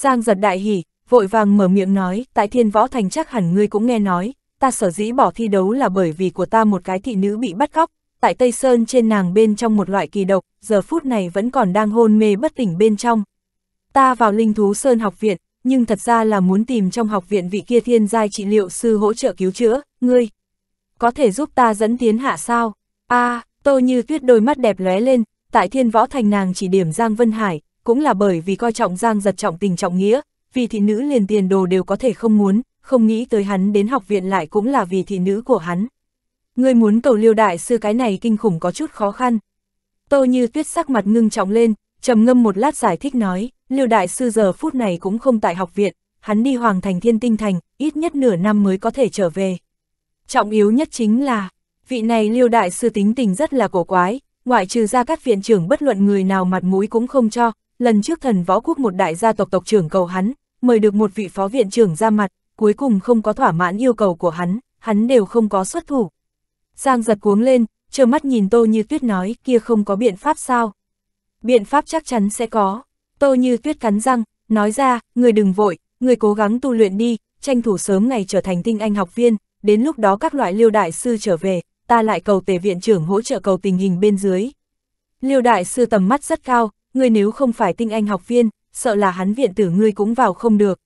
Giang giật đại hỉ, vội vàng mở miệng nói, tại thiên võ thành chắc hẳn ngươi cũng nghe nói, ta sở dĩ bỏ thi đấu là bởi vì của ta một cái thị nữ bị bắt cóc, tại Tây Sơn trên nàng bên trong một loại kỳ độc, giờ phút này vẫn còn đang hôn mê bất tỉnh bên trong. Ta vào linh thú Sơn học viện, nhưng thật ra là muốn tìm trong học viện vị kia thiên giai trị liệu sư hỗ trợ cứu chữa, ngươi. Có thể giúp ta dẫn tiến hạ sao? a à, tô như tuyết đôi mắt đẹp lóe lên, tại thiên võ thành nàng chỉ điểm Giang Vân Hải, cũng là bởi vì coi trọng Giang giật trọng tình trọng nghĩa, vì thị nữ liền tiền đồ đều có thể không muốn, không nghĩ tới hắn đến học viện lại cũng là vì thị nữ của hắn. Người muốn cầu liêu đại sư cái này kinh khủng có chút khó khăn. Tô như tuyết sắc mặt ngưng trọng lên, trầm ngâm một lát giải thích nói, liêu đại sư giờ phút này cũng không tại học viện, hắn đi hoàng thành thiên tinh thành, ít nhất nửa năm mới có thể trở về. Trọng yếu nhất chính là, vị này liêu đại sư tính tình rất là cổ quái, ngoại trừ ra các viện trưởng bất luận người nào mặt mũi cũng không cho, lần trước thần võ quốc một đại gia tộc tộc trưởng cầu hắn, mời được một vị phó viện trưởng ra mặt, cuối cùng không có thỏa mãn yêu cầu của hắn, hắn đều không có xuất thủ. Giang giật cuống lên, trơ mắt nhìn Tô Như Tuyết nói kia không có biện pháp sao. Biện pháp chắc chắn sẽ có. Tô Như Tuyết cắn răng, nói ra, người đừng vội, người cố gắng tu luyện đi, tranh thủ sớm ngày trở thành tinh anh học viên, đến lúc đó các loại lưu đại sư trở về, ta lại cầu tề viện trưởng hỗ trợ cầu tình hình bên dưới. Liêu đại sư tầm mắt rất cao, ngươi nếu không phải tinh anh học viên, sợ là hắn viện tử ngươi cũng vào không được.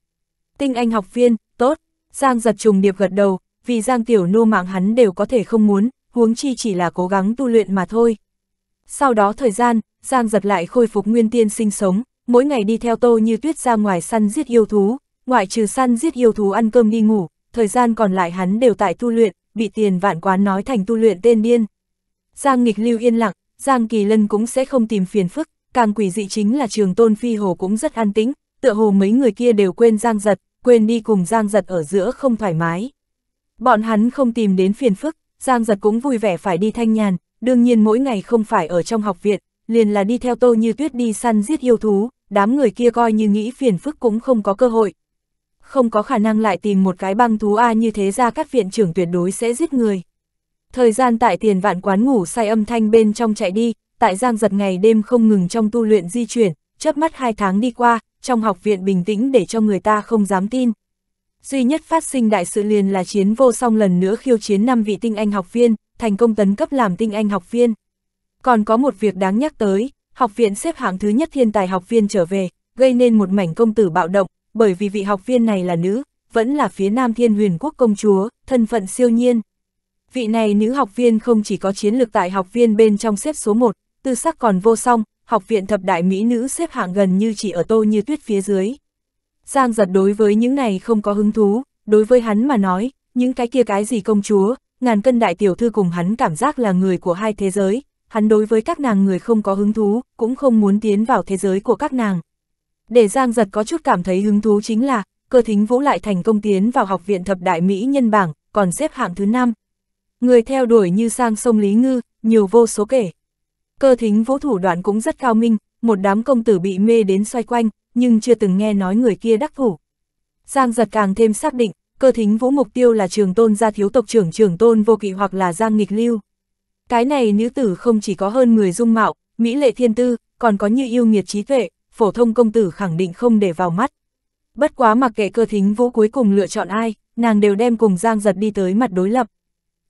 Tinh anh học viên, tốt, Giang giật trùng điệp gật đầu, vì Giang tiểu nô mạng hắn đều có thể không muốn, huống chi chỉ là cố gắng tu luyện mà thôi. Sau đó thời gian, Giang giật lại khôi phục nguyên tiên sinh sống, mỗi ngày đi theo tô như tuyết ra ngoài săn giết yêu thú, ngoại trừ săn giết yêu thú ăn cơm đi ngủ, thời gian còn lại hắn đều tại tu luyện, bị tiền vạn quán nói thành tu luyện tên điên. Giang nghịch lưu yên lặng, Giang kỳ lân cũng sẽ không tìm phiền phức, càng quỷ dị chính là trường tôn phi hồ cũng rất an tĩnh, tựa hồ mấy người kia đều quên giang giật, quên đi cùng giang giật ở giữa không thoải mái. Bọn hắn không tìm đến phiền phức, giang giật cũng vui vẻ phải đi thanh nhàn, đương nhiên mỗi ngày không phải ở trong học viện, liền là đi theo tô như tuyết đi săn giết yêu thú, đám người kia coi như nghĩ phiền phức cũng không có cơ hội. Không có khả năng lại tìm một cái băng thú A như thế ra các viện trưởng tuyệt đối sẽ giết người. Thời gian tại tiền vạn quán ngủ say âm thanh bên trong chạy đi, tại Giang Giật ngày đêm không ngừng trong tu luyện di chuyển, chớp mắt hai tháng đi qua, trong học viện bình tĩnh để cho người ta không dám tin. Duy nhất phát sinh đại sự liền là chiến vô song lần nữa khiêu chiến năm vị tinh anh học viên, thành công tấn cấp làm tinh anh học viên. Còn có một việc đáng nhắc tới, học viện xếp hạng thứ nhất thiên tài học viên trở về, gây nên một mảnh công tử bạo động, bởi vì vị học viên này là nữ, vẫn là phía nam thiên huyền quốc công chúa, thân phận siêu nhiên. Vị này nữ học viên không chỉ có chiến lược tại học viên bên trong xếp số 1, tư sắc còn vô song, học viện thập đại mỹ nữ xếp hạng gần như chỉ ở tô như tuyết phía dưới. Giang giật đối với những này không có hứng thú, đối với hắn mà nói, những cái kia cái gì công chúa, ngàn cân đại tiểu thư cùng hắn cảm giác là người của hai thế giới, hắn đối với các nàng người không có hứng thú, cũng không muốn tiến vào thế giới của các nàng. Để Giang giật có chút cảm thấy hứng thú chính là, cơ thính vũ lại thành công tiến vào học viện thập đại Mỹ nhân bảng, còn xếp hạng thứ năm. Người theo đuổi như sang sông Lý Ngư, nhiều vô số kể. Cơ thính vũ thủ đoạn cũng rất cao minh, một đám công tử bị mê đến xoay quanh, nhưng chưa từng nghe nói người kia đắc thủ. Giang giật càng thêm xác định, cơ thính vũ mục tiêu là trường tôn gia thiếu tộc trưởng trường tôn vô kỵ hoặc là giang nghịch lưu. Cái này nữ tử không chỉ có hơn người dung mạo, mỹ lệ thiên tư, còn có như yêu nghiệt trí tuệ, phổ thông công tử khẳng định không để vào mắt. Bất quá mặc kệ cơ thính vũ cuối cùng lựa chọn ai, nàng đều đem cùng giang giật đi tới mặt đối lập.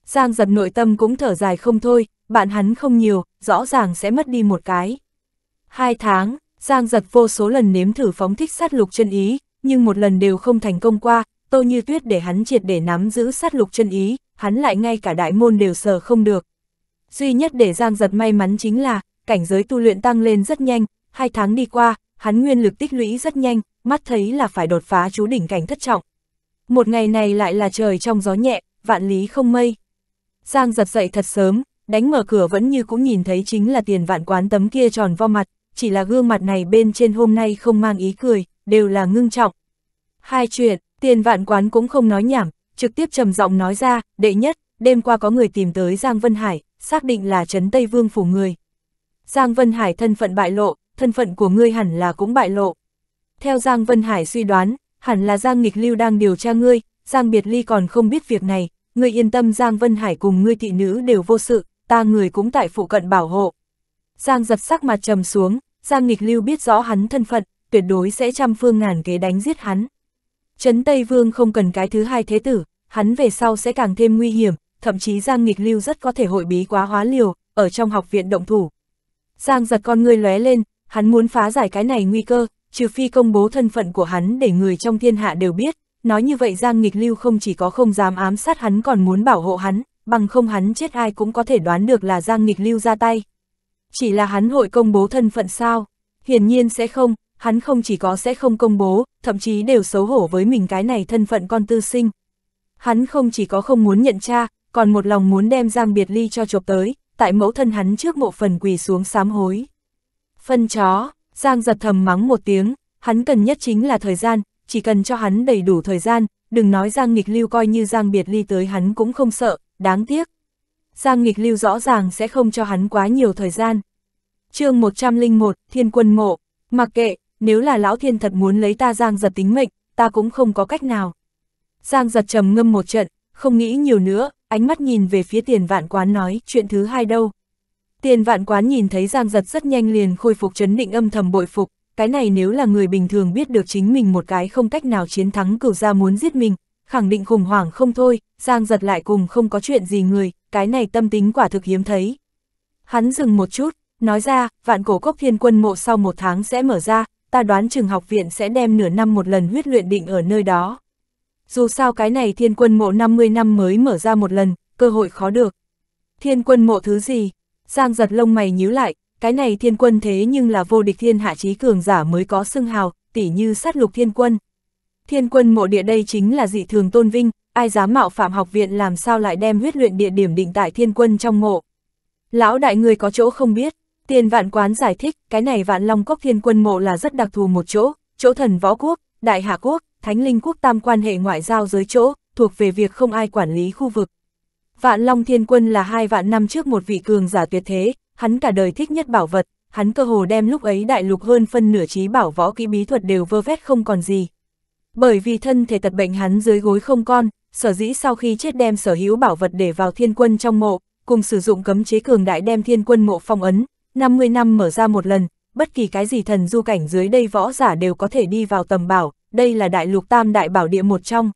Giang giật nội tâm cũng thở dài không thôi, bạn hắn không nhiều, rõ ràng sẽ mất đi một cái. Hai tháng, Giang giật vô số lần nếm thử phóng thích sát lục chân ý, nhưng một lần đều không thành công qua, tô như tuyết để hắn triệt để nắm giữ sát lục chân ý, hắn lại ngay cả đại môn đều sờ không được. Duy nhất để Giang giật may mắn chính là, cảnh giới tu luyện tăng lên rất nhanh, hai tháng đi qua, hắn nguyên lực tích lũy rất nhanh, mắt thấy là phải đột phá chú đỉnh cảnh thất trọng. Một ngày này lại là trời trong gió nhẹ, vạn lý không mây. Giang giật dậy thật sớm, đánh mở cửa vẫn như cũng nhìn thấy chính là tiền vạn quán tấm kia tròn vo mặt, chỉ là gương mặt này bên trên hôm nay không mang ý cười, đều là ngưng trọng. Hai chuyện, tiền vạn quán cũng không nói nhảm, trực tiếp trầm giọng nói ra, đệ nhất, đêm qua có người tìm tới Giang Vân Hải, xác định là Trấn Tây Vương phủ người. Giang Vân Hải thân phận bại lộ, thân phận của ngươi hẳn là cũng bại lộ. Theo Giang Vân Hải suy đoán, hẳn là Giang Nghịch Lưu đang điều tra ngươi, Giang Biệt Ly còn không biết việc này, Ngươi yên tâm Giang Vân Hải cùng ngươi thị nữ đều vô sự, ta người cũng tại phụ cận bảo hộ. Giang giật sắc mặt trầm xuống, Giang nghịch lưu biết rõ hắn thân phận, tuyệt đối sẽ trăm phương ngàn kế đánh giết hắn. Trấn Tây Vương không cần cái thứ hai thế tử, hắn về sau sẽ càng thêm nguy hiểm, thậm chí Giang nghịch lưu rất có thể hội bí quá hóa liều, ở trong học viện động thủ. Giang giật con ngươi lóe lên, hắn muốn phá giải cái này nguy cơ, trừ phi công bố thân phận của hắn để người trong thiên hạ đều biết, nói như vậy Giang Nghịch Lưu không chỉ có không dám ám sát hắn còn muốn bảo hộ hắn, bằng không hắn chết ai cũng có thể đoán được là Giang Nghịch Lưu ra tay. Chỉ là hắn hội công bố thân phận sao? Hiển nhiên sẽ không, hắn không chỉ có sẽ không công bố, thậm chí đều xấu hổ với mình cái này thân phận con tư sinh. Hắn không chỉ có không muốn nhận cha, còn một lòng muốn đem Giang Biệt Ly cho chộp tới, tại mẫu thân hắn trước mộ phần quỳ xuống sám hối. Phân chó, Giang giật thầm mắng một tiếng, hắn cần nhất chính là thời gian, chỉ cần cho hắn đầy đủ thời gian, đừng nói Giang Nghịch Lưu coi như Giang Biệt Ly tới hắn cũng không sợ, đáng tiếc. Giang Nghịch Lưu rõ ràng sẽ không cho hắn quá nhiều thời gian. chương 101, Thiên Quân Mộ, mặc kệ, nếu là Lão Thiên thật muốn lấy ta Giang giật tính mệnh, ta cũng không có cách nào. Giang giật trầm ngâm một trận, không nghĩ nhiều nữa, ánh mắt nhìn về phía tiền vạn quán nói chuyện thứ hai đâu. Tiền vạn quán nhìn thấy Giang giật rất nhanh liền khôi phục chấn định âm thầm bội phục, cái này nếu là người bình thường biết được chính mình một cái không cách nào chiến thắng cửu gia muốn giết mình, khẳng định khủng hoảng không thôi, Giang giật lại cùng không có chuyện gì người, cái này tâm tính quả thực hiếm thấy. Hắn dừng một chút, nói ra, vạn cổ cốc thiên quân mộ sau một tháng sẽ mở ra, ta đoán trường học viện sẽ đem nửa năm một lần huyết luyện định ở nơi đó. Dù sao cái này thiên quân mộ 50 năm mới mở ra một lần, cơ hội khó được. Thiên quân mộ thứ gì? Giang giật lông mày nhíu lại, cái này thiên quân thế nhưng là vô địch thiên hạ trí cường giả mới có xưng hào, tỉ như sát lục thiên quân. Thiên quân mộ địa đây chính là dị thường tôn vinh, ai dám mạo phạm học viện làm sao lại đem huyết luyện địa điểm định tại thiên quân trong mộ. Lão đại người có chỗ không biết, tiền vạn quán giải thích, cái này vạn long cốc thiên quân mộ là rất đặc thù một chỗ, chỗ thần võ quốc, đại hạ quốc, thánh linh quốc tam quan hệ ngoại giao giới chỗ, thuộc về việc không ai quản lý khu vực. Vạn Long Thiên Quân là hai vạn năm trước một vị cường giả tuyệt thế, hắn cả đời thích nhất bảo vật, hắn cơ hồ đem lúc ấy đại lục hơn phân nửa trí bảo võ kỹ bí thuật đều vơ vét không còn gì. Bởi vì thân thể tật bệnh hắn dưới gối không con, sở dĩ sau khi chết đem sở hữu bảo vật để vào thiên quân trong mộ, cùng sử dụng cấm chế cường đại đem thiên quân mộ phong ấn, 50 năm mở ra một lần, bất kỳ cái gì thần du cảnh dưới đây võ giả đều có thể đi vào tầm bảo, đây là đại lục tam đại bảo địa một trong.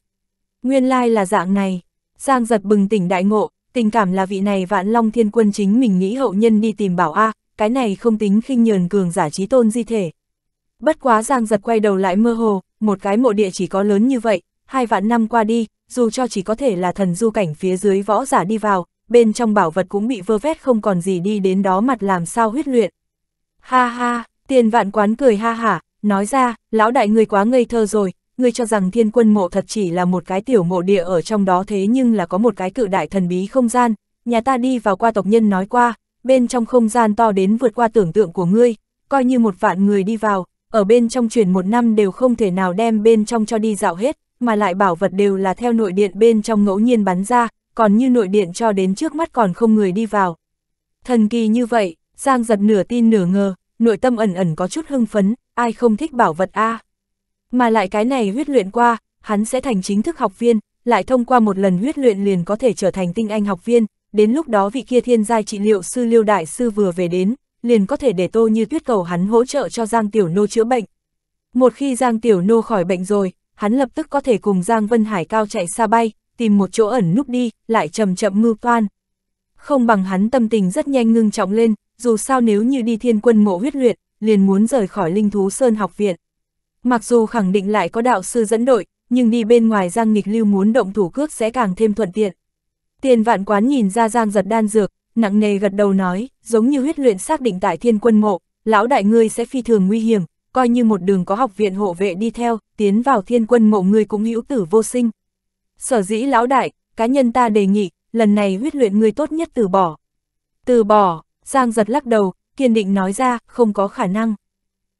Nguyên lai là dạng này, Giang giật bừng tỉnh đại ngộ, tình cảm là vị này vạn long thiên quân chính mình nghĩ hậu nhân đi tìm bảo A, cái này không tính khinh nhờn cường giả trí tôn di thể. Bất quá giang giật quay đầu lại mơ hồ, một cái mộ địa chỉ có lớn như vậy, hai vạn năm qua đi, dù cho chỉ có thể là thần du cảnh phía dưới võ giả đi vào, bên trong bảo vật cũng bị vơ vét không còn gì đi đến đó mặt làm sao huyết luyện. Ha ha, tiền vạn quán cười ha hả, nói ra, lão đại người quá ngây thơ rồi, ngươi cho rằng thiên quân mộ thật chỉ là một cái tiểu mộ địa ở trong đó thế nhưng là có một cái cự đại thần bí không gian, nhà ta đi vào qua tộc nhân nói qua, bên trong không gian to đến vượt qua tưởng tượng của ngươi, coi như một vạn người đi vào, ở bên trong truyền một năm đều không thể nào đem bên trong cho đi dạo hết, mà lại bảo vật đều là theo nội điện bên trong ngẫu nhiên bắn ra, còn như nội điện cho đến trước mắt còn không người đi vào. Thần kỳ như vậy, Giang giật nửa tin nửa ngờ, nội tâm ẩn ẩn có chút hưng phấn, ai không thích bảo vật a à? Mà lại cái này huyết luyện qua, hắn sẽ thành chính thức học viên, lại thông qua một lần huyết luyện liền có thể trở thành tinh anh học viên, đến lúc đó vị kia thiên giai trị liệu sư Liêu Đại Sư vừa về đến, liền có thể để tô như tuyết cầu hắn hỗ trợ cho Giang Tiểu Nô chữa bệnh. Một khi Giang Tiểu Nô khỏi bệnh rồi, hắn lập tức có thể cùng Giang Vân Hải cao chạy xa bay, tìm một chỗ ẩn núp đi, lại chậm chậm mưu toan. Không bằng hắn tâm tình rất nhanh ngưng trọng lên, dù sao nếu như đi thiên quân mộ huyết luyện, liền muốn rời khỏi linh thú sơn học viện. Mặc dù khẳng định lại có đạo sư dẫn đội, nhưng đi bên ngoài Giang Nghịch Lưu muốn động thủ cước sẽ càng thêm thuận tiện. Tiền vạn quán nhìn ra Giang giật đan dược, nặng nề gật đầu nói, giống như huyết luyện xác định tại thiên quân mộ, lão đại ngươi sẽ phi thường nguy hiểm, coi như một đường có học viện hộ vệ đi theo, tiến vào thiên quân mộ ngươi cũng hữu tử vô sinh. Sở dĩ lão đại, cá nhân ta đề nghị, lần này huyết luyện ngươi tốt nhất từ bỏ. Từ bỏ, Giang giật lắc đầu, kiên định nói ra, không có khả năng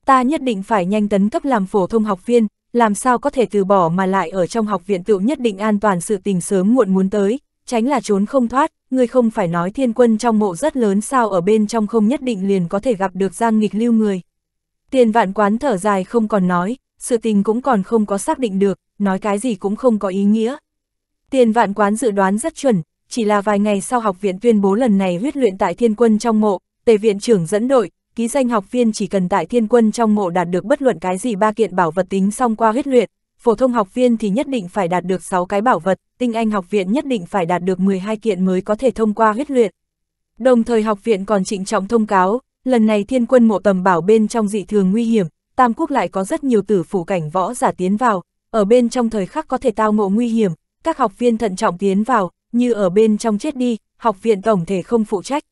ta nhất định phải nhanh tấn cấp làm phổ thông học viên, làm sao có thể từ bỏ mà lại ở trong học viện tự nhất định an toàn sự tình sớm muộn muốn tới, tránh là trốn không thoát, người không phải nói thiên quân trong mộ rất lớn sao ở bên trong không nhất định liền có thể gặp được giang nghịch lưu người. Tiền vạn quán thở dài không còn nói, sự tình cũng còn không có xác định được, nói cái gì cũng không có ý nghĩa. Tiền vạn quán dự đoán rất chuẩn, chỉ là vài ngày sau học viện tuyên bố lần này huyết luyện tại thiên quân trong mộ, tề viện trưởng dẫn đội, ký danh học viên chỉ cần tại thiên quân trong mộ đạt được bất luận cái gì ba kiện bảo vật tính xong qua huyết luyện, phổ thông học viên thì nhất định phải đạt được 6 cái bảo vật, tinh anh học viện nhất định phải đạt được 12 kiện mới có thể thông qua huyết luyện. Đồng thời học viện còn trịnh trọng thông cáo, lần này thiên quân mộ tầm bảo bên trong dị thường nguy hiểm, Tam Quốc lại có rất nhiều tử phủ cảnh võ giả tiến vào, ở bên trong thời khắc có thể tao ngộ nguy hiểm, các học viên thận trọng tiến vào, như ở bên trong chết đi, học viện tổng thể không phụ trách.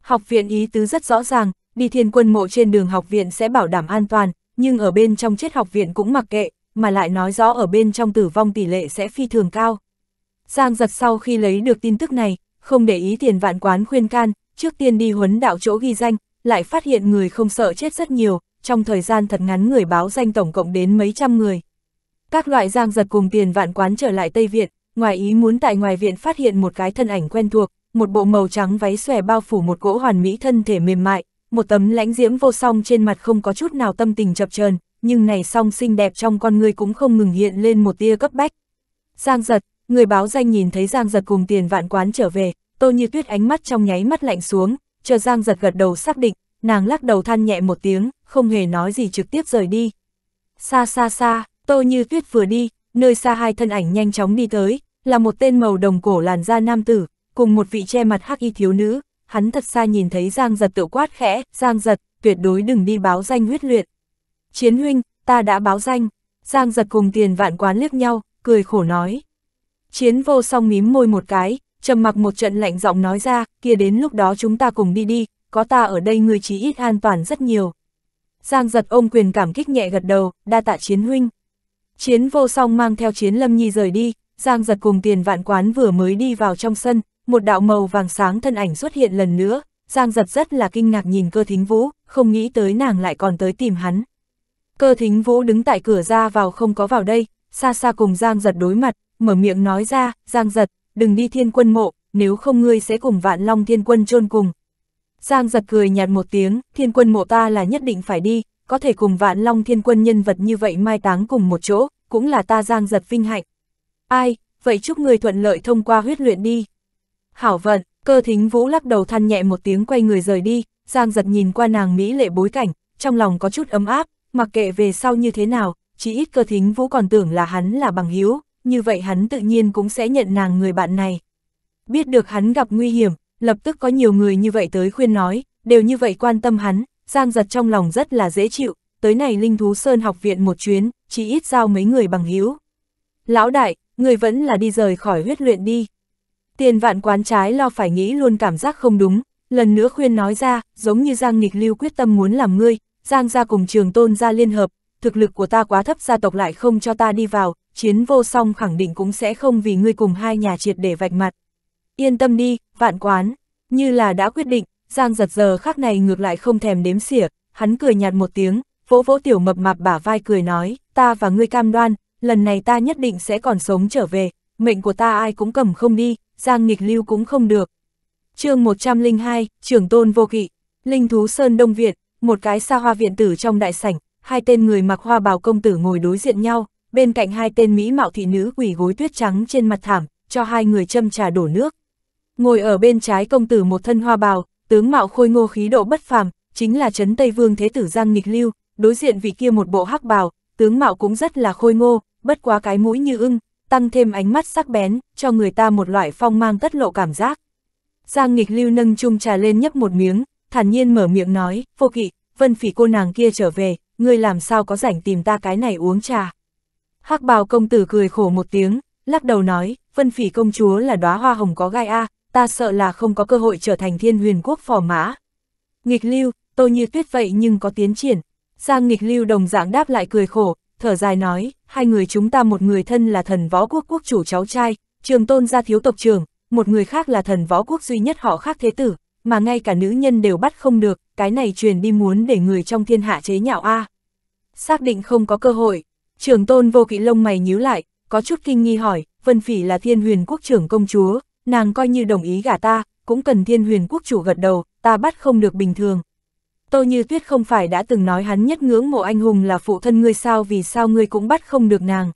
Học viện ý tứ rất rõ ràng, đi thiên quân mộ trên đường học viện sẽ bảo đảm an toàn, nhưng ở bên trong chết học viện cũng mặc kệ, mà lại nói rõ ở bên trong tử vong tỷ lệ sẽ phi thường cao. Giang giật sau khi lấy được tin tức này, không để ý tiền vạn quán khuyên can, trước tiên đi huấn đạo chỗ ghi danh, lại phát hiện người không sợ chết rất nhiều, trong thời gian thật ngắn người báo danh tổng cộng đến mấy trăm người. Các loại giang giật cùng tiền vạn quán trở lại Tây Viện, ngoài ý muốn tại ngoài viện phát hiện một cái thân ảnh quen thuộc, một bộ màu trắng váy xòe bao phủ một cỗ hoàn mỹ thân thể mềm mại, một tấm lãnh diễm vô song trên mặt không có chút nào tâm tình chập chờn nhưng này song xinh đẹp trong con người cũng không ngừng hiện lên một tia cấp bách. Giang giật, người báo danh nhìn thấy Giang giật cùng tiền vạn quán trở về, tô như tuyết ánh mắt trong nháy mắt lạnh xuống, chờ Giang giật gật đầu xác định, nàng lắc đầu than nhẹ một tiếng, không hề nói gì trực tiếp rời đi. Xa xa xa, tô như tuyết vừa đi, nơi xa hai thân ảnh nhanh chóng đi tới, là một tên màu đồng cổ làn da nam tử, cùng một vị che mặt hắc y thiếu nữ, hắn thật xa nhìn thấy Giang Giật tự quát khẽ, Giang Giật, tuyệt đối đừng đi báo danh huyết luyện. Chiến huynh, ta đã báo danh, Giang Giật cùng tiền vạn quán liếc nhau, cười khổ nói. Chiến vô song mím môi một cái, trầm mặc một trận lạnh giọng nói ra, kia đến lúc đó chúng ta cùng đi đi, có ta ở đây người chí ít an toàn rất nhiều. Giang giật ôm quyền cảm kích nhẹ gật đầu, đa tạ chiến huynh. Chiến vô song mang theo chiến lâm nhi rời đi, Giang giật cùng tiền vạn quán vừa mới đi vào trong sân, một đạo màu vàng sáng thân ảnh xuất hiện lần nữa, Giang giật rất là kinh ngạc nhìn cơ thính vũ, không nghĩ tới nàng lại còn tới tìm hắn. Cơ thính vũ đứng tại cửa ra vào không có vào đây, xa xa cùng Giang giật đối mặt, mở miệng nói ra, Giang giật, đừng đi thiên quân mộ, nếu không ngươi sẽ cùng vạn long thiên quân chôn cùng. Giang giật cười nhạt một tiếng, thiên quân mộ ta là nhất định phải đi, có thể cùng vạn long thiên quân nhân vật như vậy mai táng cùng một chỗ, cũng là ta Giang giật vinh hạnh. Ai, vậy chúc người thuận lợi thông qua huyết luyện đi. Hảo vận, cơ thính vũ lắc đầu than nhẹ một tiếng quay người rời đi, Giang giật nhìn qua nàng Mỹ lệ bối cảnh, trong lòng có chút ấm áp, mặc kệ về sau như thế nào, chỉ ít cơ thính vũ còn tưởng là hắn là bằng hiếu, như vậy hắn tự nhiên cũng sẽ nhận nàng người bạn này. Biết được hắn gặp nguy hiểm, lập tức có nhiều người như vậy tới khuyên nói, đều như vậy quan tâm hắn, Giang giật trong lòng rất là dễ chịu, tới này Linh Thú Sơn học viện một chuyến, chỉ ít giao mấy người bằng hiếu. Lão đại, người vẫn là đi rời khỏi huyết luyện đi. Tiền vạn quán trái lo phải nghĩ luôn cảm giác không đúng, lần nữa khuyên nói ra, giống như Giang Nghịch Lưu quyết tâm muốn làm ngươi, Giang ra cùng trường tôn ra liên hợp, thực lực của ta quá thấp gia tộc lại không cho ta đi vào, chiến vô song khẳng định cũng sẽ không vì ngươi cùng hai nhà triệt để vạch mặt. Yên tâm đi, vạn quán, như là đã quyết định, Giang giật giờ khác này ngược lại không thèm đếm xỉa, hắn cười nhạt một tiếng, vỗ vỗ tiểu mập mạp bả vai cười nói, ta và ngươi cam đoan, lần này ta nhất định sẽ còn sống trở về, mệnh của ta ai cũng cầm không đi, giang nghịch lưu cũng không được. chương 102, trưởng tôn vô kỵ, linh thú sơn đông Việt, một cái xa hoa viện tử trong đại sảnh, hai tên người mặc hoa bào công tử ngồi đối diện nhau, bên cạnh hai tên mỹ mạo thị nữ quỷ gối tuyết trắng trên mặt thảm, cho hai người châm trà đổ nước. Ngồi ở bên trái công tử một thân hoa bào, tướng mạo khôi ngô khí độ bất phàm, chính là trấn Tây Vương Thế tử Giang Nghịch Lưu, đối diện vị kia một bộ hắc bào, tướng mạo cũng rất là khôi ngô, bất quá cái mũi như ưng, tăng thêm ánh mắt sắc bén, cho người ta một loại phong mang tất lộ cảm giác. Giang nghịch lưu nâng chung trà lên nhấp một miếng, thản nhiên mở miệng nói, vô kỵ, vân phỉ cô nàng kia trở về, ngươi làm sao có rảnh tìm ta cái này uống trà. hắc bào công tử cười khổ một tiếng, lắc đầu nói, vân phỉ công chúa là đóa hoa hồng có gai a, ta sợ là không có cơ hội trở thành thiên huyền quốc phò mã. Nghịch lưu, tôi như tuyết vậy nhưng có tiến triển. Giang nghịch lưu đồng dạng đáp lại cười khổ, thở dài nói, hai người chúng ta một người thân là thần võ quốc quốc chủ cháu trai, trường tôn gia thiếu tộc trưởng, một người khác là thần võ quốc duy nhất họ khác thế tử, mà ngay cả nữ nhân đều bắt không được, cái này truyền đi muốn để người trong thiên hạ chế nhạo a. À. Xác định không có cơ hội, trường tôn vô kỵ lông mày nhíu lại, có chút kinh nghi hỏi, Vân Phỉ là thiên huyền quốc trưởng công chúa, nàng coi như đồng ý gả ta, cũng cần thiên huyền quốc chủ gật đầu, ta bắt không được bình thường, Tô Như Tuyết không phải đã từng nói hắn nhất ngưỡng mộ anh hùng là phụ thân ngươi sao vì sao ngươi cũng bắt không được nàng.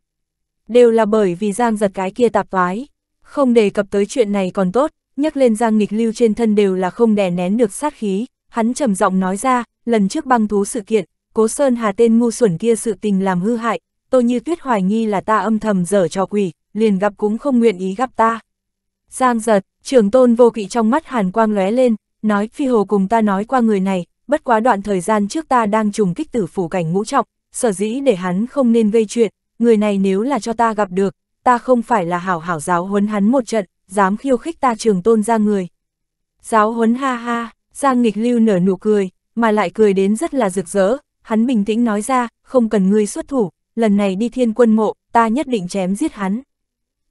Đều là bởi vì Giang giật cái kia tạp toái. Không đề cập tới chuyện này còn tốt, nhắc lên Giang nghịch lưu trên thân đều là không đè nén được sát khí. Hắn trầm giọng nói ra, lần trước băng thú sự kiện, cố sơn hà tên ngu xuẩn kia sự tình làm hư hại. Tô Như Tuyết hoài nghi là ta âm thầm dở trò quỷ, liền gặp cũng không nguyện ý gặp ta. Giang giật, trưởng tôn vô kỵ trong mắt hàn quang lóe lên, nói phi hồ cùng ta nói qua người này, bất quá đoạn thời gian trước ta đang trùng kích tử phủ cảnh ngũ trọng, sở dĩ để hắn không nên gây chuyện, người này nếu là cho ta gặp được, ta không phải là hảo hảo giáo huấn hắn một trận, dám khiêu khích ta trường tôn ra người. Giáo huấn ha ha, Giang nghịch lưu nở nụ cười, mà lại cười đến rất là rực rỡ, hắn bình tĩnh nói ra, không cần ngươi xuất thủ, lần này đi thiên quân mộ, ta nhất định chém giết hắn.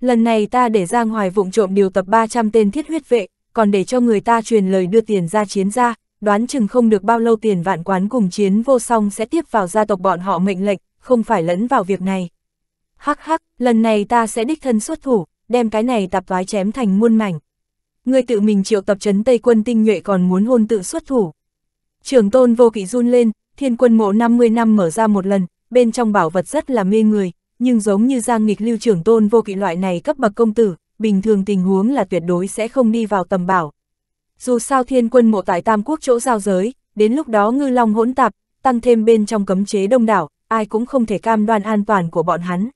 Lần này ta để Giang Hoài vụng trộm điều tập 300 tên thiết huyết vệ, còn để cho người ta truyền lời đưa tiền ra chiến ra, đoán chừng không được bao lâu tiền vạn quán cùng chiến vô song sẽ tiếp vào gia tộc bọn họ mệnh lệnh, không phải lẫn vào việc này. Hắc hắc, lần này ta sẽ đích thân xuất thủ, đem cái này tạp vái chém thành muôn mảnh. Người tự mình triệu tập trấn Tây quân tinh nhuệ còn muốn hôn tự xuất thủ. Trường tôn vô kỵ run lên, thiên quân mộ 50 năm mở ra một lần, bên trong bảo vật rất là mê người, nhưng giống như giang nghịch lưu trưởng tôn vô kỵ loại này cấp bậc công tử, bình thường tình huống là tuyệt đối sẽ không đi vào tầm bảo, dù sao thiên quân mộ tại Tam Quốc chỗ giao giới, đến lúc đó ngư long hỗn tạp, tăng thêm bên trong cấm chế đông đảo, ai cũng không thể cam đoan an toàn của bọn hắn.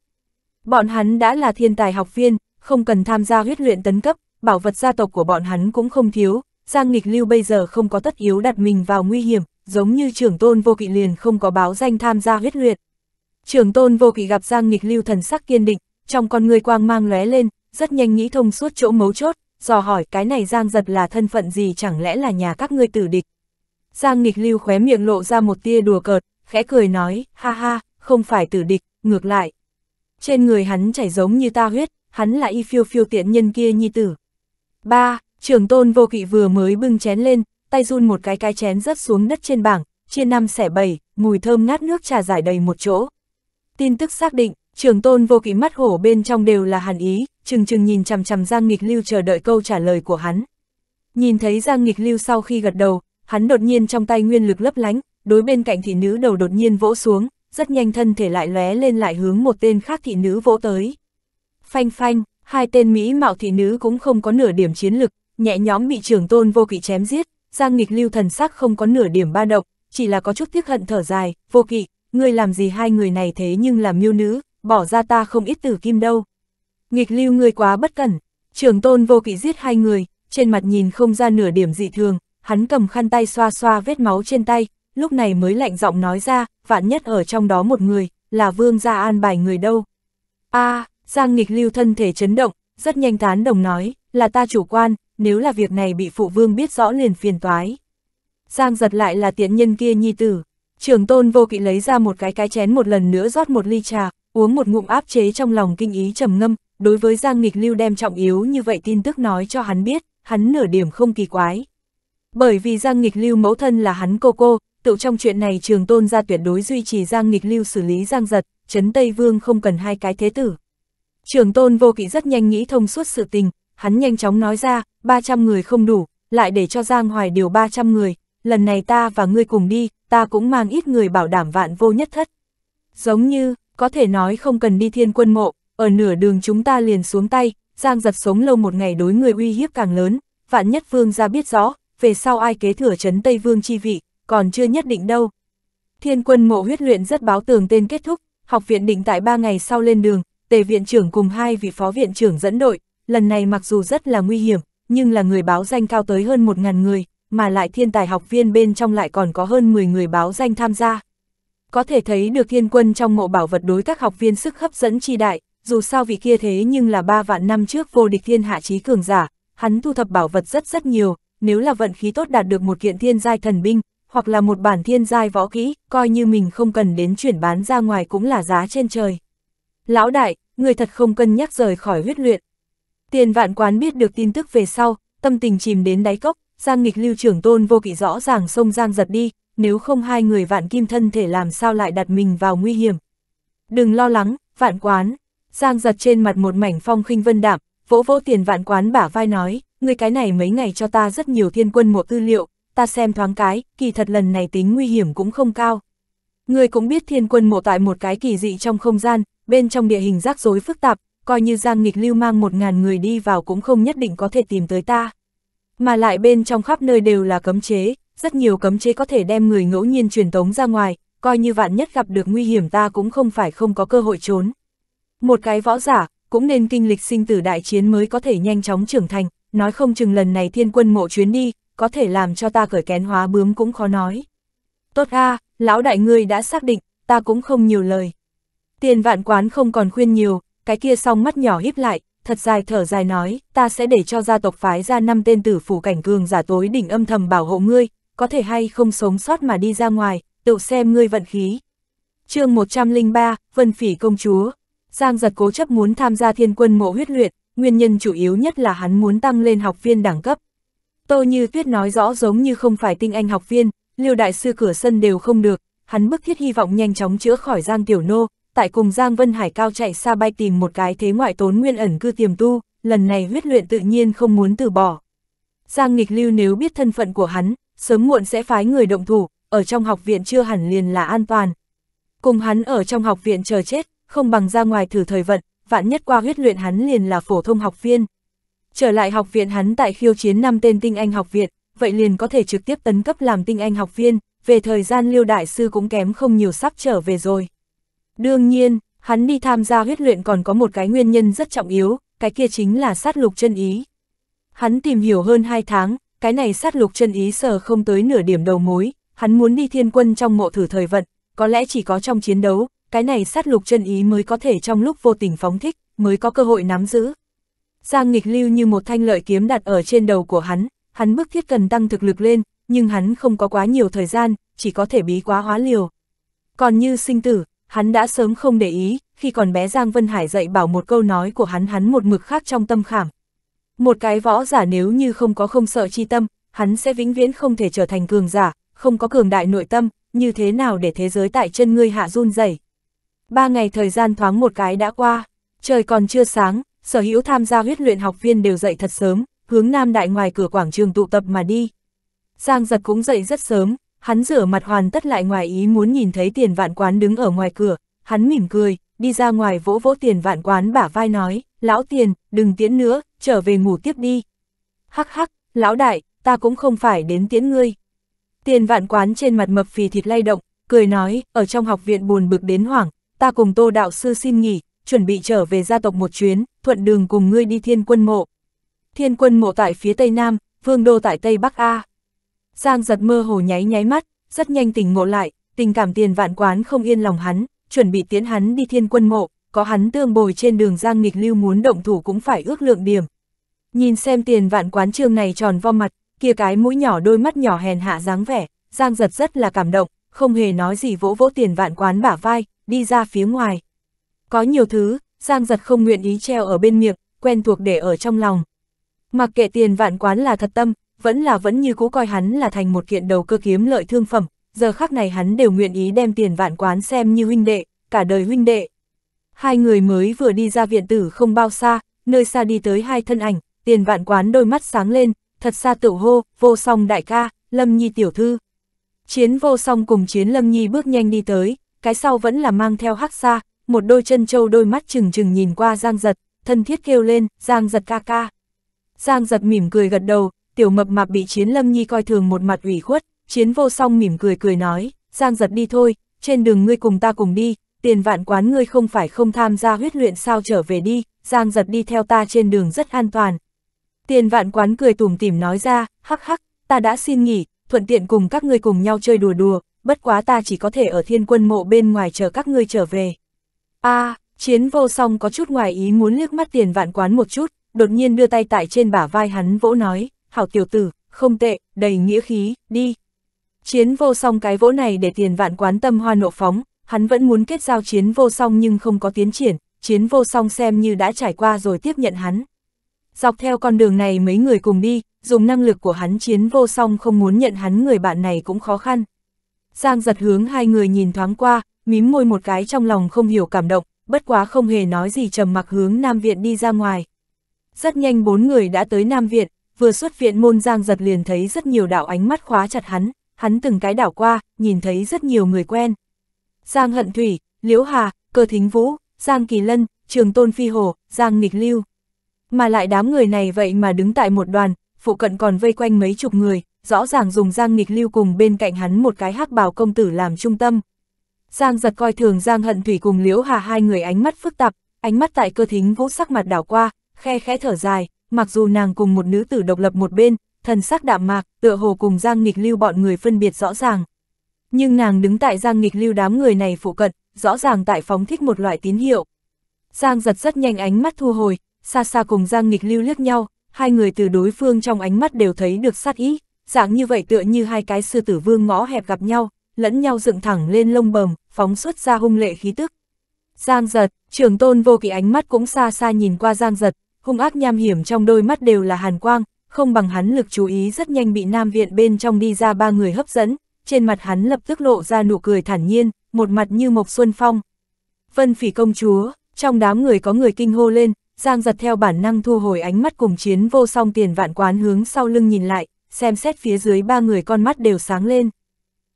Bọn hắn đã là thiên tài học viên, không cần tham gia huyết luyện tấn cấp, bảo vật gia tộc của bọn hắn cũng không thiếu, Giang Nghịch Lưu bây giờ không có tất yếu đặt mình vào nguy hiểm, giống như trưởng tôn vô kỵ liền không có báo danh tham gia huyết luyện. Trưởng tôn vô kỵ gặp Giang Nghịch Lưu thần sắc kiên định, trong con người quang mang lóe lên, rất nhanh nghĩ thông suốt chỗ mấu chốt, dò hỏi cái này Giang giật là thân phận gì chẳng lẽ là nhà các ngươi tử địch. Giang nghịch lưu khóe miệng lộ ra một tia đùa cợt, khẽ cười nói, ha ha, không phải tử địch, ngược lại. Trên người hắn chảy giống như ta huyết, hắn là y phiêu phiêu tiện nhân kia nhi tử. ba Trường tôn vô kỵ vừa mới bưng chén lên, tay run một cái cái chén rớt xuống đất trên bảng, chia năm xẻ bảy, mùi thơm ngát nước trà giải đầy một chỗ. Tin tức xác định, Trường tôn vô kỵ mắt hổ bên trong đều là hàn ý, chừng chừng nhìn chằm chằm Giang Nghịch Lưu chờ đợi câu trả lời của hắn. Nhìn thấy Giang Nghịch Lưu sau khi gật đầu, hắn đột nhiên trong tay nguyên lực lấp lánh, đối bên cạnh thị nữ đầu đột nhiên vỗ xuống, rất nhanh thân thể lại lóe lên lại hướng một tên khác thị nữ vỗ tới. Phanh phanh, hai tên Mỹ mạo thị nữ cũng không có nửa điểm chiến lực, nhẹ nhóm bị trường tôn vô kỵ chém giết, Giang Nghịch Lưu thần sắc không có nửa điểm ba động, chỉ là có chút tiếc hận thở dài, vô kỵ, ngươi làm gì hai người này thế nhưng làm miêu nữ, bỏ ra ta không ít tử kim đâu. Nghịch lưu ngươi quá bất cẩn, trường tôn vô kỵ giết hai người, trên mặt nhìn không ra nửa điểm dị thường, hắn cầm khăn tay xoa xoa vết máu trên tay, lúc này mới lạnh giọng nói ra, vạn nhất ở trong đó một người, là vương gia an bài người đâu. a à, Giang nghịch lưu thân thể chấn động, rất nhanh tán đồng nói, là ta chủ quan, nếu là việc này bị phụ vương biết rõ liền phiền toái. Giang giật lại là tiện nhân kia nhi tử, trường tôn vô kỵ lấy ra một cái cái chén một lần nữa rót một ly trà, uống một ngụm áp chế trong lòng kinh ý trầm ngâm, đối với Giang Nghịch Lưu đem trọng yếu như vậy tin tức nói cho hắn biết, hắn nửa điểm không kỳ quái. Bởi vì Giang Nghịch Lưu mẫu thân là hắn cô cô, tự trong chuyện này trường tôn ra tuyệt đối duy trì Giang Nghịch Lưu xử lý Giang Giật, Trấn Tây Vương không cần hai cái thế tử. Trường tôn vô kỵ rất nhanh nghĩ thông suốt sự tình, hắn nhanh chóng nói ra, 300 người không đủ, lại để cho Giang Hoài điều 300 người, lần này ta và ngươi cùng đi, ta cũng mang ít người bảo đảm vạn vô nhất thất. Giống như, có thể nói không cần đi thiên quân mộ, ở nửa đường chúng ta liền xuống tay, giang giật sống lâu một ngày đối người uy hiếp càng lớn, vạn nhất vương ra biết rõ, về sau ai kế thừa chấn Tây Vương chi vị, còn chưa nhất định đâu. Thiên quân mộ huyết luyện rất báo tường tên kết thúc, học viện định tại ba ngày sau lên đường, tề viện trưởng cùng hai vị phó viện trưởng dẫn đội, lần này mặc dù rất là nguy hiểm, nhưng là người báo danh cao tới hơn 1.000 người, mà lại thiên tài học viên bên trong lại còn có hơn 10 người báo danh tham gia. Có thể thấy được thiên quân trong mộ bảo vật đối các học viên sức hấp dẫn chi đại, dù sao vị kia thế nhưng là ba vạn năm trước vô địch thiên hạ trí cường giả, hắn thu thập bảo vật rất rất nhiều, nếu là vận khí tốt đạt được một kiện thiên giai thần binh, hoặc là một bản thiên giai võ kỹ, coi như mình không cần đến chuyển bán ra ngoài cũng là giá trên trời. Lão đại, người thật không cân nhắc rời khỏi huyết luyện. Tiền vạn quán biết được tin tức về sau, tâm tình chìm đến đáy cốc, Giang nghịch lưu trưởng tôn vô kỵ rõ ràng sông Giang giật đi, nếu không hai người vạn kim thân thể làm sao lại đặt mình vào nguy hiểm. Đừng lo lắng, vạn quán. Giang giật trên mặt một mảnh phong khinh vân đạm, vỗ vỗ tiền vạn quán bả vai nói, người cái này mấy ngày cho ta rất nhiều thiên quân mộ tư liệu, ta xem thoáng cái, kỳ thật lần này tính nguy hiểm cũng không cao. Người cũng biết thiên quân mộ tại một cái kỳ dị trong không gian, bên trong địa hình rắc rối phức tạp, coi như Giang nghịch lưu mang một ngàn người đi vào cũng không nhất định có thể tìm tới ta. Mà lại bên trong khắp nơi đều là cấm chế, rất nhiều cấm chế có thể đem người ngẫu nhiên truyền tống ra ngoài, coi như vạn nhất gặp được nguy hiểm ta cũng không phải không có cơ hội trốn. Một cái võ giả, cũng nên kinh lịch sinh tử đại chiến mới có thể nhanh chóng trưởng thành, nói không chừng lần này thiên quân mộ chuyến đi, có thể làm cho ta cởi kén hóa bướm cũng khó nói. Tốt a lão đại ngươi đã xác định, ta cũng không nhiều lời. Tiền vạn quán không còn khuyên nhiều, cái kia song mắt nhỏ híp lại, thật dài thở dài nói, ta sẽ để cho gia tộc phái ra năm tên tử phủ cảnh cường giả tối đỉnh âm thầm bảo hộ ngươi, có thể hay không sống sót mà đi ra ngoài, tự xem ngươi vận khí. chương 103, Vân Phỉ Công Chúa Giang giật cố chấp muốn tham gia thiên quân mộ huyết luyện, nguyên nhân chủ yếu nhất là hắn muốn tăng lên học viên đẳng cấp. Tô Như Tuyết nói rõ giống như không phải tinh anh học viên, liêu đại sư cửa sân đều không được, hắn bức thiết hy vọng nhanh chóng chữa khỏi Giang Tiểu Nô, tại cùng Giang Vân Hải cao chạy xa bay tìm một cái thế ngoại tốn nguyên ẩn cư tiềm tu, lần này huyết luyện tự nhiên không muốn từ bỏ. Giang nghịch lưu nếu biết thân phận của hắn, sớm muộn sẽ phái người động thủ, ở trong học viện chưa hẳn liền là an toàn. Cùng hắn ở trong học viện chờ chết, không bằng ra ngoài thử thời vận, vạn nhất qua huyết luyện hắn liền là phổ thông học viên. Trở lại học viện hắn tại khiêu chiến năm tên tinh anh học viện, vậy liền có thể trực tiếp tấn cấp làm tinh anh học viên, về thời gian liêu đại sư cũng kém không nhiều sắp trở về rồi. Đương nhiên, hắn đi tham gia huyết luyện còn có một cái nguyên nhân rất trọng yếu, cái kia chính là sát lục chân ý. Hắn tìm hiểu hơn 2 tháng, cái này sát lục chân ý sờ không tới nửa điểm đầu mối, hắn muốn đi thiên quân trong mộ thử thời vận, có lẽ chỉ có trong chiến đấu, cái này sát lục chân ý mới có thể trong lúc vô tình phóng thích, mới có cơ hội nắm giữ. Giang nghịch lưu như một thanh lợi kiếm đặt ở trên đầu của hắn, hắn bức thiết cần tăng thực lực lên, nhưng hắn không có quá nhiều thời gian, chỉ có thể bí quá hóa liều. Còn như sinh tử, hắn đã sớm không để ý, khi còn bé Giang Vân Hải dạy bảo một câu nói của hắn hắn một mực khác trong tâm khảm, một cái võ giả nếu như không có không sợ chi tâm, hắn sẽ vĩnh viễn không thể trở thành cường giả, không có cường đại nội tâm, như thế nào để thế giới tại chân ngươi hạ run rẩy. Ba ngày thời gian thoáng một cái đã qua, trời còn chưa sáng, sở hữu tham gia huyết luyện học viên đều dậy thật sớm, hướng nam đại ngoài cửa quảng trường tụ tập mà đi. Giang giật cũng dậy rất sớm, hắn rửa mặt hoàn tất lại ngoài ý muốn nhìn thấy tiền vạn quán đứng ở ngoài cửa, hắn mỉm cười, đi ra ngoài vỗ vỗ tiền vạn quán bả vai nói, lão tiền, đừng tiễn nữa, trở về ngủ tiếp đi. Hắc hắc, lão đại, ta cũng không phải đến tiễn ngươi. Tiền vạn quán trên mặt mập phì thịt lay động, cười nói, ở trong học viện buồn bực đến hoảng, ta cùng tô đạo sư xin nghỉ, chuẩn bị trở về gia tộc một chuyến, thuận đường cùng ngươi đi thiên quân mộ. Thiên quân mộ tại phía tây nam, vương đô tại tây bắc A. Giang giật mơ hồ nháy nháy mắt, rất nhanh tỉnh ngộ lại, tình cảm tiền vạn quán không yên lòng hắn, chuẩn bị tiến hắn đi thiên quân mộ, có hắn tương bồi trên đường giang nghịch lưu muốn động thủ cũng phải ước lượng điểm. Nhìn xem tiền vạn quán trương này tròn vo mặt, kia cái mũi nhỏ đôi mắt nhỏ hèn hạ dáng vẻ, giang giật rất là cảm động, không hề nói gì vỗ vỗ tiền vạn quán bả vai, đi ra phía ngoài. Có nhiều thứ, giang giật không nguyện ý treo ở bên miệng, quen thuộc để ở trong lòng. Mặc kệ tiền vạn quán là thật tâm, vẫn là vẫn như cũ coi hắn là thành một kiện đầu cơ kiếm lợi thương phẩm, giờ khác này hắn đều nguyện ý đem tiền vạn quán xem như huynh đệ, cả đời huynh đệ. Hai người mới vừa đi ra viện tử không bao xa, nơi xa đi tới hai thân ảnh, tiền vạn quán đôi mắt sáng lên, thật xa tự hô, vô song đại ca, lâm nhi tiểu thư. Chiến vô song cùng chiến lâm nhi bước nhanh đi tới, cái sau vẫn là mang theo hắc xa, một đôi chân trâu đôi mắt chừng chừng nhìn qua giang giật, thân thiết kêu lên, giang giật ca ca. Giang giật mỉm cười gật đầu, tiểu mập mạp bị chiến lâm nhi coi thường một mặt ủy khuất, Chiến vô song mỉm cười cười nói, Giang giật đi thôi, trên đường ngươi cùng ta cùng đi, tiền vạn quán ngươi không phải không tham gia huyết luyện sao trở về đi, Giang giật đi theo ta trên đường rất an toàn. Tiền vạn quán cười tủm tỉm nói ra, hắc hắc, ta đã xin nghỉ, thuận tiện cùng các ngươi cùng nhau chơi đùa đùa, bất quá ta chỉ có thể ở thiên quân mộ bên ngoài chờ các ngươi trở về. a à, chiến vô song có chút ngoài ý muốn liếc mắt tiền vạn quán một chút, đột nhiên đưa tay tại trên bả vai hắn vỗ nói, hảo tiểu tử, không tệ, đầy nghĩa khí, đi. Chiến vô song cái vỗ này để tiền vạn quán tâm hoa nộ phóng, hắn vẫn muốn kết giao chiến vô song nhưng không có tiến triển, chiến vô song xem như đã trải qua rồi tiếp nhận hắn. Dọc theo con đường này mấy người cùng đi, dùng năng lực của hắn chiến vô song không muốn nhận hắn người bạn này cũng khó khăn. Giang giật hướng hai người nhìn thoáng qua, mím môi một cái trong lòng không hiểu cảm động, bất quá không hề nói gì trầm mặc hướng Nam Viện đi ra ngoài. Rất nhanh bốn người đã tới Nam Viện, vừa xuất viện môn Giang giật liền thấy rất nhiều đạo ánh mắt khóa chặt hắn, hắn từng cái đảo qua, nhìn thấy rất nhiều người quen. Giang Hận Thủy, Liễu Hà, Cơ Thính Vũ, Giang Kỳ Lân, Trường Tôn Phi Hồ, Giang Nghịch Lưu. Mà lại đám người này vậy mà đứng tại một đoàn, phụ cận còn vây quanh mấy chục người, rõ ràng dùng Giang Nghịch Lưu cùng bên cạnh hắn một cái hắc bào công tử làm trung tâm. Giang giật coi thường Giang Hận Thủy cùng Liễu Hà hai người ánh mắt phức tạp, ánh mắt tại cơ thính vũ sắc mặt đảo qua, khe khẽ thở dài, mặc dù nàng cùng một nữ tử độc lập một bên, thần sắc đạm mạc, tựa hồ cùng Giang Nghịch Lưu bọn người phân biệt rõ ràng. Nhưng nàng đứng tại Giang Nghịch Lưu đám người này phụ cận, rõ ràng tại phóng thích một loại tín hiệu. Giang giật rất nhanh ánh mắt thu hồi, xa xa cùng Giang Nghịch Lưu liếc nhau, hai người từ đối phương trong ánh mắt đều thấy được sát ý, dạng như vậy tựa như hai cái sư tử vương ngõ hẹp gặp nhau, lẫn nhau dựng thẳng lên lông bầm, phóng xuất ra hung lệ khí tức. Giang giật, trường tôn vô kỵ ánh mắt cũng xa xa nhìn qua Giang giật, hung ác nham hiểm trong đôi mắt đều là hàn quang, không bằng hắn lực chú ý rất nhanh bị Nam Viện bên trong đi ra ba người hấp dẫn, trên mặt hắn lập tức lộ ra nụ cười thản nhiên, một mặt như Mộc Xuân Phong. Vân phỉ công chúa, trong đám người có người kinh hô lên, Giang giật theo bản năng thu hồi ánh mắt cùng chiến vô song tiền vạn quán hướng sau lưng nhìn lại, xem xét phía dưới ba người con mắt đều sáng lên.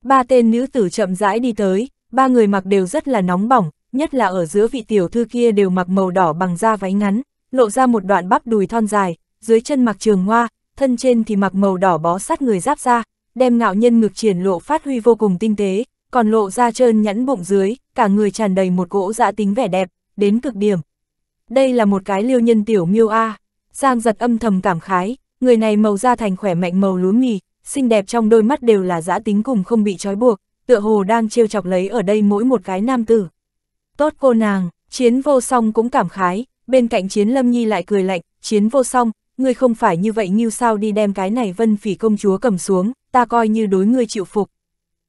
Ba tên nữ tử chậm rãi đi tới, ba người mặc đều rất là nóng bỏng, nhất là ở giữa vị tiểu thư kia đều mặc màu đỏ bằng da váy ngắn, lộ ra một đoạn bắp đùi thon dài, dưới chân mặc trường hoa, thân trên thì mặc màu đỏ bó sát người giáp ra, đem ngạo nhân ngực triển lộ phát huy vô cùng tinh tế, còn lộ ra trơn nhẫn bụng dưới, cả người tràn đầy một gỗ dạ tính vẻ đẹp, đến cực điểm. Đây là một cái liêu nhân tiểu miêu A, Giang giật âm thầm cảm khái, người này màu da thành khỏe mạnh màu lúa mì, xinh đẹp trong đôi mắt đều là dã tính cùng không bị trói buộc, tựa hồ đang trêu chọc lấy ở đây mỗi một cái nam tử. Tốt cô nàng, chiến vô song cũng cảm khái, bên cạnh chiến lâm nhi lại cười lạnh, chiến vô song, ngươi không phải như vậy như sao đi đem cái này vân phỉ công chúa cầm xuống, ta coi như đối ngươi chịu phục.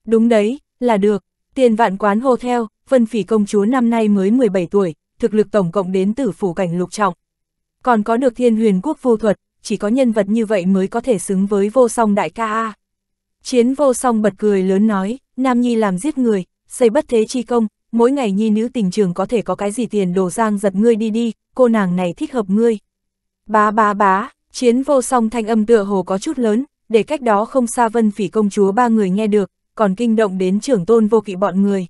Đúng đấy, là được, tiền vạn quán hô theo, vân phỉ công chúa năm nay mới 17 tuổi, thực lực tổng cộng đến tử phủ cảnh lục trọng. Còn có được thiên huyền quốc vô thuật, chỉ có nhân vật như vậy mới có thể xứng với vô song đại ca A. Chiến vô song bật cười lớn nói, Nam Nhi làm giết người, xây bất thế chi công, mỗi ngày Nhi nữ tình trường có thể có cái gì tiền đồ giang giật ngươi đi đi, cô nàng này thích hợp ngươi. Bá bá bá, chiến vô song thanh âm tựa hồ có chút lớn, để cách đó không xa vân phỉ công chúa ba người nghe được, còn kinh động đến trưởng tôn vô kỵ bọn người.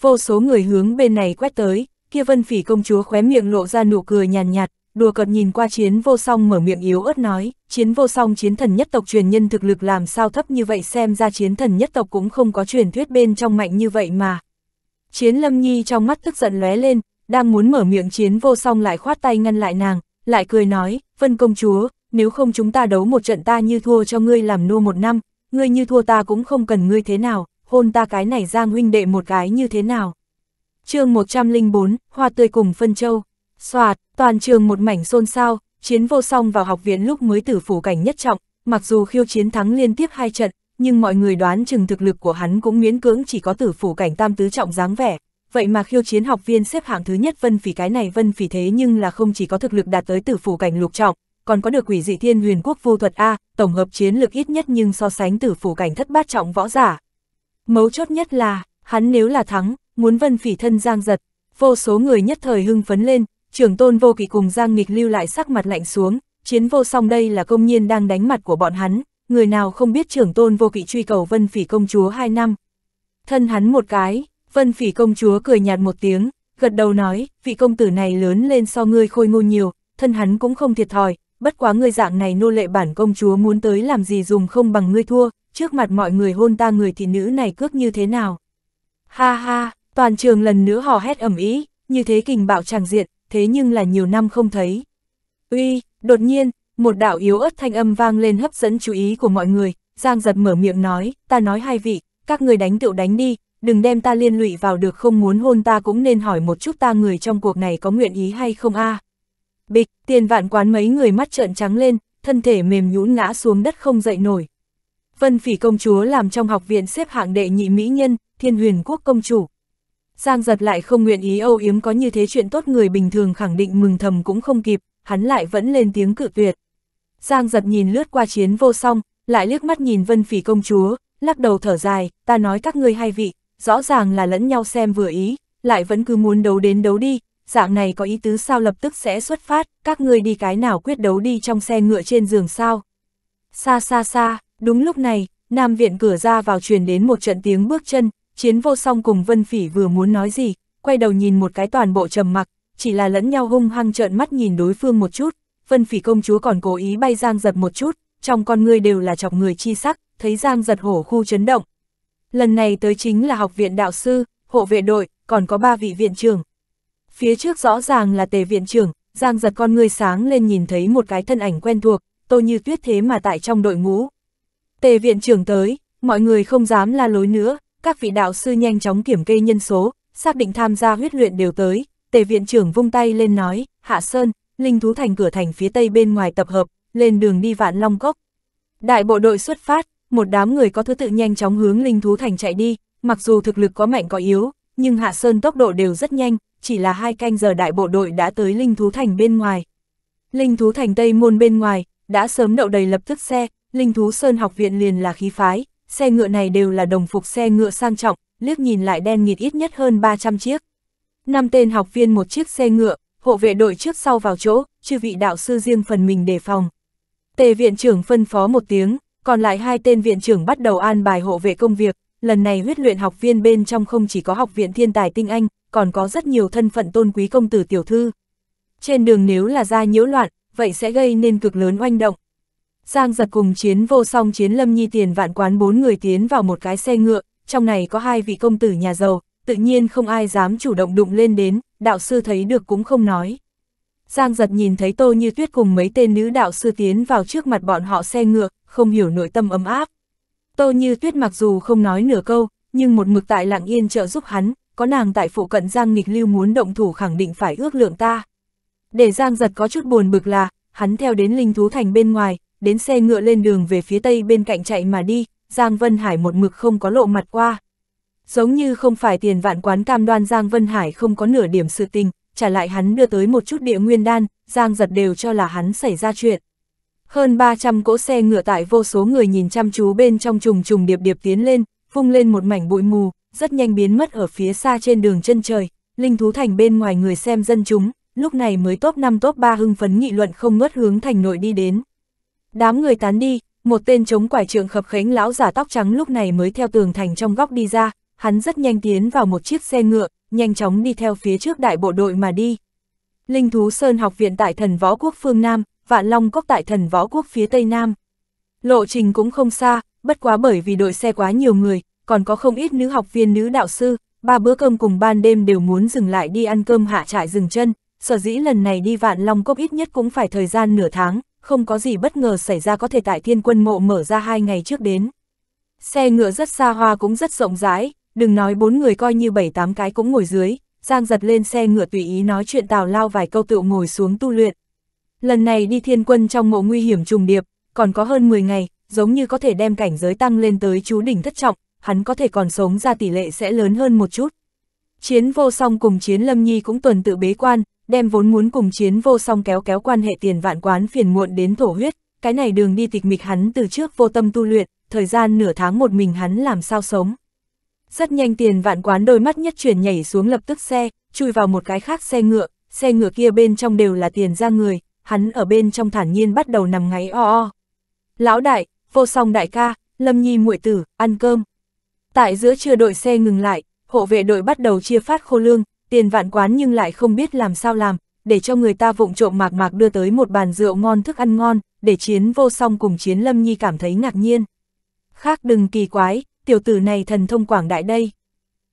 Vô số người hướng bên này quét tới, kia vân phỉ công chúa khóe miệng lộ ra nụ cười nhàn nhạt, nhạt, đùa cợt nhìn qua chiến vô song mở miệng yếu ớt nói, chiến vô song chiến thần nhất tộc truyền nhân thực lực làm sao thấp như vậy xem ra chiến thần nhất tộc cũng không có truyền thuyết bên trong mạnh như vậy mà. Chiến lâm nhi trong mắt tức giận lóe lên, đang muốn mở miệng chiến vô song lại khoát tay ngăn lại nàng, lại cười nói, Vân công chúa, nếu không chúng ta đấu một trận ta như thua cho ngươi làm nô một năm, ngươi như thua ta cũng không cần ngươi thế nào, hôn ta cái này giang huynh đệ một cái như thế nào. chương 104, Hoa tươi cùng phân châu, soạt, toàn trường một mảnh xôn xao, chiến vô song vào học viện lúc mới tử phủ cảnh nhất trọng, mặc dù khiêu chiến thắng liên tiếp hai trận, nhưng mọi người đoán chừng thực lực của hắn cũng miễn cưỡng chỉ có tử phủ cảnh tam tứ trọng dáng vẻ, vậy mà khiêu chiến học viên xếp hạng thứ nhất Vân Phỉ cái này Vân Phỉ thế nhưng là không chỉ có thực lực đạt tới tử phủ cảnh lục trọng, còn có được quỷ dị thiên huyền quốc vô thuật A, tổng hợp chiến lực ít nhất nhưng so sánh tử phủ cảnh thất bát trọng võ giả. Mấu chốt nhất là, hắn nếu là thắng, muốn Vân Phỉ thân giang giật, vô số người nhất thời hưng phấn lên, trưởng tôn vô kỵ cùng giang nghịch lưu lại sắc mặt lạnh xuống, chiến vô song đây là công nhiên đang đánh mặt của bọn hắn, người nào không biết trưởng tôn vô kỵ truy cầu Vân Phỉ công chúa hai năm. Thân hắn một cái, Vân phỉ công chúa cười nhạt một tiếng, gật đầu nói, vị công tử này lớn lên so ngươi khôi ngô nhiều, thân hắn cũng không thiệt thòi, bất quá ngươi dạng này nô lệ bản công chúa muốn tới làm gì dùng không bằng ngươi thua, trước mặt mọi người hôn ta người thị nữ này cước như thế nào. Ha ha, toàn trường lần nữa hò hét ẩm ý, như thế kình bạo tràng diện, thế nhưng là nhiều năm không thấy. Uy, đột nhiên, một đạo yếu ớt thanh âm vang lên hấp dẫn chú ý của mọi người, Giang giật mở miệng nói, ta nói hai vị, các người đánh tựu đánh đi, đừng đem ta liên lụy vào được không muốn hôn ta cũng nên hỏi một chút ta người trong cuộc này có nguyện ý hay không a à. Bịch, tiền vạn quán mấy người mắt trợn trắng lên, thân thể mềm nhũn ngã xuống đất không dậy nổi. Vân phỉ công chúa làm trong học viện xếp hạng đệ nhị mỹ nhân, thiên huyền quốc công chủ. Giang giật lại không nguyện ý âu yếm có như thế chuyện tốt người bình thường khẳng định mừng thầm cũng không kịp, hắn lại vẫn lên tiếng cự tuyệt. Giang giật nhìn lướt qua chiến vô song, lại liếc mắt nhìn vân phỉ công chúa, lắc đầu thở dài, ta nói các ngươi hai vị, rõ ràng là lẫn nhau xem vừa ý, lại vẫn cứ muốn đấu đến đấu đi, dạng này có ý tứ sao lập tức sẽ xuất phát, các ngươi đi cái nào quyết đấu đi trong xe ngựa trên giường sao. Xa xa xa, đúng lúc này, Nam viện cửa ra vào truyền đến một trận tiếng bước chân, chiến vô song cùng Vân Phỉ vừa muốn nói gì, quay đầu nhìn một cái toàn bộ trầm mặc, chỉ là lẫn nhau hung hăng trợn mắt nhìn đối phương một chút, Vân Phỉ công chúa còn cố ý bay giang giật một chút, trong con người đều là chọc người chi sắc, thấy giang giật hổ khu chấn động, lần này tới chính là học viện đạo sư, hộ vệ đội, còn có ba vị viện trưởng. Phía trước rõ ràng là tề viện trưởng, Giang giật con người sáng lên nhìn thấy một cái thân ảnh quen thuộc, tô như tuyết thế mà tại trong đội ngũ. Tề viện trưởng tới, mọi người không dám la lối nữa, các vị đạo sư nhanh chóng kiểm kê nhân số, xác định tham gia huyết luyện đều tới, tề viện trưởng vung tay lên nói, Hạ Sơn, Linh Thú Thành cửa thành phía tây bên ngoài tập hợp, lên đường đi vạn long cốc. Đại bộ đội xuất phát, một đám người có thứ tự nhanh chóng hướng linh thú thành chạy đi, mặc dù thực lực có mạnh có yếu, nhưng Hạ Sơn tốc độ đều rất nhanh, chỉ là hai canh giờ đại bộ đội đã tới linh thú thành bên ngoài. Linh thú thành Tây Môn bên ngoài, đã sớm đậu đầy lập tức xe, linh thú Sơn học viện liền là khí phái, xe ngựa này đều là đồng phục xe ngựa sang trọng, liếc nhìn lại đen nghịt ít nhất hơn 300 chiếc. Năm tên học viên một chiếc xe ngựa, hộ vệ đội trước sau vào chỗ, chư vị đạo sư riêng phần mình đề phòng. Tề viện trưởng phân phó một tiếng, còn lại hai tên viện trưởng bắt đầu an bài hộ vệ công việc, lần này huyết luyện học viên bên trong không chỉ có học viện thiên tài tinh anh, còn có rất nhiều thân phận tôn quý công tử tiểu thư. Trên đường nếu là ra nhiễu loạn, vậy sẽ gây nên cực lớn oanh động. Giang giật cùng chiến vô song chiến lâm nhi tiền vạn quán bốn người tiến vào một cái xe ngựa, trong này có hai vị công tử nhà giàu, tự nhiên không ai dám chủ động đụng lên đến, đạo sư thấy được cũng không nói. Giang giật nhìn thấy Tô Như Tuyết cùng mấy tên nữ đạo sư tiến vào trước mặt bọn họ xe ngựa, không hiểu nội tâm ấm áp. Tô Như Tuyết mặc dù không nói nửa câu, nhưng một mực tại lặng yên trợ giúp hắn, có nàng tại phụ cận Giang nghịch lưu muốn động thủ khẳng định phải ước lượng ta. Để Giang giật có chút buồn bực là, hắn theo đến linh thú thành bên ngoài, đến xe ngựa lên đường về phía tây bên cạnh chạy mà đi, Giang Vân Hải một mực không có lộ mặt qua. Giống như không phải tiền vạn quán cam đoan Giang Vân Hải không có nửa điểm sự tình, trả lại hắn đưa tới một chút địa nguyên đan, Giang giật đều cho là hắn xảy ra chuyện. Hơn 300 cỗ xe ngựa tại vô số người nhìn chăm chú bên trong trùng trùng điệp điệp tiến lên, vung lên một mảnh bụi mù, rất nhanh biến mất ở phía xa trên đường chân trời, linh thú thành bên ngoài người xem dân chúng, lúc này mới top 5 top 3 hưng phấn nghị luận không ngớt hướng thành nội đi đến. Đám người tán đi, một tên chống quải trượng khập khánh lão giả tóc trắng lúc này mới theo tường thành trong góc đi ra, hắn rất nhanh tiến vào một chiếc xe ngựa, nhanh chóng đi theo phía trước đại bộ đội mà đi. Linh Thú Sơn học viện tại thần võ quốc phương Nam, Vạn Long Cốc tại thần võ quốc phía Tây Nam. Lộ trình cũng không xa, bất quá bởi vì đội xe quá nhiều người, còn có không ít nữ học viên nữ đạo sư, ba bữa cơm cùng ban đêm đều muốn dừng lại đi ăn cơm hạ trại dừng chân, sở dĩ lần này đi Vạn Long Cốc ít nhất cũng phải thời gian nửa tháng, không có gì bất ngờ xảy ra có thể tại thiên quân mộ mở ra hai ngày trước đến. Xe ngựa rất xa hoa cũng rất rộng rãi, Đừng nói bốn người coi như bảy tám cái cũng ngồi dưới, Giang giật lên xe ngựa tùy ý nói chuyện tào lao vài câu tựu ngồi xuống tu luyện. Lần này đi thiên quân trong mộ nguy hiểm trùng điệp, còn có hơn 10 ngày, giống như có thể đem cảnh giới tăng lên tới chú đỉnh thất trọng, hắn có thể còn sống ra tỷ lệ sẽ lớn hơn một chút. Chiến vô song cùng chiến lâm nhi cũng tuần tự bế quan, đem vốn muốn cùng chiến vô song kéo kéo quan hệ tiền vạn quán phiền muộn đến thổ huyết, cái này đường đi tịch mịch hắn từ trước vô tâm tu luyện, thời gian nửa tháng một mình hắn làm sao sống. Rất nhanh tiền vạn quán đôi mắt nhất chuyển nhảy xuống lập tức xe, chui vào một cái khác xe ngựa, xe ngựa kia bên trong đều là tiền ra người, hắn ở bên trong thản nhiên bắt đầu nằm ngáy o o. Lão đại, vô song đại ca, lâm nhi muội tử, ăn cơm. Tại giữa trưa đội xe ngừng lại, hộ vệ đội bắt đầu chia phát khô lương, tiền vạn quán nhưng lại không biết làm sao làm, để cho người ta vụng trộm mạc mạc đưa tới một bàn rượu ngon thức ăn ngon, để chiến vô song cùng chiến lâm nhi cảm thấy ngạc nhiên. Khác đừng kỳ quái, tiểu tử này thần thông quảng đại đây.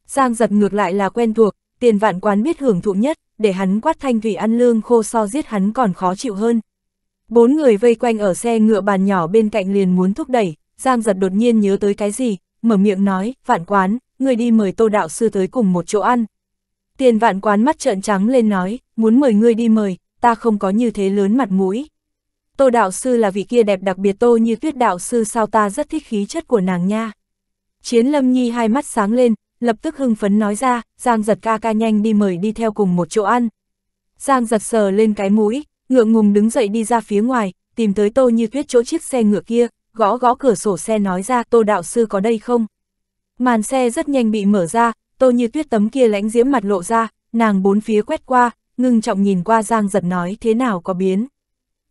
Giang giật ngược lại là quen thuộc, tiền vạn quán biết hưởng thụ nhất, để hắn quát thanh thủy ăn lương khô so giết hắn còn khó chịu hơn. Bốn người vây quanh ở xe ngựa bàn nhỏ bên cạnh liền muốn thúc đẩy, Giang giật đột nhiên nhớ tới cái gì, mở miệng nói, vạn quán, người đi mời tô đạo sư tới cùng một chỗ ăn. Tiền vạn quán mắt trợn trắng lên nói, muốn mời ngươi đi mời, ta không có như thế lớn mặt mũi. Tô đạo sư là vị kia đẹp đặc biệt tô như tuyết đạo sư sao ta rất thích khí chất của nàng nha. Chiến lâm nhi hai mắt sáng lên, lập tức hưng phấn nói ra, Giang giật ca ca nhanh đi mời đi theo cùng một chỗ ăn. Giang giật sờ lên cái mũi, ngượng ngùng đứng dậy đi ra phía ngoài, tìm tới tô như tuyết chỗ chiếc xe ngựa kia, gõ gõ cửa sổ xe nói ra tô đạo sư có đây không. Màn xe rất nhanh bị mở ra, tô như tuyết tấm kia lãnh diễm mặt lộ ra, nàng bốn phía quét qua, ngưng trọng nhìn qua Giang giật nói thế nào có biến.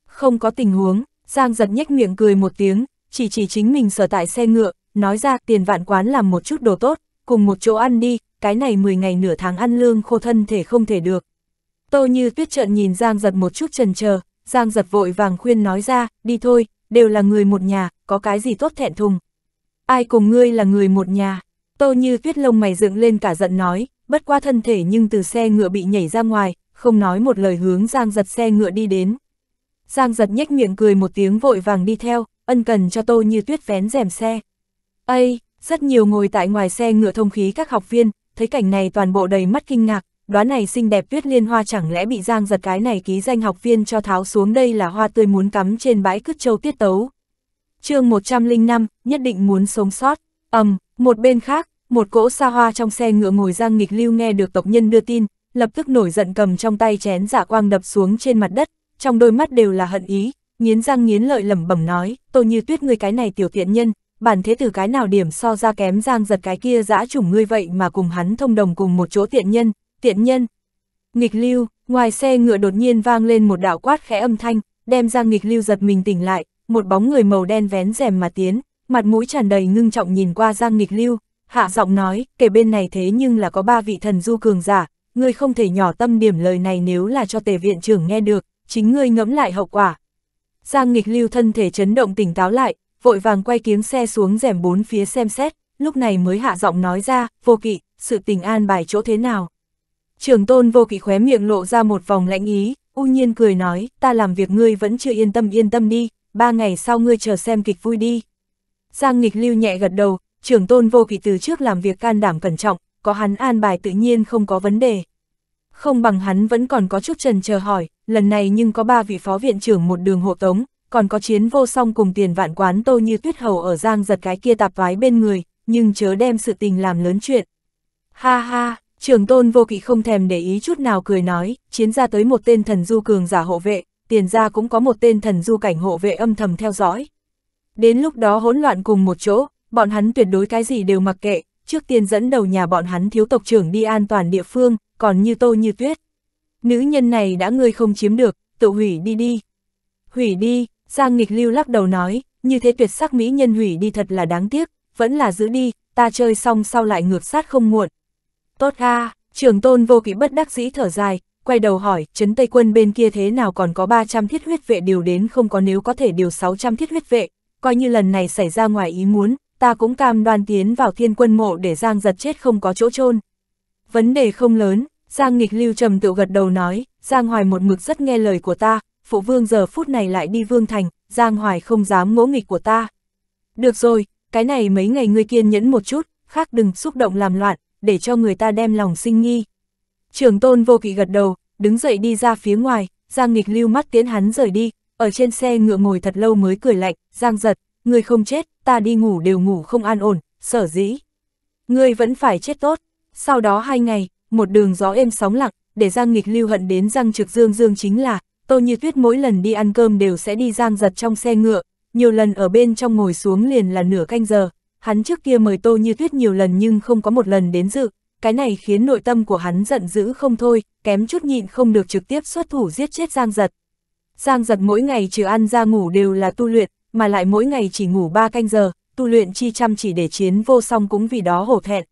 Không có tình huống, Giang giật nhếch miệng cười một tiếng, chỉ chỉ chính mình sở tại xe ngựa, nói ra tiền vạn quán làm một chút đồ tốt, cùng một chỗ ăn đi, cái này 10 ngày nửa tháng ăn lương khô thân thể không thể được. Tô như tuyết trợn nhìn Giang giật một chút trần chờ Giang giật vội vàng khuyên nói ra, đi thôi, đều là người một nhà, có cái gì tốt thẹn thùng. Ai cùng ngươi là người một nhà, tô như tuyết lông mày dựng lên cả giận nói, bất qua thân thể nhưng từ xe ngựa bị nhảy ra ngoài, không nói một lời hướng Giang giật xe ngựa đi đến. Giang giật nhếch miệng cười một tiếng vội vàng đi theo, ân cần cho tô như tuyết vén rèm xe. Ây, rất nhiều ngồi tại ngoài xe ngựa thông khí các học viên, thấy cảnh này toàn bộ đầy mắt kinh ngạc, đoán này xinh đẹp viết liên hoa chẳng lẽ bị giang giật cái này ký danh học viên cho tháo xuống đây là hoa tươi muốn cắm trên bãi cứt châu tiết tấu. chương 105, nhất định muốn sống sót, ầm, um, một bên khác, một cỗ xa hoa trong xe ngựa ngồi giang nghịch lưu nghe được tộc nhân đưa tin, lập tức nổi giận cầm trong tay chén giả dạ quang đập xuống trên mặt đất, trong đôi mắt đều là hận ý, nghiến răng nghiến lợi lẩm bẩm nói, tôi như tuyết người cái này tiểu tiện nhân, bản thế tử cái nào điểm so ra kém giang giật cái kia dã chủng ngươi vậy mà cùng hắn thông đồng cùng một chỗ tiện nhân, tiện nhân. Nghịch lưu, ngoài xe ngựa đột nhiên vang lên một đạo quát khẽ âm thanh, đem giang nghịch lưu giật mình tỉnh lại, một bóng người màu đen vén rèm mà tiến, mặt mũi tràn đầy ngưng trọng nhìn qua giang nghịch lưu, hạ giọng nói, kể bên này thế nhưng là có ba vị thần du cường giả, ngươi không thể nhỏ tâm điểm lời này nếu là cho tề viện trưởng nghe được, chính ngươi ngẫm lại hậu quả. Giang nghịch lưu thân thể chấn động tỉnh táo lại, vội vàng quay kiếm xe xuống rèm bốn phía xem xét, lúc này mới hạ giọng nói ra, vô kỵ, sự tình an bài chỗ thế nào. Trường tôn vô kỵ khóe miệng lộ ra một vòng lãnh ý, u nhiên cười nói, ta làm việc ngươi vẫn chưa yên tâm yên tâm đi, ba ngày sau ngươi chờ xem kịch vui đi. Giang nghịch lưu nhẹ gật đầu, trường tôn vô kỵ từ trước làm việc can đảm cẩn trọng, có hắn an bài tự nhiên không có vấn đề. Không bằng hắn vẫn còn có chút trần chờ hỏi, lần này nhưng có ba vị phó viện trưởng một đường hộ tống, còn có chiến vô song cùng tiền vạn quán tô như tuyết hầu ở giang giật cái kia tạp vái bên người, nhưng chớ đem sự tình làm lớn chuyện. Ha ha, trường tôn vô kỵ không thèm để ý chút nào cười nói, chiến ra tới một tên thần du cường giả hộ vệ, tiền ra cũng có một tên thần du cảnh hộ vệ âm thầm theo dõi. Đến lúc đó hỗn loạn cùng một chỗ, bọn hắn tuyệt đối cái gì đều mặc kệ, trước tiên dẫn đầu nhà bọn hắn thiếu tộc trưởng đi an toàn địa phương, còn như tô như tuyết. Nữ nhân này đã ngươi không chiếm được, tự hủy đi đi. Hủy đi, Giang nghịch lưu lắc đầu nói, như thế tuyệt sắc mỹ nhân hủy đi thật là đáng tiếc, vẫn là giữ đi, ta chơi xong sau lại ngược sát không muộn. Tốt a à, trường tôn vô kỵ bất đắc dĩ thở dài, quay đầu hỏi, chấn Tây quân bên kia thế nào còn có 300 thiết huyết vệ điều đến không có nếu có thể điều 600 thiết huyết vệ, coi như lần này xảy ra ngoài ý muốn, ta cũng cam đoan tiến vào thiên quân mộ để Giang giật chết không có chỗ chôn Vấn đề không lớn, Giang nghịch lưu trầm tự gật đầu nói, Giang hoài một mực rất nghe lời của ta, phụ vương giờ phút này lại đi vương thành, Giang Hoài không dám ngỗ nghịch của ta. Được rồi, cái này mấy ngày ngươi kiên nhẫn một chút, khác đừng xúc động làm loạn, để cho người ta đem lòng sinh nghi. Trường tôn vô kỵ gật đầu, đứng dậy đi ra phía ngoài, Giang nghịch lưu mắt tiến hắn rời đi, ở trên xe ngựa ngồi thật lâu mới cười lạnh, Giang giật, ngươi không chết, ta đi ngủ đều ngủ không an ổn, sở dĩ. Ngươi vẫn phải chết tốt, sau đó hai ngày, một đường gió êm sóng lặng, để Giang nghịch lưu hận đến Giang trực dương dương chính là, Tô Như Tuyết mỗi lần đi ăn cơm đều sẽ đi giang giật trong xe ngựa, nhiều lần ở bên trong ngồi xuống liền là nửa canh giờ, hắn trước kia mời Tô Như Tuyết nhiều lần nhưng không có một lần đến dự, cái này khiến nội tâm của hắn giận dữ không thôi, kém chút nhịn không được trực tiếp xuất thủ giết chết giang giật. Giang giật mỗi ngày trừ ăn ra ngủ đều là tu luyện, mà lại mỗi ngày chỉ ngủ ba canh giờ, tu luyện chi chăm chỉ để chiến vô song cũng vì đó hổ thẹn.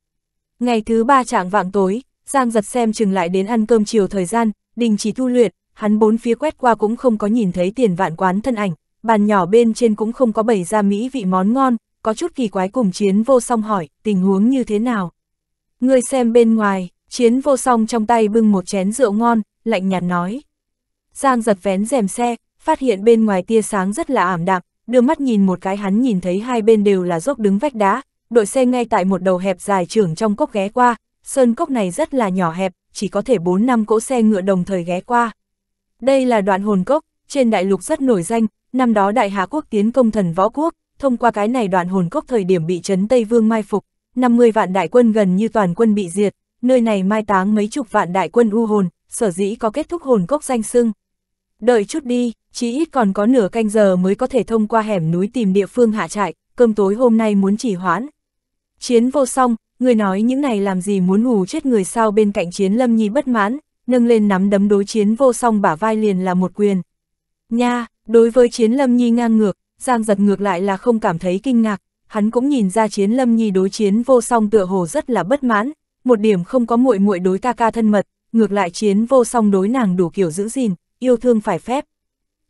Ngày thứ ba trạng vạng tối, Giang giật xem chừng lại đến ăn cơm chiều thời gian, đình chỉ tu luyện, hắn bốn phía quét qua cũng không có nhìn thấy tiền vạn quán thân ảnh, bàn nhỏ bên trên cũng không có bày ra mỹ vị món ngon, có chút kỳ quái cùng chiến vô song hỏi, tình huống như thế nào. Người xem bên ngoài, chiến vô song trong tay bưng một chén rượu ngon, lạnh nhạt nói. Giang giật vén rèm xe, phát hiện bên ngoài tia sáng rất là ảm đạm, đưa mắt nhìn một cái hắn nhìn thấy hai bên đều là dốc đứng vách đá, đội xe ngay tại một đầu hẹp dài trưởng trong cốc ghé qua, sơn cốc này rất là nhỏ hẹp, chỉ có thể 4 năm cỗ xe ngựa đồng thời ghé qua. Đây là đoạn hồn cốc, trên đại lục rất nổi danh, năm đó Đại Hà Quốc tiến công thần võ quốc, thông qua cái này đoạn hồn cốc thời điểm bị Trấn Tây Vương mai phục, 50 vạn đại quân gần như toàn quân bị diệt, nơi này mai táng mấy chục vạn đại quân u hồn, sở dĩ có kết thúc hồn cốc danh sưng. Đợi chút đi, chỉ ít còn có nửa canh giờ mới có thể thông qua hẻm núi tìm địa phương hạ trại, cơm tối hôm nay muốn chỉ hoãn. Chiến vô song, người nói những này làm gì muốn ngủ chết người sao bên cạnh chiến lâm nhi bất mãn, nâng lên nắm đấm đối chiến vô song bả vai liền là một quyền. Nha, đối với chiến lâm nhi ngang ngược, Giang giật ngược lại là không cảm thấy kinh ngạc, hắn cũng nhìn ra chiến lâm nhi đối chiến vô song tựa hồ rất là bất mãn, một điểm không có muội muội đối ca ca thân mật, ngược lại chiến vô song đối nàng đủ kiểu giữ gìn, yêu thương phải phép.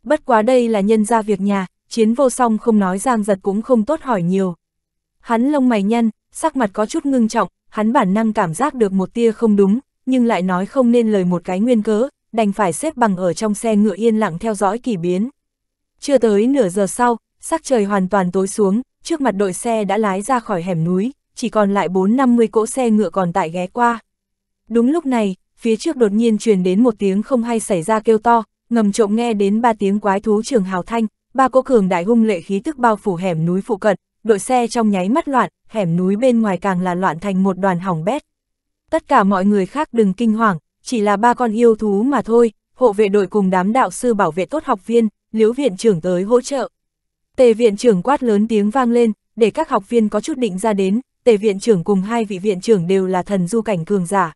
Bất quá đây là nhân ra việc nhà, chiến vô song không nói Giang giật cũng không tốt hỏi nhiều. Hắn lông mày nhăn, sắc mặt có chút ngưng trọng, hắn bản năng cảm giác được một tia không đúng, nhưng lại nói không nên lời một cái nguyên cớ, đành phải xếp bằng ở trong xe ngựa yên lặng theo dõi kỳ biến. Chưa tới nửa giờ sau, sắc trời hoàn toàn tối xuống, trước mặt đội xe đã lái ra khỏi hẻm núi, chỉ còn lại 4-50 cỗ xe ngựa còn tại ghé qua. Đúng lúc này, phía trước đột nhiên truyền đến một tiếng không hay xảy ra kêu to, ngầm trộm nghe đến ba tiếng quái thú trường hào thanh, ba cỗ cường đại hung lệ khí tức bao phủ hẻm núi phụ cận, đội xe trong nháy mắt loạn, hẻm núi bên ngoài càng là loạn thành một đoàn hỏng bét tất cả mọi người khác đừng kinh hoàng, chỉ là ba con yêu thú mà thôi, hộ vệ đội cùng đám đạo sư bảo vệ tốt học viên, liếu viện trưởng tới hỗ trợ. Tề viện trưởng quát lớn tiếng vang lên, để các học viên có chút định ra đến, tề viện trưởng cùng hai vị viện trưởng đều là thần du cảnh cường giả.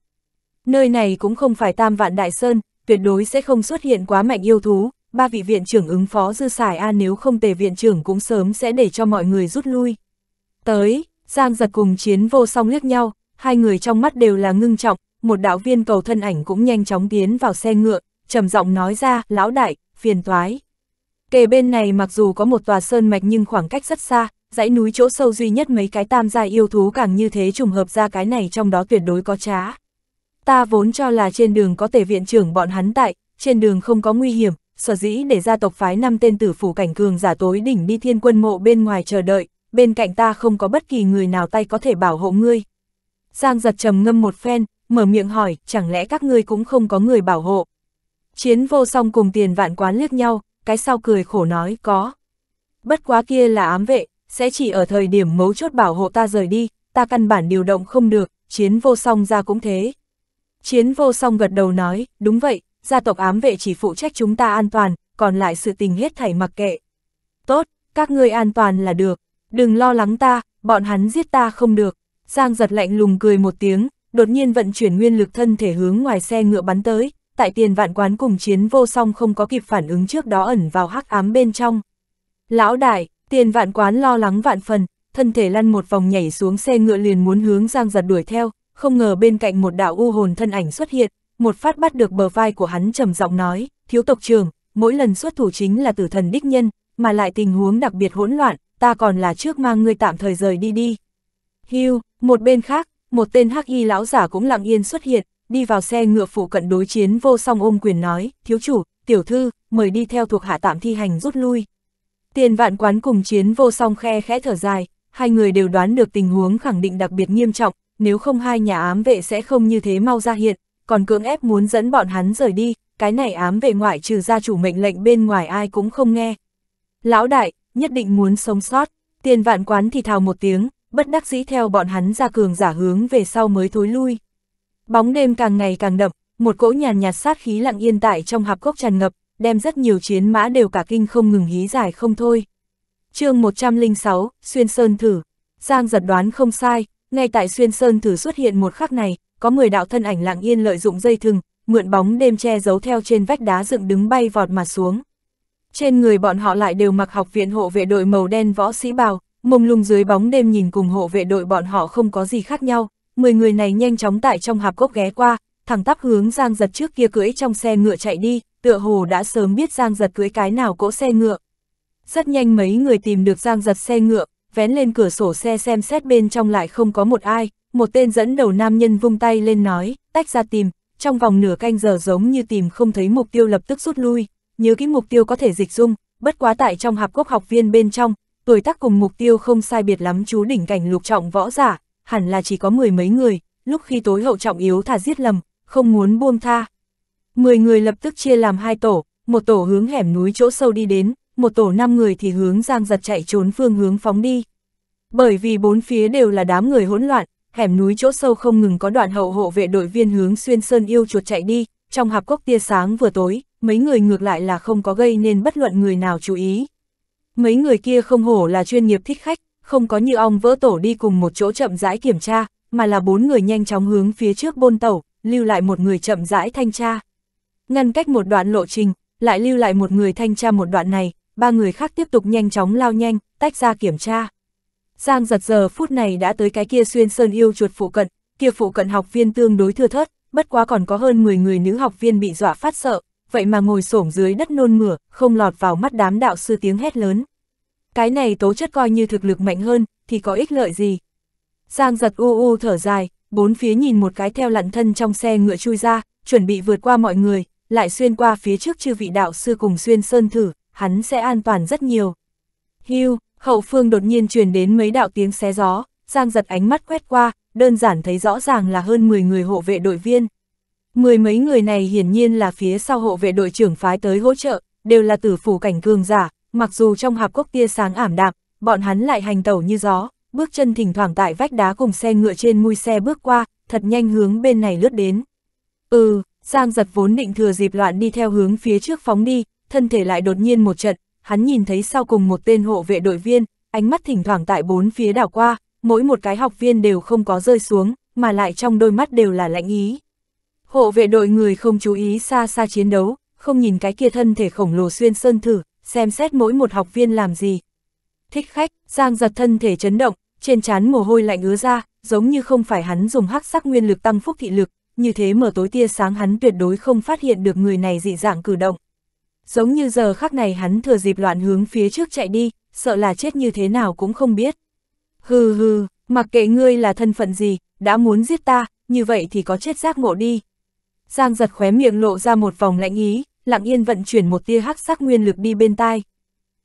Nơi này cũng không phải tam vạn đại sơn, tuyệt đối sẽ không xuất hiện quá mạnh yêu thú, ba vị viện trưởng ứng phó dư xài a nếu không tề viện trưởng cũng sớm sẽ để cho mọi người rút lui. Tới, Giang giật cùng chiến vô song liếc nhau, hai người trong mắt đều là ngưng trọng, một đạo viên cầu thân ảnh cũng nhanh chóng tiến vào xe ngựa, trầm giọng nói ra, lão đại, phiền toái. Kề bên này mặc dù có một tòa sơn mạch nhưng khoảng cách rất xa, dãy núi chỗ sâu duy nhất mấy cái tam gia yêu thú càng như thế trùng hợp ra cái này trong đó tuyệt đối có trá. Ta vốn cho là trên đường có tể viện trưởng bọn hắn tại, trên đường không có nguy hiểm, sở dĩ để gia tộc phái năm tên tử phủ cảnh cường giả tối đỉnh đi thiên quân mộ bên ngoài chờ đợi, bên cạnh ta không có bất kỳ người nào tay có thể bảo hộ ngươi, Giang giật trầm ngâm một phen, mở miệng hỏi, chẳng lẽ các ngươi cũng không có người bảo hộ. Chiến vô song cùng tiền vạn quán liếc nhau, cái sau cười khổ nói, có. Bất quá kia là ám vệ, sẽ chỉ ở thời điểm mấu chốt bảo hộ ta rời đi, ta căn bản điều động không được, chiến vô song ra cũng thế. Chiến vô song gật đầu nói, đúng vậy, gia tộc ám vệ chỉ phụ trách chúng ta an toàn, còn lại sự tình hết thảy mặc kệ. Tốt, các ngươi an toàn là được, đừng lo lắng ta, bọn hắn giết ta không được. Giang giật lạnh lùng cười một tiếng, đột nhiên vận chuyển nguyên lực thân thể hướng ngoài xe ngựa bắn tới, tại tiền vạn quán cùng chiến vô song không có kịp phản ứng trước đó ẩn vào hắc ám bên trong. Lão đại, tiền vạn quán lo lắng vạn phần, thân thể lăn một vòng nhảy xuống xe ngựa liền muốn hướng Giang giật đuổi theo, không ngờ bên cạnh một đạo u hồn thân ảnh xuất hiện, một phát bắt được bờ vai của hắn trầm giọng nói, thiếu tộc trường, mỗi lần xuất thủ chính là tử thần đích nhân, mà lại tình huống đặc biệt hỗn loạn, ta còn là trước mang ngươi tạm thời rời đi đi. Hưu, một bên khác, một tên hắc y lão giả cũng lặng yên xuất hiện, đi vào xe ngựa phụ cận đối chiến vô song ôm quyền nói, thiếu chủ, tiểu thư, mời đi theo thuộc hạ tạm thi hành rút lui. Tiền vạn quán cùng chiến vô song khe khẽ thở dài, hai người đều đoán được tình huống khẳng định đặc biệt nghiêm trọng, nếu không hai nhà ám vệ sẽ không như thế mau ra hiện, còn cưỡng ép muốn dẫn bọn hắn rời đi, cái này ám vệ ngoại trừ gia chủ mệnh lệnh bên ngoài ai cũng không nghe. Lão đại, nhất định muốn sống sót, tiền vạn quán thì thào một tiếng, bất đắc dĩ theo bọn hắn ra cường giả hướng về sau mới thối lui. Bóng đêm càng ngày càng đậm, một cỗ nhàn nhạt, sát khí lặng yên tại trong hạp cốc tràn ngập, đem rất nhiều chiến mã đều cả kinh không ngừng hí giải không thôi. chương 106, Xuyên Sơn Thử. Giang giật đoán không sai, ngay tại Xuyên Sơn Thử xuất hiện một khắc này, có 10 đạo thân ảnh lặng yên lợi dụng dây thừng, mượn bóng đêm che giấu theo trên vách đá dựng đứng bay vọt mà xuống. Trên người bọn họ lại đều mặc học viện hộ vệ đội màu đen võ sĩ bào, Mông lung dưới bóng đêm nhìn cùng hộ vệ đội bọn họ không có gì khác nhau, 10 người này nhanh chóng tại trong hạp cốc ghé qua, thẳng tắp hướng Giang Giật trước kia cưỡi trong xe ngựa chạy đi, tựa hồ đã sớm biết Giang Giật cưỡi cái nào cỗ xe ngựa. Rất nhanh mấy người tìm được Giang Giật xe ngựa, vén lên cửa sổ xe xem xét bên trong lại không có một ai, một tên dẫn đầu nam nhân vung tay lên nói, tách ra tìm, trong vòng nửa canh giờ giống như tìm không thấy mục tiêu lập tức rút lui, nhớ kỹ mục tiêu có thể dịch dung, bất quá tại trong hạp cốc học viên bên trong, tuổi tác cùng mục tiêu không sai biệt lắm chú đỉnh cảnh lục trọng võ giả, hẳn là chỉ có mười mấy người, lúc khi tối hậu trọng yếu thả giết lầm, không muốn buông tha. Mười người lập tức chia làm hai tổ, một tổ hướng hẻm núi chỗ sâu đi đến, một tổ năm người thì hướng giang giật chạy trốn phương hướng phóng đi. Bởi vì bốn phía đều là đám người hỗn loạn, hẻm núi chỗ sâu không ngừng có đoạn hậu hộ vệ đội viên hướng xuyên sơn yêu chuột chạy đi, trong hạp cốc tia sáng vừa tối, mấy người ngược lại là không có gây nên bất luận người nào chú ý. Mấy người kia không hổ là chuyên nghiệp thích khách, không có như ong vỡ tổ đi cùng một chỗ chậm rãi kiểm tra, mà là bốn người nhanh chóng hướng phía trước bôn tàu, lưu lại một người chậm rãi thanh tra. Ngăn cách một đoạn lộ trình, lại lưu lại một người thanh tra một đoạn này, ba người khác tiếp tục nhanh chóng lao nhanh, tách ra kiểm tra. Giang giật giờ phút này đã tới cái kia xuyên sơn yêu chuột phụ cận, kia phụ cận học viên tương đối thưa thớt, bất quá còn có hơn 10 người nữ học viên bị dọa phát sợ, vậy mà ngồi xổm dưới đất nôn mửa, không lọt vào mắt đám đạo sư tiếng hét lớn. Cái này tố chất coi như thực lực mạnh hơn, thì có ích lợi gì? Giang giật u u thở dài, bốn phía nhìn một cái theo lặn thân trong xe ngựa chui ra, chuẩn bị vượt qua mọi người, lại xuyên qua phía trước chư vị đạo sư cùng xuyên sơn thử, hắn sẽ an toàn rất nhiều. Hưu, hậu phương đột nhiên truyền đến mấy đạo tiếng xé gió, Giang giật ánh mắt quét qua, đơn giản thấy rõ ràng là hơn 10 người hộ vệ đội viên. Mười mấy người này hiển nhiên là phía sau hộ vệ đội trưởng phái tới hỗ trợ, đều là tử phủ cảnh cường giả, mặc dù trong hạp cốc tia sáng ảm đạm, bọn hắn lại hành tẩu như gió, bước chân thỉnh thoảng tại vách đá cùng xe ngựa trên mui xe bước qua, thật nhanh hướng bên này lướt đến. Ừ, Giang giật vốn định thừa dịp loạn đi theo hướng phía trước phóng đi, thân thể lại đột nhiên một trận, hắn nhìn thấy sau cùng một tên hộ vệ đội viên, ánh mắt thỉnh thoảng tại bốn phía đảo qua, mỗi một cái học viên đều không có rơi xuống, mà lại trong đôi mắt đều là lạnh ý. Hộ vệ đội người không chú ý xa xa chiến đấu, không nhìn cái kia thân thể khổng lồ xuyên sơn thử, xem xét mỗi một học viên làm gì. Thích khách, Giang giật thân thể chấn động, trên trán mồ hôi lạnh ứa ra, giống như không phải hắn dùng hắc sắc nguyên lực tăng phúc thị lực, như thế mở tối tia sáng hắn tuyệt đối không phát hiện được người này dị dạng cử động. Giống như giờ khắc này hắn thừa dịp loạn hướng phía trước chạy đi, sợ là chết như thế nào cũng không biết. Hừ hừ, mặc kệ ngươi là thân phận gì, đã muốn giết ta, như vậy thì có chết giác ngộ đi. Giang giật khóe miệng lộ ra một vòng lạnh ý, lặng yên vận chuyển một tia hắc sắc nguyên lực đi bên tai.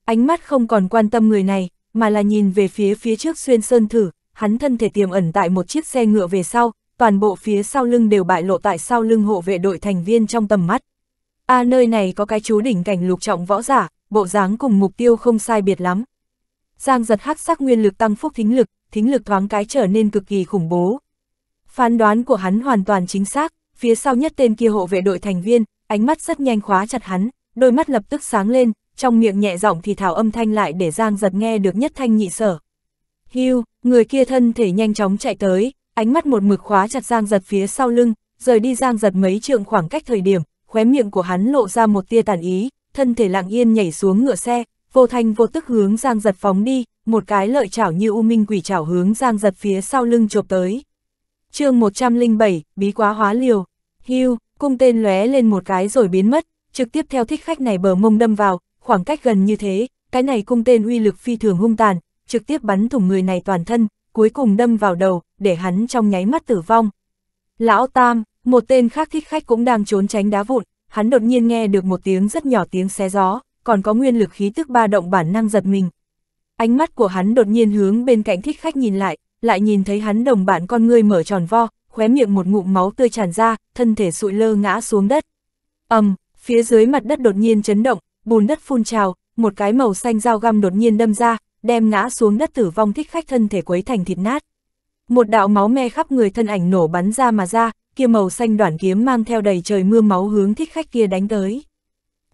Ánh mắt không còn quan tâm người này, mà là nhìn về phía phía trước xuyên sơn thử, hắn thân thể tiềm ẩn tại một chiếc xe ngựa về sau, toàn bộ phía sau lưng đều bại lộ tại sau lưng hộ vệ đội thành viên trong tầm mắt. A à, nơi này có cái chú đỉnh cảnh lục trọng võ giả, bộ dáng cùng mục tiêu không sai biệt lắm. Giang giật hắc sắc nguyên lực tăng phúc thính lực, thính lực thoáng cái trở nên cực kỳ khủng bố. Phán đoán của hắn hoàn toàn chính xác, phía sau nhất tên kia hộ vệ đội thành viên, ánh mắt rất nhanh khóa chặt hắn, đôi mắt lập tức sáng lên, trong miệng nhẹ giọng thì thảo âm thanh lại để Giang giật nghe được nhất thanh nhị sở. Hưu, người kia thân thể nhanh chóng chạy tới, ánh mắt một mực khóa chặt Giang giật phía sau lưng, rời đi Giang giật mấy trượng khoảng cách thời điểm, khóe miệng của hắn lộ ra một tia tàn ý, thân thể lặng yên nhảy xuống ngựa xe, vô thanh vô tức hướng Giang giật phóng đi, một cái lợi chảo như u minh quỷ chảo hướng Giang giật phía sau lưng chộp tới chương 107, bí quá hóa liều. Hưu, cung tên lóe lên một cái rồi biến mất, trực tiếp theo thích khách này bờ mông đâm vào, khoảng cách gần như thế, cái này cung tên uy lực phi thường hung tàn, trực tiếp bắn thủng người này toàn thân, cuối cùng đâm vào đầu, để hắn trong nháy mắt tử vong. Lão Tam, một tên khác thích khách cũng đang trốn tránh đá vụn, hắn đột nhiên nghe được một tiếng rất nhỏ tiếng xé gió, còn có nguyên lực khí tức ba động bản năng giật mình. Ánh mắt của hắn đột nhiên hướng bên cạnh thích khách nhìn lại, lại nhìn thấy hắn đồng bạn con ngươi mở tròn vo, khóe miệng một ngụm máu tươi tràn ra, thân thể sụi lơ ngã xuống đất. ầm, phía dưới mặt đất đột nhiên chấn động, bùn đất phun trào, một cái màu xanh dao găm đột nhiên đâm ra, đem ngã xuống đất tử vong thích khách thân thể quấy thành thịt nát. Một đạo máu me khắp người thân ảnh nổ bắn ra mà ra, kia màu xanh đoạn kiếm mang theo đầy trời mưa máu hướng thích khách kia đánh tới.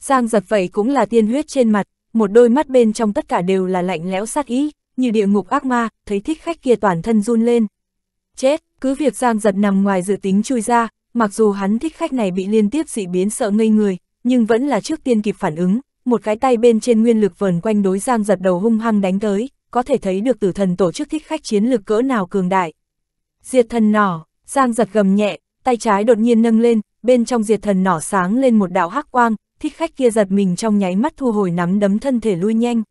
Giang giật vậy cũng là tiên huyết trên mặt, một đôi mắt bên trong tất cả đều là lạnh lẽo sát ý, như địa ngục ác ma, thấy thích khách kia toàn thân run lên. Chết, cứ việc Giang giật nằm ngoài dự tính chui ra, mặc dù hắn thích khách này bị liên tiếp dị biến sợ ngây người, nhưng vẫn là trước tiên kịp phản ứng, một cái tay bên trên nguyên lực vờn quanh đối Giang giật đầu hung hăng đánh tới, có thể thấy được tử thần tổ chức thích khách chiến lực cỡ nào cường đại. Diệt thần nỏ, Giang giật gầm nhẹ, tay trái đột nhiên nâng lên, bên trong diệt thần nỏ sáng lên một đạo hắc quang, thích khách kia giật mình trong nháy mắt thu hồi nắm đấm thân thể lui nhanh.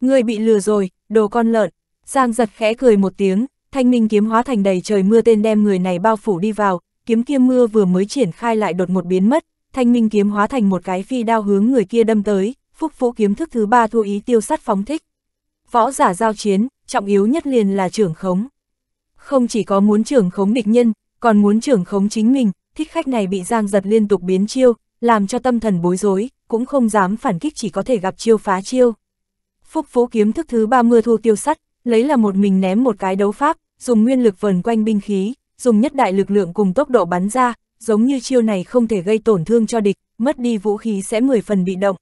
Người bị lừa rồi, đồ con lợn. Giang giật khẽ cười một tiếng, thanh minh kiếm hóa thành đầy trời mưa tên đem người này bao phủ đi vào, kiếm kia mưa vừa mới triển khai lại đột một biến mất, thanh minh kiếm hóa thành một cái phi đao hướng người kia đâm tới, phúc phú kiếm thức thứ ba thu ý tiêu sắt phóng thích. Võ giả giao chiến, trọng yếu nhất liền là trưởng khống. Không chỉ có muốn trưởng khống địch nhân, còn muốn trưởng khống chính mình, thích khách này bị giang giật liên tục biến chiêu, làm cho tâm thần bối rối, cũng không dám phản kích chỉ có thể gặp chiêu phá chiêu. Phúc Phú kiếm thức thứ 30 thu tiêu sắt, lấy là một mình ném một cái đấu pháp, dùng nguyên lực vần quanh binh khí, dùng nhất đại lực lượng cùng tốc độ bắn ra, giống như chiêu này không thể gây tổn thương cho địch, mất đi vũ khí sẽ 10 phần bị động.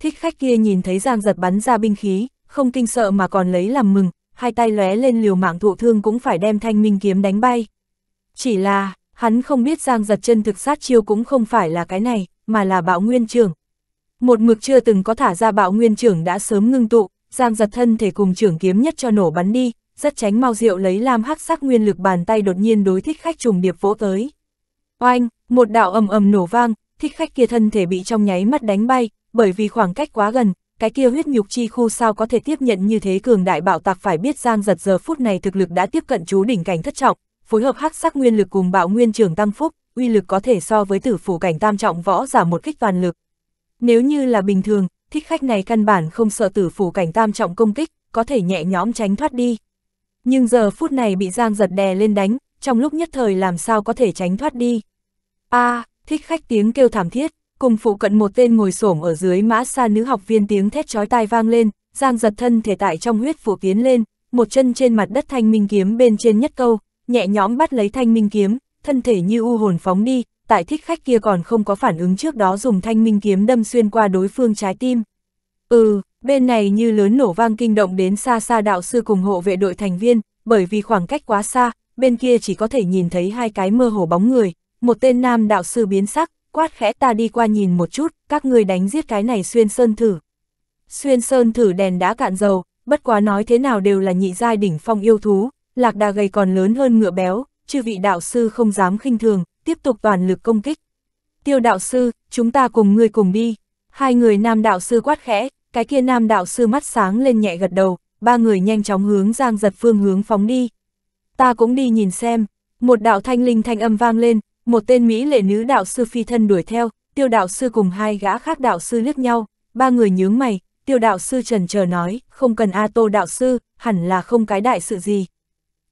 Thích khách kia nhìn thấy Giang giật bắn ra binh khí, không kinh sợ mà còn lấy làm mừng, hai tay lóe lên liều mạng thụ thương cũng phải đem thanh minh kiếm đánh bay. Chỉ là, hắn không biết Giang giật chân thực sát chiêu cũng không phải là cái này, mà là bạo nguyên trường, một mực chưa từng có thả ra bạo nguyên trưởng đã sớm ngưng tụ, giang giật thân thể cùng trưởng kiếm nhất cho nổ bắn đi, rất tránh mau rượu lấy lam hắc sắc nguyên lực bàn tay đột nhiên đối thích khách trùng điệp vỗ tới. Oanh, một đạo ầm ầm nổ vang, thích khách kia thân thể bị trong nháy mắt đánh bay, bởi vì khoảng cách quá gần, cái kia huyết nhục chi khu sao có thể tiếp nhận như thế cường đại bạo tạc phải biết Giang giật giờ phút này thực lực đã tiếp cận chú đỉnh cảnh thất trọng, phối hợp hắc sắc nguyên lực cùng bạo nguyên trưởng tăng phúc, uy lực có thể so với tử phủ cảnh tam trọng võ giả một kích toàn lực. Nếu như là bình thường, thích khách này căn bản không sợ tử phủ cảnh tam trọng công kích, có thể nhẹ nhõm tránh thoát đi. Nhưng giờ phút này bị Giang giật đè lên đánh, trong lúc nhất thời làm sao có thể tránh thoát đi. a à, thích khách tiếng kêu thảm thiết, cùng phụ cận một tên ngồi xổm ở dưới mã xa nữ học viên tiếng thét chói tai vang lên, Giang giật thân thể tại trong huyết phủ tiến lên, một chân trên mặt đất thanh minh kiếm bên trên nhất câu, nhẹ nhõm bắt lấy thanh minh kiếm, thân thể như u hồn phóng đi, tại thích khách kia còn không có phản ứng trước đó dùng thanh minh kiếm đâm xuyên qua đối phương trái tim. Ừ, bên này như lớn nổ vang kinh động đến xa xa đạo sư cùng hộ vệ đội thành viên, bởi vì khoảng cách quá xa, bên kia chỉ có thể nhìn thấy hai cái mơ hồ bóng người, một tên nam đạo sư biến sắc, quát khẽ ta đi qua nhìn một chút, các người đánh giết cái này xuyên sơn thử. Xuyên sơn thử đèn đã cạn dầu, bất quá nói thế nào đều là nhị giai đỉnh phong yêu thú, lạc đà gầy còn lớn hơn ngựa béo, chư vị đạo sư không dám khinh thường, tiếp tục toàn lực công kích. Tiêu đạo sư, chúng ta cùng ngươi cùng đi. Hai người nam đạo sư quát khẽ, cái kia nam đạo sư mắt sáng lên nhẹ gật đầu, ba người nhanh chóng hướng giang giật phương hướng phóng đi. Ta cũng đi nhìn xem, một đạo thanh linh thanh âm vang lên, một tên Mỹ lệ nữ đạo sư phi thân đuổi theo, tiêu đạo sư cùng hai gã khác đạo sư liếc nhau, ba người nhướng mày, tiêu đạo sư trần chờ nói, không cần A Tô đạo sư, hẳn là không cái đại sự gì,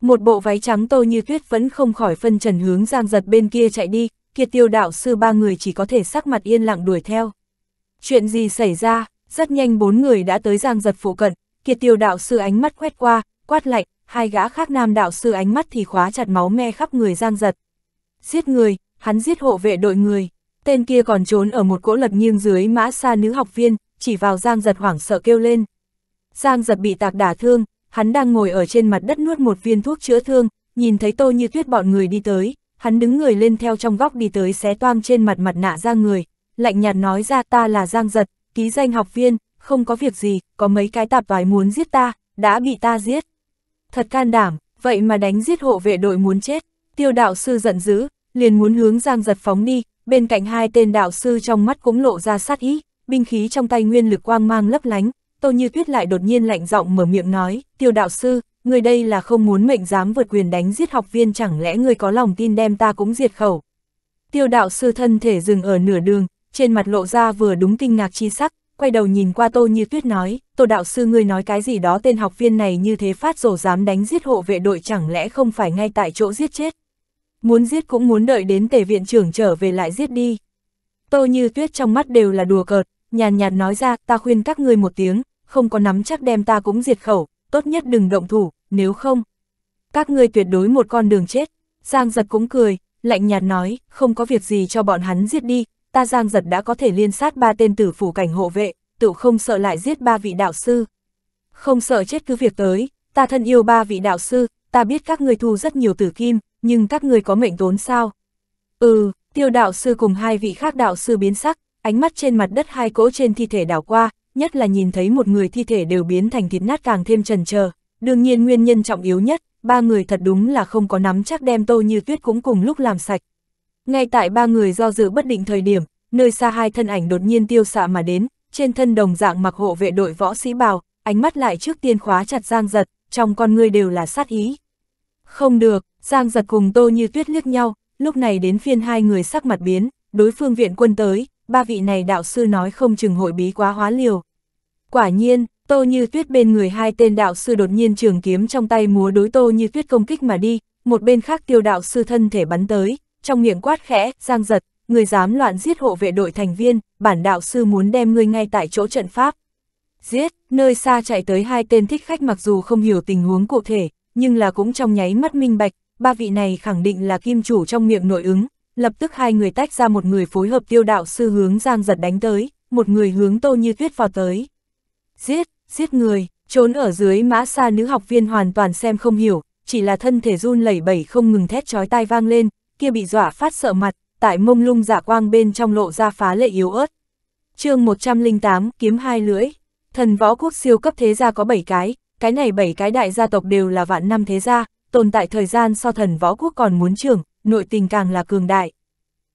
một bộ váy trắng tô như tuyết vẫn không khỏi phân trần hướng giang giật bên kia chạy đi, kiệt tiêu đạo sư ba người chỉ có thể sắc mặt yên lặng đuổi theo. Chuyện gì xảy ra, rất nhanh bốn người đã tới giang giật phụ cận, kiệt tiêu đạo sư ánh mắt quét qua, quát lạnh, hai gã khác nam đạo sư ánh mắt thì khóa chặt máu me khắp người giang giật. Giết người, hắn giết hộ vệ đội người, tên kia còn trốn ở một cỗ lật nghiêng dưới mã xa nữ học viên, chỉ vào giang giật hoảng sợ kêu lên. Giang giật bị tạc đả thương, hắn đang ngồi ở trên mặt đất nuốt một viên thuốc chữa thương, nhìn thấy tô như tuyết bọn người đi tới, hắn đứng người lên theo trong góc đi tới xé toang trên mặt mặt nạ ra người, lạnh nhạt nói ra ta là Giang Giật, ký danh học viên, không có việc gì, có mấy cái tạp toái muốn giết ta, đã bị ta giết. Thật can đảm, vậy mà đánh giết hộ vệ đội muốn chết, tiêu đạo sư giận dữ, liền muốn hướng Giang Giật phóng đi, bên cạnh hai tên đạo sư trong mắt cũng lộ ra sát ý, binh khí trong tay nguyên lực quang mang lấp lánh, Tô Như Tuyết lại đột nhiên lạnh giọng mở miệng nói, tiêu đạo sư, người đây là không muốn mệnh dám vượt quyền đánh giết học viên chẳng lẽ người có lòng tin đem ta cũng diệt khẩu. Tiêu đạo sư thân thể dừng ở nửa đường, trên mặt lộ ra vừa đúng kinh ngạc chi sắc, quay đầu nhìn qua Tô Như Tuyết nói, Tô đạo sư ngươi nói cái gì đó tên học viên này như thế phát rồ dám đánh giết hộ vệ đội chẳng lẽ không phải ngay tại chỗ giết chết. Muốn giết cũng muốn đợi đến tề viện trưởng trở về lại giết đi. Tô Như Tuyết trong mắt đều là đùa cợt, nhàn nhạt nói ra, ta khuyên các ngươi một tiếng, không có nắm chắc đem ta cũng diệt khẩu, tốt nhất đừng động thủ, nếu không. Các ngươi tuyệt đối một con đường chết, Giang giật cũng cười, lạnh nhạt nói, không có việc gì cho bọn hắn giết đi, ta Giang giật đã có thể liên sát ba tên tử phủ cảnh hộ vệ, tự không sợ lại giết ba vị đạo sư. Không sợ chết cứ việc tới, ta thân yêu ba vị đạo sư, ta biết các ngươi thu rất nhiều tử kim, nhưng các ngươi có mệnh tốn sao? Ừ, tiêu đạo sư cùng hai vị khác đạo sư biến sắc, ánh mắt trên mặt đất hai cỗ trên thi thể đảo qua, nhất là nhìn thấy một người thi thể đều biến thành thịt nát càng thêm trần chờ Đương nhiên nguyên nhân trọng yếu nhất, ba người thật đúng là không có nắm chắc đem tô như tuyết cũng cùng lúc làm sạch. Ngay tại ba người do dự bất định thời điểm, nơi xa hai thân ảnh đột nhiên tiêu xạ mà đến, trên thân đồng dạng mặc hộ vệ đội võ sĩ bào, ánh mắt lại trước tiên khóa chặt Giang Giật, trong con người đều là sát ý. Không được, Giang Giật cùng Tô Như Tuyết liếc nhau, lúc này đến phiên hai người sắc mặt biến, đối phương viện quân tới, ba vị này đạo sư nói không chừng hội bí quá hóa liều. Quả nhiên, Tô Như Tuyết bên người hai tên đạo sư đột nhiên trường kiếm trong tay múa đối Tô Như Tuyết công kích mà đi, một bên khác tiêu đạo sư thân thể bắn tới, trong miệng quát khẽ, giang giật, người dám loạn giết hộ vệ đội thành viên, bản đạo sư muốn đem ngươi ngay tại chỗ trận pháp. Giết, nơi xa chạy tới hai tên thích khách mặc dù không hiểu tình huống cụ thể, nhưng là cũng trong nháy mắt minh bạch, ba vị này khẳng định là kim chủ trong miệng nội ứng, lập tức hai người tách ra một người phối hợp tiêu đạo sư hướng Giang Giật đánh tới, một người hướng Tô Như Tuyết vào tới. Giết, giết người, trốn ở dưới mã xa nữ học viên hoàn toàn xem không hiểu, chỉ là thân thể run lẩy bẩy không ngừng thét chói tai vang lên, kia bị dọa phát sợ mặt, tại mông lung giả dạ quang bên trong lộ ra phá lệ yếu ớt. chương 108 kiếm hai lưỡi, thần võ quốc siêu cấp thế gia có 7 cái, cái này 7 cái đại gia tộc đều là vạn năm thế gia, tồn tại thời gian so thần võ quốc còn muốn trưởng, nội tình càng là cường đại.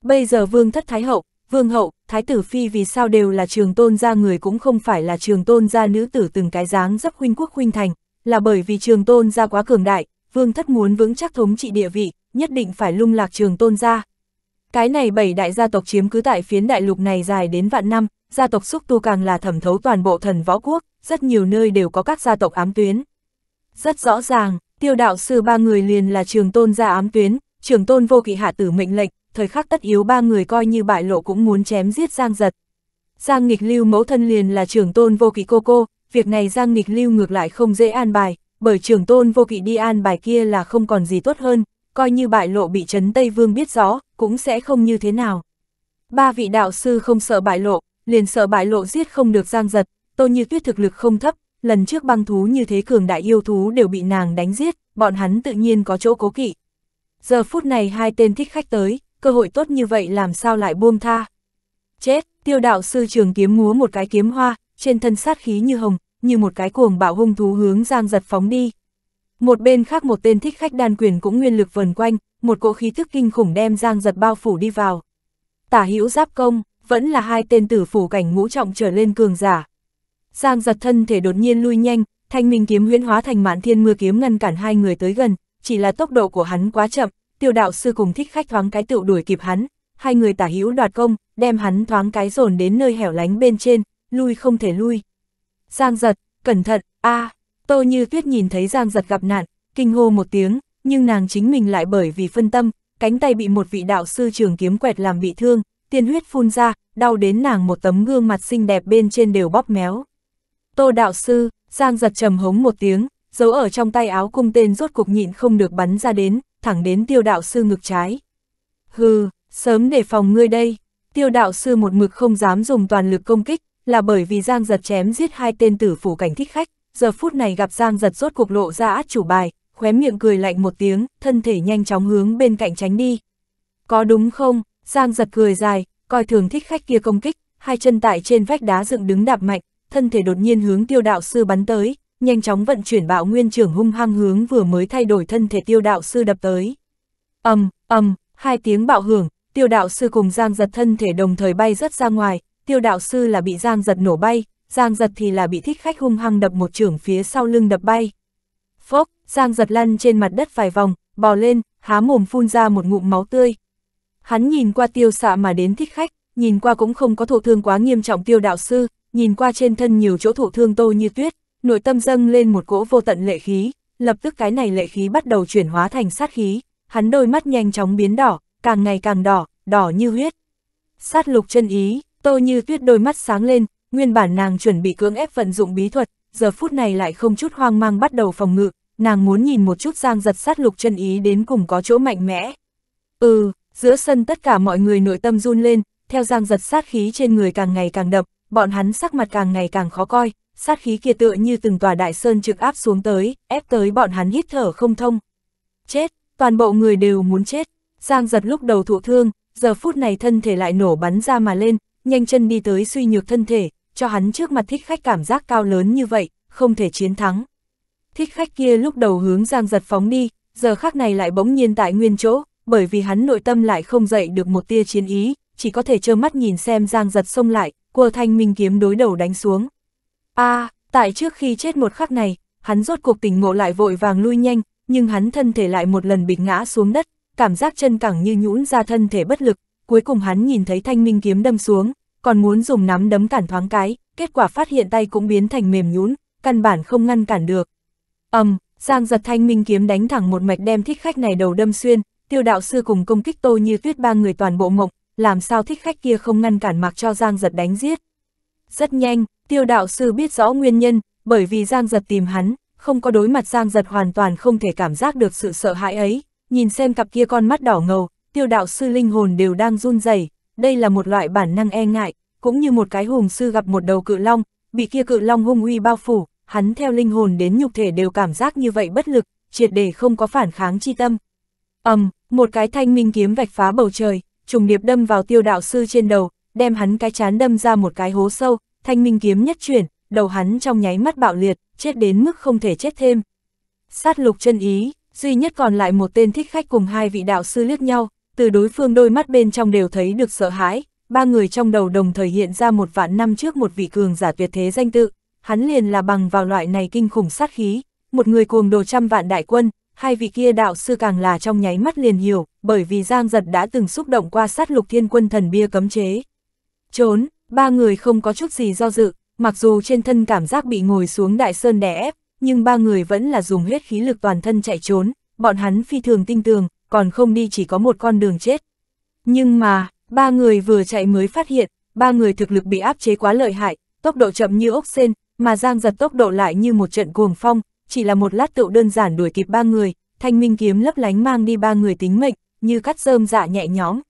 Bây giờ vương thất thái hậu, vương hậu, thái tử phi vì sao đều là trường tôn gia người cũng không phải là trường tôn gia nữ tử từng cái dáng dấp huynh quốc huynh thành, là bởi vì trường tôn gia quá cường đại, vương thất muốn vững chắc thống trị địa vị, nhất định phải lung lạc trường tôn gia. Cái này bảy đại gia tộc chiếm cứ tại phiến đại lục này dài đến vạn năm, gia tộc xúc tu càng là thẩm thấu toàn bộ thần võ quốc, rất nhiều nơi đều có các gia tộc ám tuyến. Rất rõ ràng, tiêu đạo sư ba người liền là trường tôn gia ám tuyến, Trường tôn vô kỵ hạ tử mệnh lệnh, thời khắc tất yếu ba người coi như bại lộ cũng muốn chém giết Giang Giật. Giang nghịch lưu mẫu thân liền là Trường tôn vô kỵ cô cô, việc này Giang nghịch lưu ngược lại không dễ an bài, bởi Trường tôn vô kỵ đi an bài kia là không còn gì tốt hơn, coi như bại lộ bị Trấn Tây Vương biết rõ, cũng sẽ không như thế nào. Ba vị đạo sư không sợ bại lộ, liền sợ bại lộ giết không được Giang Giật, Tô Như Tuyết thực lực không thấp, lần trước băng thú như thế cường đại yêu thú đều bị nàng đánh giết, bọn hắn tự nhiên có chỗ cố kỵ, Giờ phút này hai tên thích khách tới, cơ hội tốt như vậy làm sao lại buông tha. Chết, tiêu đạo sư trường kiếm múa một cái kiếm hoa, trên thân sát khí như hồng, như một cái cuồng bạo hung thú hướng giang giật phóng đi. Một bên khác một tên thích khách đan quyền cũng nguyên lực vần quanh, một cỗ khí thức kinh khủng đem giang giật bao phủ đi vào. Tả hữu giáp công, vẫn là hai tên tử phủ cảnh ngũ trọng trở lên cường giả. Giang giật thân thể đột nhiên lui nhanh, thanh minh kiếm huyễn hóa thành mạn thiên mưa kiếm ngăn cản hai người tới gần, chỉ là tốc độ của hắn quá chậm, tiêu đạo sư cùng thích khách thoáng cái tựu đuổi kịp hắn, hai người tả hữu đoạt công, đem hắn thoáng cái dồn đến nơi hẻo lánh bên trên, lui không thể lui. Giang giật, cẩn thận, a tô như tuyết nhìn thấy Giang giật gặp nạn, kinh hô một tiếng, nhưng nàng chính mình lại bởi vì phân tâm, cánh tay bị một vị đạo sư trường kiếm quẹt làm bị thương, tiên huyết phun ra, đau đến nàng một tấm gương mặt xinh đẹp bên trên đều bóp méo. Tô đạo sư, Giang giật trầm hống một tiếng, dấu ở trong tay áo cung tên rốt cục nhịn không được bắn ra đến, thẳng đến tiêu đạo sư ngực trái. Hừ, sớm để phòng ngươi đây, tiêu đạo sư một mực không dám dùng toàn lực công kích, là bởi vì Giang giật chém giết hai tên tử phủ cảnh thích khách, giờ phút này gặp Giang giật rốt cuộc lộ ra át chủ bài, khóe miệng cười lạnh một tiếng, thân thể nhanh chóng hướng bên cạnh tránh đi. Có đúng không? Giang giật cười dài, coi thường thích khách kia công kích, hai chân tại trên vách đá dựng đứng đạp mạnh, thân thể đột nhiên hướng tiêu đạo sư bắn tới, nhanh chóng vận chuyển bạo nguyên trưởng hung hăng hướng vừa mới thay đổi thân thể tiêu đạo sư đập tới. Âm, um, âm, hai tiếng bạo hưởng, tiêu đạo sư cùng giang giật thân thể đồng thời bay rất ra ngoài, tiêu đạo sư là bị giang giật nổ bay, giang giật thì là bị thích khách hung hăng đập một trưởng phía sau lưng đập bay. Phốc, giang giật lăn trên mặt đất vài vòng, bò lên, há mồm phun ra một ngụm máu tươi. Hắn nhìn qua tiêu xạ mà đến thích khách, nhìn qua cũng không có thổ thương quá nghiêm trọng tiêu đạo sư, nhìn qua trên thân nhiều chỗ thổ thương tô như tuyết, nội tâm dâng lên một cỗ vô tận lệ khí, lập tức cái này lệ khí bắt đầu chuyển hóa thành sát khí, hắn đôi mắt nhanh chóng biến đỏ, càng ngày càng đỏ, đỏ như huyết. Sát lục chân ý, tô như tuyết đôi mắt sáng lên, nguyên bản nàng chuẩn bị cưỡng ép vận dụng bí thuật, giờ phút này lại không chút hoang mang bắt đầu phòng ngự, nàng muốn nhìn một chút giang giật sát lục chân ý đến cùng có chỗ mạnh mẽ. Ừ, giữa sân tất cả mọi người nội tâm run lên, theo giang giật sát khí trên người càng ngày càng đậm, bọn hắn sắc mặt càng ngày càng khó coi, sát khí kia tựa như từng tòa đại sơn trực áp xuống tới, ép tới bọn hắn hít thở không thông. Chết, toàn bộ người đều muốn chết. Giang giật lúc đầu thụ thương, giờ phút này thân thể lại nổ bắn ra mà lên, nhanh chân đi tới suy nhược thân thể, cho hắn trước mặt thích khách cảm giác cao lớn như vậy, không thể chiến thắng. Thích khách kia lúc đầu hướng Giang giật phóng đi, giờ khác này lại bỗng nhiên tại nguyên chỗ, bởi vì hắn nội tâm lại không dậy được một tia chiến ý, chỉ có thể trơ mắt nhìn xem Giang giật xông lại, cua thanh minh kiếm đối đầu đánh xuống a à, tại trước khi chết một khắc này, hắn rốt cuộc tỉnh ngộ lại vội vàng lui nhanh, nhưng hắn thân thể lại một lần bịch ngã xuống đất, cảm giác chân cẳng như nhũn ra thân thể bất lực, cuối cùng hắn nhìn thấy thanh minh kiếm đâm xuống, còn muốn dùng nắm đấm cản thoáng cái, kết quả phát hiện tay cũng biến thành mềm nhũn, căn bản không ngăn cản được. ầm, um, Giang giật thanh minh kiếm đánh thẳng một mạch đem thích khách này đầu đâm xuyên, tiêu đạo sư cùng công kích tô như tuyết ba người toàn bộ mộng, làm sao thích khách kia không ngăn cản mặc cho Giang giật đánh giết. Rất nhanh, tiêu đạo sư biết rõ nguyên nhân, bởi vì Giang giật tìm hắn, không có đối mặt Giang giật hoàn toàn không thể cảm giác được sự sợ hãi ấy, nhìn xem cặp kia con mắt đỏ ngầu, tiêu đạo sư linh hồn đều đang run rẩy đây là một loại bản năng e ngại, cũng như một cái hùng sư gặp một đầu cự long, bị kia cự long hung uy bao phủ, hắn theo linh hồn đến nhục thể đều cảm giác như vậy bất lực, triệt để không có phản kháng chi tâm. ầm, um, một cái thanh minh kiếm vạch phá bầu trời, trùng điệp đâm vào tiêu đạo sư trên đầu, đem hắn cái chán đâm ra một cái hố sâu, thanh minh kiếm nhất chuyển, đầu hắn trong nháy mắt bạo liệt, chết đến mức không thể chết thêm. Sát lục chân ý, duy nhất còn lại một tên thích khách cùng hai vị đạo sư liếc nhau, từ đối phương đôi mắt bên trong đều thấy được sợ hãi, ba người trong đầu đồng thời hiện ra một vạn năm trước một vị cường giả tuyệt thế danh tự, hắn liền là bằng vào loại này kinh khủng sát khí, một người cuồng đồ trăm vạn đại quân, hai vị kia đạo sư càng là trong nháy mắt liền hiểu, bởi vì Giang Giật đã từng xúc động qua sát lục thiên quân thần bia cấm chế. Trốn, ba người không có chút gì do dự, mặc dù trên thân cảm giác bị ngồi xuống đại sơn đè ép, nhưng ba người vẫn là dùng huyết khí lực toàn thân chạy trốn, bọn hắn phi thường tinh tường, còn không đi chỉ có một con đường chết. Nhưng mà, ba người vừa chạy mới phát hiện, ba người thực lực bị áp chế quá lợi hại, tốc độ chậm như ốc sen, mà Giang giật tốc độ lại như một trận cuồng phong, chỉ là một lát tựu đơn giản đuổi kịp ba người, thanh minh kiếm lấp lánh mang đi ba người tính mệnh, như cắt rơm dạ nhẹ nhõm.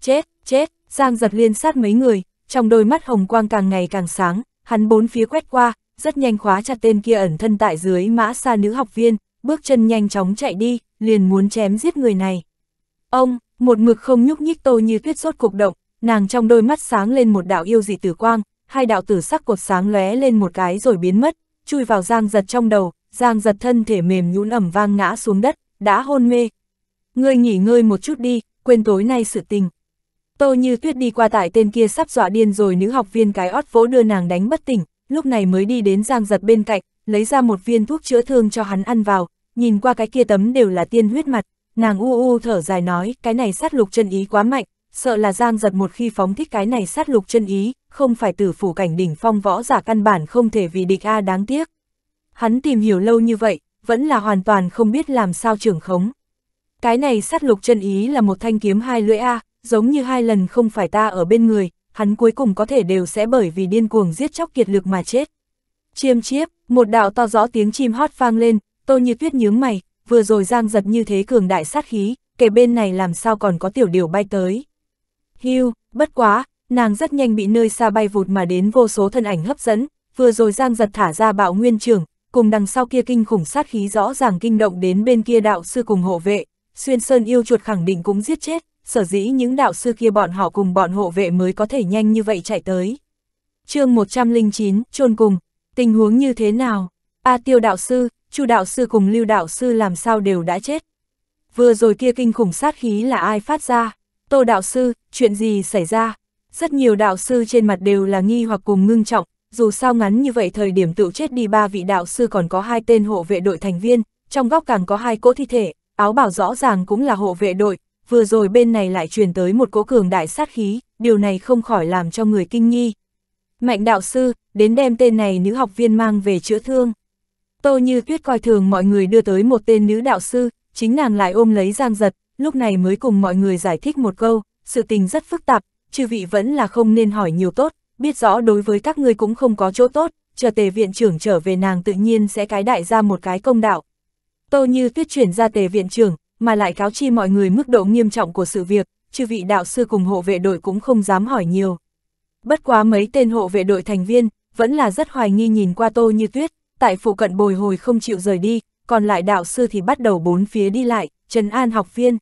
Chết, chết, Giang giật liên sát mấy người, trong đôi mắt hồng quang càng ngày càng sáng, hắn bốn phía quét qua, rất nhanh khóa chặt tên kia ẩn thân tại dưới mã xa nữ học viên, bước chân nhanh chóng chạy đi, liền muốn chém giết người này. Ông, một mực không nhúc nhích tô như tuyết sốt cục động, nàng trong đôi mắt sáng lên một đạo yêu dị tử quang, hai đạo tử sắc cột sáng lóe lên một cái rồi biến mất, chui vào giang giật trong đầu, giang giật thân thể mềm nhũn ẩm vang ngã xuống đất, đã hôn mê. Ngươi nghỉ ngơi một chút đi, quên tối nay sự tình. Tô Như Tuyết đi qua tại tên kia sắp dọa điên rồi nữ học viên cái ót vỗ đưa nàng đánh bất tỉnh, lúc này mới đi đến Giang Giật bên cạnh, lấy ra một viên thuốc chữa thương cho hắn ăn vào, nhìn qua cái kia tấm đều là tiên huyết mặt, nàng u u thở dài nói, cái này sát lục chân ý quá mạnh, sợ là Giang Giật một khi phóng thích cái này sát lục chân ý, không phải tử phủ cảnh đỉnh phong võ giả căn bản không thể vì địch a đáng tiếc. Hắn tìm hiểu lâu như vậy, vẫn là hoàn toàn không biết làm sao trưởng khống. Cái này sát lục chân ý là một thanh kiếm hai lưỡi a, giống như hai lần không phải ta ở bên người, hắn cuối cùng có thể đều sẽ bởi vì điên cuồng giết chóc kiệt lực mà chết. Chiêm chiếp, một đạo to rõ tiếng chim hót vang lên, tô như tuyết nhướng mày, vừa rồi giang giật như thế cường đại sát khí, kẻ bên này làm sao còn có tiểu điều bay tới. hiu bất quá, nàng rất nhanh bị nơi xa bay vụt mà đến vô số thân ảnh hấp dẫn, vừa rồi giang giật thả ra bạo nguyên trường, cùng đằng sau kia kinh khủng sát khí rõ ràng kinh động đến bên kia đạo sư cùng hộ vệ, xuyên sơn yêu chuột khẳng định cũng giết chết, sở dĩ những đạo sư kia bọn họ cùng bọn hộ vệ mới có thể nhanh như vậy chạy tới. chương 109, chôn cùng, tình huống như thế nào? A tiêu đạo sư, chu đạo sư cùng lưu đạo sư làm sao đều đã chết. Vừa rồi kia kinh khủng sát khí là ai phát ra? Tô đạo sư, chuyện gì xảy ra? Rất nhiều đạo sư trên mặt đều là nghi hoặc cùng ngưng trọng, dù sao ngắn như vậy thời điểm tự chết đi ba vị đạo sư còn có hai tên hộ vệ đội thành viên, trong góc càng có hai cỗ thi thể, áo bảo rõ ràng cũng là hộ vệ đội, vừa rồi bên này lại truyền tới một cố cường đại sát khí, điều này không khỏi làm cho người kinh nghi. Mạnh đạo sư, đến đem tên này nữ học viên mang về chữa thương. Tô Như Tuyết coi thường mọi người đưa tới một tên nữ đạo sư, chính nàng lại ôm lấy Giang Giật, lúc này mới cùng mọi người giải thích một câu, sự tình rất phức tạp, chư vị vẫn là không nên hỏi nhiều tốt, biết rõ đối với các ngươi cũng không có chỗ tốt, chờ tề viện trưởng trở về nàng tự nhiên sẽ cái đại ra một cái công đạo. Tô Như Tuyết chuyển ra tề viện trưởng, mà lại cáo chi mọi người mức độ nghiêm trọng của sự việc, chư vị đạo sư cùng hộ vệ đội cũng không dám hỏi nhiều. Bất quá mấy tên hộ vệ đội thành viên, vẫn là rất hoài nghi nhìn qua tô như tuyết, tại phụ cận bồi hồi không chịu rời đi, còn lại đạo sư thì bắt đầu bốn phía đi lại, trấn an học viên.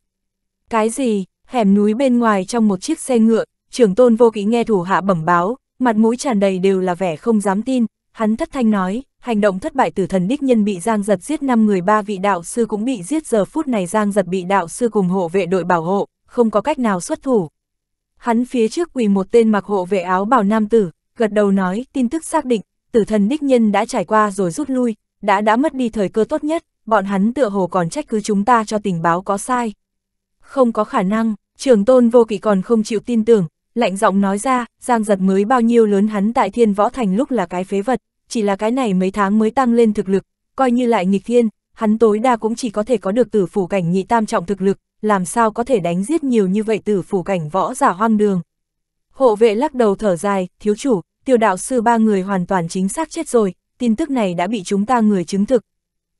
Cái gì, hẻm núi bên ngoài trong một chiếc xe ngựa, trưởng tôn vô kỹ nghe thủ hạ bẩm báo, mặt mũi tràn đầy đều là vẻ không dám tin, Hắn thất thanh nói, hành động thất bại tử thần đích nhân bị Giang Giật giết 5 người ba vị đạo sư cũng bị giết giờ phút này Giang Giật bị đạo sư cùng hộ vệ đội bảo hộ, không có cách nào xuất thủ. Hắn phía trước quỳ một tên mặc hộ vệ áo bảo nam tử, gật đầu nói tin tức xác định, tử thần đích nhân đã trải qua rồi rút lui, đã đã mất đi thời cơ tốt nhất, bọn hắn tựa hồ còn trách cứ chúng ta cho tình báo có sai. Không có khả năng, trường tôn vô kỵ còn không chịu tin tưởng, lạnh giọng nói ra, Giang Giật mới bao nhiêu lớn hắn tại thiên võ thành lúc là cái phế vật, chỉ là cái này mấy tháng mới tăng lên thực lực, coi như lại nghịch thiên, hắn tối đa cũng chỉ có thể có được tử phủ cảnh nhị tam trọng thực lực, làm sao có thể đánh giết nhiều như vậy tử phủ cảnh võ giả hoang đường. Hộ vệ lắc đầu thở dài, thiếu chủ, tiểu đạo sư ba người hoàn toàn chính xác chết rồi, tin tức này đã bị chúng ta người chứng thực.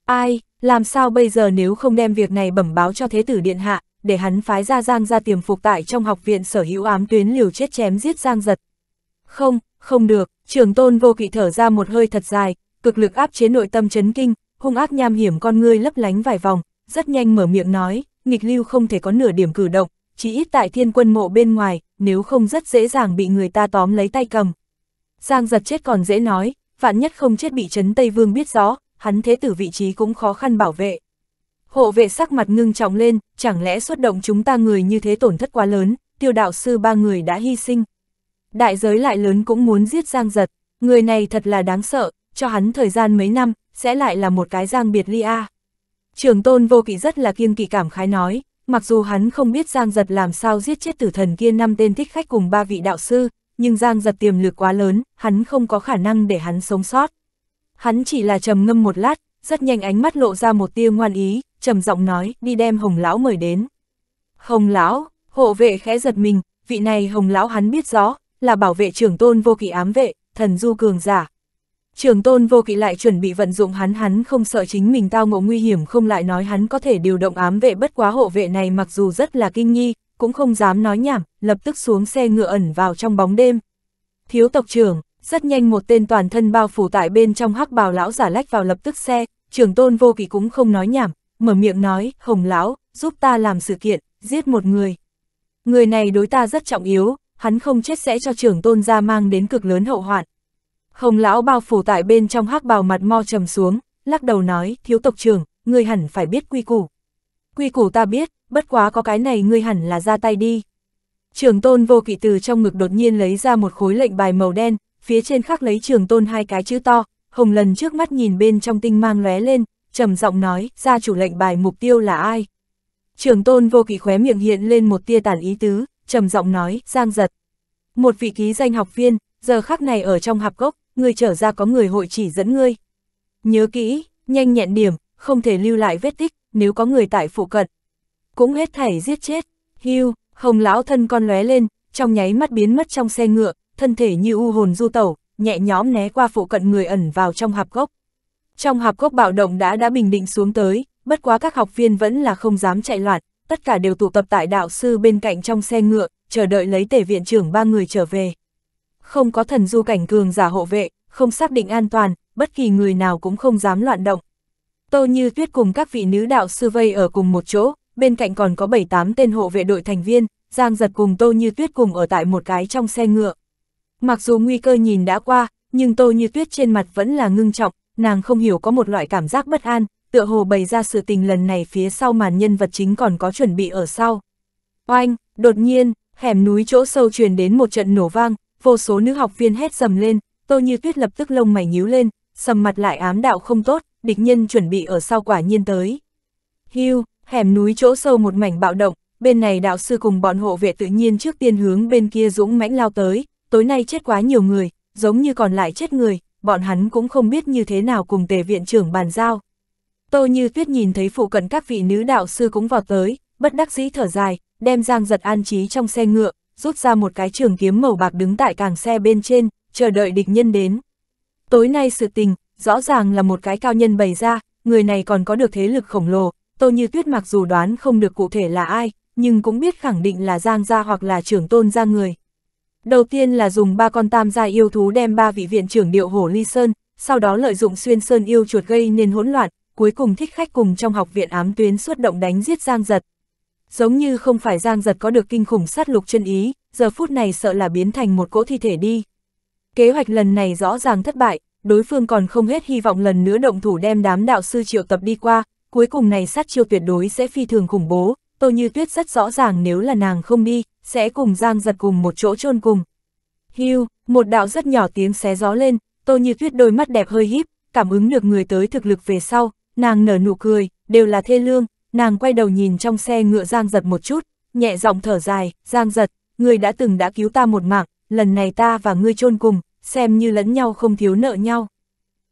Ai, làm sao bây giờ nếu không đem việc này bẩm báo cho thế tử điện hạ, để hắn phái ra Giang ra tiềm phục tại trong học viện sở hữu ám tuyến liều chết chém giết Giang giật. Không, không được, trường tôn vô kỵ thở ra một hơi thật dài, cực lực áp chế nội tâm chấn kinh, hung ác nham hiểm con ngươi lấp lánh vài vòng, rất nhanh mở miệng nói, nghịch lưu không thể có nửa điểm cử động, chỉ ít tại thiên quân mộ bên ngoài, nếu không rất dễ dàng bị người ta tóm lấy tay cầm. Giang giật chết còn dễ nói, vạn nhất không chết bị chấn Tây Vương biết rõ, hắn thế tử vị trí cũng khó khăn bảo vệ. Hộ vệ sắc mặt ngưng trọng lên, chẳng lẽ xuất động chúng ta người như thế tổn thất quá lớn, tiêu đạo sư ba người đã hy sinh. Đại giới lại lớn cũng muốn giết Giang Giật, người này thật là đáng sợ, cho hắn thời gian mấy năm, sẽ lại là một cái Giang biệt ly a. Trường tôn vô kỵ rất là kiên kỵ cảm khái nói, mặc dù hắn không biết Giang Giật làm sao giết chết tử thần kia năm tên thích khách cùng ba vị đạo sư, nhưng Giang Giật tiềm lực quá lớn, hắn không có khả năng để hắn sống sót. Hắn chỉ là trầm ngâm một lát, rất nhanh ánh mắt lộ ra một tia ngoan ý, trầm giọng nói, đi đem Hồng Lão mời đến. Hồng Lão, hộ vệ khẽ giật mình, vị này Hồng Lão hắn biết rõ, là bảo vệ trưởng tôn vô kỵ ám vệ, thần du cường giả. trưởng tôn vô kỵ lại chuẩn bị vận dụng hắn hắn không sợ chính mình tao ngộ nguy hiểm không lại nói hắn có thể điều động ám vệ bất quá hộ vệ này mặc dù rất là kinh nghi, cũng không dám nói nhảm, lập tức xuống xe ngựa ẩn vào trong bóng đêm. Thiếu tộc trưởng, rất nhanh một tên toàn thân bao phủ tại bên trong hắc bào lão giả lách vào lập tức xe, trưởng tôn vô kỵ cũng không nói nhảm, mở miệng nói, Hồng Lão, giúp ta làm sự kiện, giết một người. Người này đối ta rất trọng yếu, hắn không chết sẽ cho trưởng tôn gia mang đến cực lớn hậu hoạn. Hồng Lão bao phủ tại bên trong hắc bào mặt mo trầm xuống, lắc đầu nói, thiếu tộc trưởng, người hẳn phải biết quy củ. Quy củ ta biết, bất quá có cái này ngươi hẳn là ra tay đi. trưởng tôn vô kỵ từ trong ngực đột nhiên lấy ra một khối lệnh bài màu đen, phía trên khắc lấy trưởng tôn hai cái chữ to, hồng lần trước mắt nhìn bên trong tinh mang lóe lên, trầm giọng nói, gia chủ lệnh bài mục tiêu là ai? Trường tôn vô kỵ khóe miệng hiện lên một tia tàn ý tứ, trầm giọng nói, giang giật. Một vị ký danh học viên, giờ khắc này ở trong hạp gốc, người trở ra có người hội chỉ dẫn ngươi. Nhớ kỹ, nhanh nhẹn điểm, không thể lưu lại vết tích, nếu có người tại phụ cận. Cũng hết thảy giết chết, hưu, hồng lão thân con lóe lên, trong nháy mắt biến mất trong xe ngựa, thân thể như u hồn du tẩu, nhẹ nhõm né qua phụ cận người ẩn vào trong hạp gốc, trong hạp cốc bạo động đã đã bình định xuống tới, bất quá các học viên vẫn là không dám chạy loạn, tất cả đều tụ tập tại đạo sư bên cạnh trong xe ngựa, chờ đợi lấy tể viện trưởng ba người trở về. Không có thần du cảnh cường giả hộ vệ, không xác định an toàn, bất kỳ người nào cũng không dám loạn động. Tô Như Tuyết cùng các vị nữ đạo sư vây ở cùng một chỗ, bên cạnh còn có 7-8 tên hộ vệ đội thành viên, Giang giật cùng Tô Như Tuyết cùng ở tại một cái trong xe ngựa. Mặc dù nguy cơ nhìn đã qua, nhưng Tô Như Tuyết trên mặt vẫn là ngưng trọng, nàng không hiểu có một loại cảm giác bất an, tựa hồ bày ra sự tình lần này phía sau màn nhân vật chính còn có chuẩn bị ở sau. Oanh, đột nhiên, hẻm núi chỗ sâu truyền đến một trận nổ vang, vô số nữ học viên hét dầm lên, Tô Như Tuyết lập tức lông mày nhíu lên, sầm mặt lại ám đạo không tốt, địch nhân chuẩn bị ở sau quả nhiên tới. Hưu, hẻm núi chỗ sâu một mảnh bạo động, bên này đạo sư cùng bọn hộ vệ tự nhiên trước tiên hướng bên kia dũng mãnh lao tới, tối nay chết quá nhiều người, giống như còn lại chết người, bọn hắn cũng không biết như thế nào cùng tề viện trưởng bàn giao. Tô Như Tuyết nhìn thấy phụ cận các vị nữ đạo sư cũng vào tới, bất đắc dĩ thở dài, đem Giang Giật an trí trong xe ngựa, rút ra một cái trường kiếm màu bạc đứng tại càng xe bên trên, chờ đợi địch nhân đến. Tối nay sự tình, rõ ràng là một cái cao nhân bày ra, người này còn có được thế lực khổng lồ, Tô Như Tuyết mặc dù đoán không được cụ thể là ai, nhưng cũng biết khẳng định là Giang gia hoặc là trưởng tôn gia người. Đầu tiên là dùng ba con tam gia yêu thú đem ba vị viện trưởng điệu hổ ly sơn, sau đó lợi dụng xuyên sơn yêu chuột gây nên hỗn loạn, cuối cùng thích khách cùng trong học viện ám tuyến xuất động đánh giết Giang Giật. Giống như không phải Giang Giật có được kinh khủng sát lục chân ý, giờ phút này sợ là biến thành một cỗ thi thể đi. Kế hoạch lần này rõ ràng thất bại, đối phương còn không hết hy vọng lần nữa động thủ đem đám đạo sư triệu tập đi qua, cuối cùng này sát chiêu tuyệt đối sẽ phi thường khủng bố, Tô Như Tuyết rất rõ ràng nếu là nàng không đi, sẽ cùng Giang giật cùng một chỗ chôn cùng. Hưu, một đạo rất nhỏ tiếng xé gió lên, Tô Như Tuyết đôi mắt đẹp hơi híp, cảm ứng được người tới thực lực về sau, nàng nở nụ cười, đều là thê lương, nàng quay đầu nhìn trong xe ngựa Giang giật một chút, nhẹ giọng thở dài, Giang giật, người đã từng đã cứu ta một mạng, lần này ta và ngươi chôn cùng, xem như lẫn nhau không thiếu nợ nhau.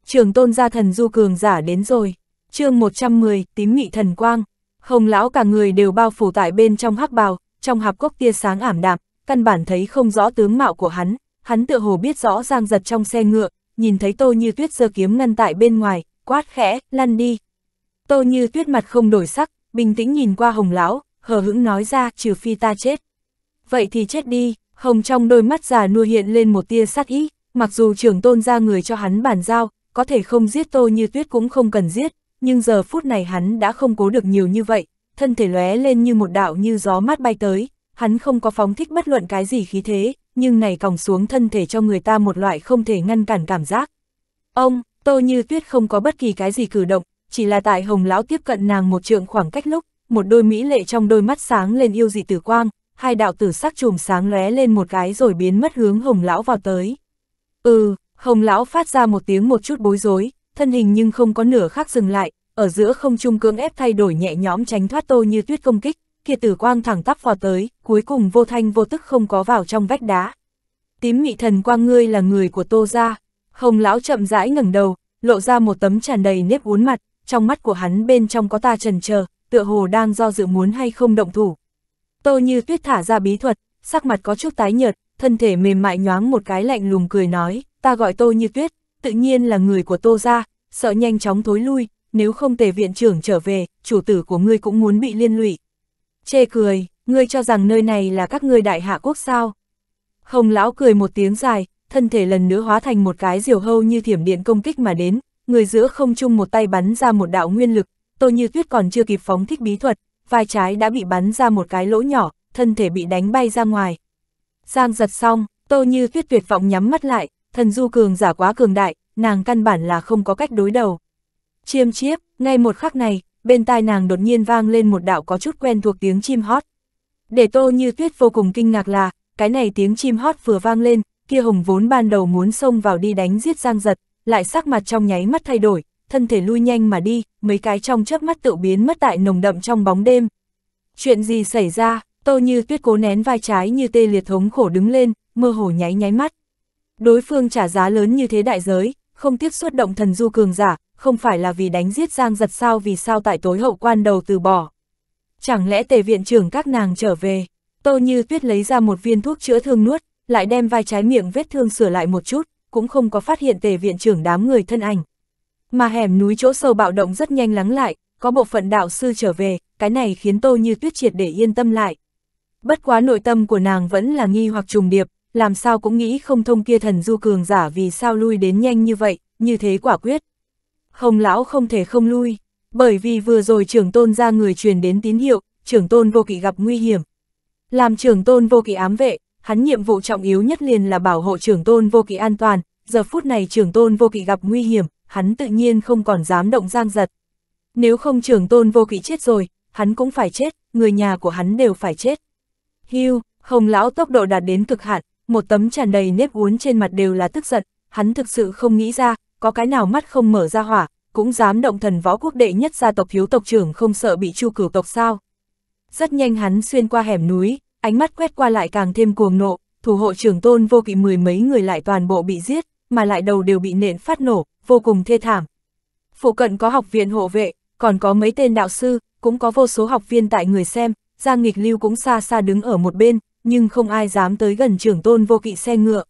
Trường tôn gia thần du cường giả đến rồi, chương 110, tím nghị thần quang, hồng lão cả người đều bao phủ tại bên trong hắc bào, trong hạp cốc tia sáng ảm đạm, căn bản thấy không rõ tướng mạo của hắn, hắn tựa hồ biết rõ giang giật trong xe ngựa, nhìn thấy tô như tuyết giơ kiếm ngăn tại bên ngoài, quát khẽ, lăn đi. Tô như tuyết mặt không đổi sắc, bình tĩnh nhìn qua hồng lão, hờ hững nói ra trừ phi ta chết. Vậy thì chết đi, hồng trong đôi mắt già nua hiện lên một tia sát ý, mặc dù trưởng tôn ra người cho hắn bàn giao, có thể không giết tô như tuyết cũng không cần giết, nhưng giờ phút này hắn đã không cố được nhiều như vậy, thân thể lóe lên như một đạo như gió mát bay tới, hắn không có phóng thích bất luận cái gì khí thế, nhưng này còng xuống thân thể cho người ta một loại không thể ngăn cản cảm giác. Ông, Tô Như Tuyết không có bất kỳ cái gì cử động, chỉ là tại Hồng Lão tiếp cận nàng một trượng khoảng cách lúc, một đôi mỹ lệ trong đôi mắt sáng lên yêu dị tử quang, hai đạo tử sắc chùm sáng lóe lên một cái rồi biến mất hướng Hồng Lão vào tới. Ừ, Hồng Lão phát ra một tiếng một chút bối rối, thân hình nhưng không có nửa khác dừng lại, ở giữa không trung cưỡng ép thay đổi nhẹ nhõm tránh thoát tô như tuyết công kích, kia tử quang thẳng tắp phò tới, cuối cùng vô thanh vô tức không có vào trong vách đá. Tím mị thần quang ngươi là người của tô gia hồng lão chậm rãi ngẩng đầu, lộ ra một tấm tràn đầy nếp uốn mặt, trong mắt của hắn bên trong có ta trần chờ tựa hồ đang do dự muốn hay không động thủ. Tô như tuyết thả ra bí thuật, sắc mặt có chút tái nhợt, thân thể mềm mại nhoáng một cái lạnh lùng cười nói, ta gọi tô như tuyết, tự nhiên là người của tô gia sợ nhanh chóng thối lui, nếu không tề viện trưởng trở về, chủ tử của ngươi cũng muốn bị liên lụy. Chê cười, ngươi cho rằng nơi này là các ngươi đại hạ quốc sao. Hồng lão cười một tiếng dài, thân thể lần nữa hóa thành một cái diều hâu như thiểm điện công kích mà đến, người giữa không chung một tay bắn ra một đạo nguyên lực, tô như tuyết còn chưa kịp phóng thích bí thuật, vai trái đã bị bắn ra một cái lỗ nhỏ, thân thể bị đánh bay ra ngoài. Giang giật xong, tô như tuyết tuyệt vọng nhắm mắt lại, thần du cường giả quá cường đại, nàng căn bản là không có cách đối đầu. Chiêm chiếp, ngay một khắc này, bên tai nàng đột nhiên vang lên một đạo có chút quen thuộc tiếng chim hót. Để tô như tuyết vô cùng kinh ngạc là, cái này tiếng chim hót vừa vang lên, kia hồng vốn ban đầu muốn xông vào đi đánh giết giang giật, lại sắc mặt trong nháy mắt thay đổi, thân thể lui nhanh mà đi, mấy cái trong chớp mắt tự biến mất tại nồng đậm trong bóng đêm. Chuyện gì xảy ra, tô như tuyết cố nén vai trái như tê liệt thống khổ đứng lên, mơ hồ nháy nháy mắt. Đối phương trả giá lớn như thế đại giới, không tiếc xuất động thần du cường giả, không phải là vì đánh giết giang giật sao vì sao tại tối hậu quan đầu từ bỏ. Chẳng lẽ tề viện trưởng các nàng trở về, tô như tuyết lấy ra một viên thuốc chữa thương nuốt, lại đem vai trái miệng vết thương sửa lại một chút, cũng không có phát hiện tề viện trưởng đám người thân ảnh. Mà hẻm núi chỗ sâu bạo động rất nhanh lắng lại, có bộ phận đạo sư trở về, cái này khiến tô như tuyết triệt để yên tâm lại. Bất quá nội tâm của nàng vẫn là nghi hoặc trùng điệp, làm sao cũng nghĩ không thông kia thần du cường giả vì sao lui đến nhanh như vậy, như thế quả quyết. Hồng lão không thể không lui, bởi vì vừa rồi trưởng tôn ra người truyền đến tín hiệu, trưởng tôn vô kỵ gặp nguy hiểm. Làm trưởng tôn vô kỵ ám vệ, hắn nhiệm vụ trọng yếu nhất liền là bảo hộ trưởng tôn vô kỵ an toàn, giờ phút này trưởng tôn vô kỵ gặp nguy hiểm, hắn tự nhiên không còn dám động giang giật. Nếu không trưởng tôn vô kỵ chết rồi, hắn cũng phải chết, người nhà của hắn đều phải chết. Hưu, hồng lão tốc độ đạt đến cực hạn, một tấm tràn đầy nếp uốn trên mặt đều là tức giận, hắn thực sự không nghĩ ra, có cái nào mắt không mở ra hỏa, cũng dám động thần võ quốc đệ nhất gia tộc thiếu tộc trưởng không sợ bị chu cửu tộc sao. Rất nhanh hắn xuyên qua hẻm núi, ánh mắt quét qua lại càng thêm cuồng nộ, thủ hộ trưởng tôn vô kỵ mười mấy người lại toàn bộ bị giết, mà lại đầu đều bị nện phát nổ, vô cùng thê thảm. Phụ cận có học viện hộ vệ, còn có mấy tên đạo sư, cũng có vô số học viên tại người xem, Giang Nghịch Lưu cũng xa xa đứng ở một bên, nhưng không ai dám tới gần trưởng tôn vô kỵ xe ngựa.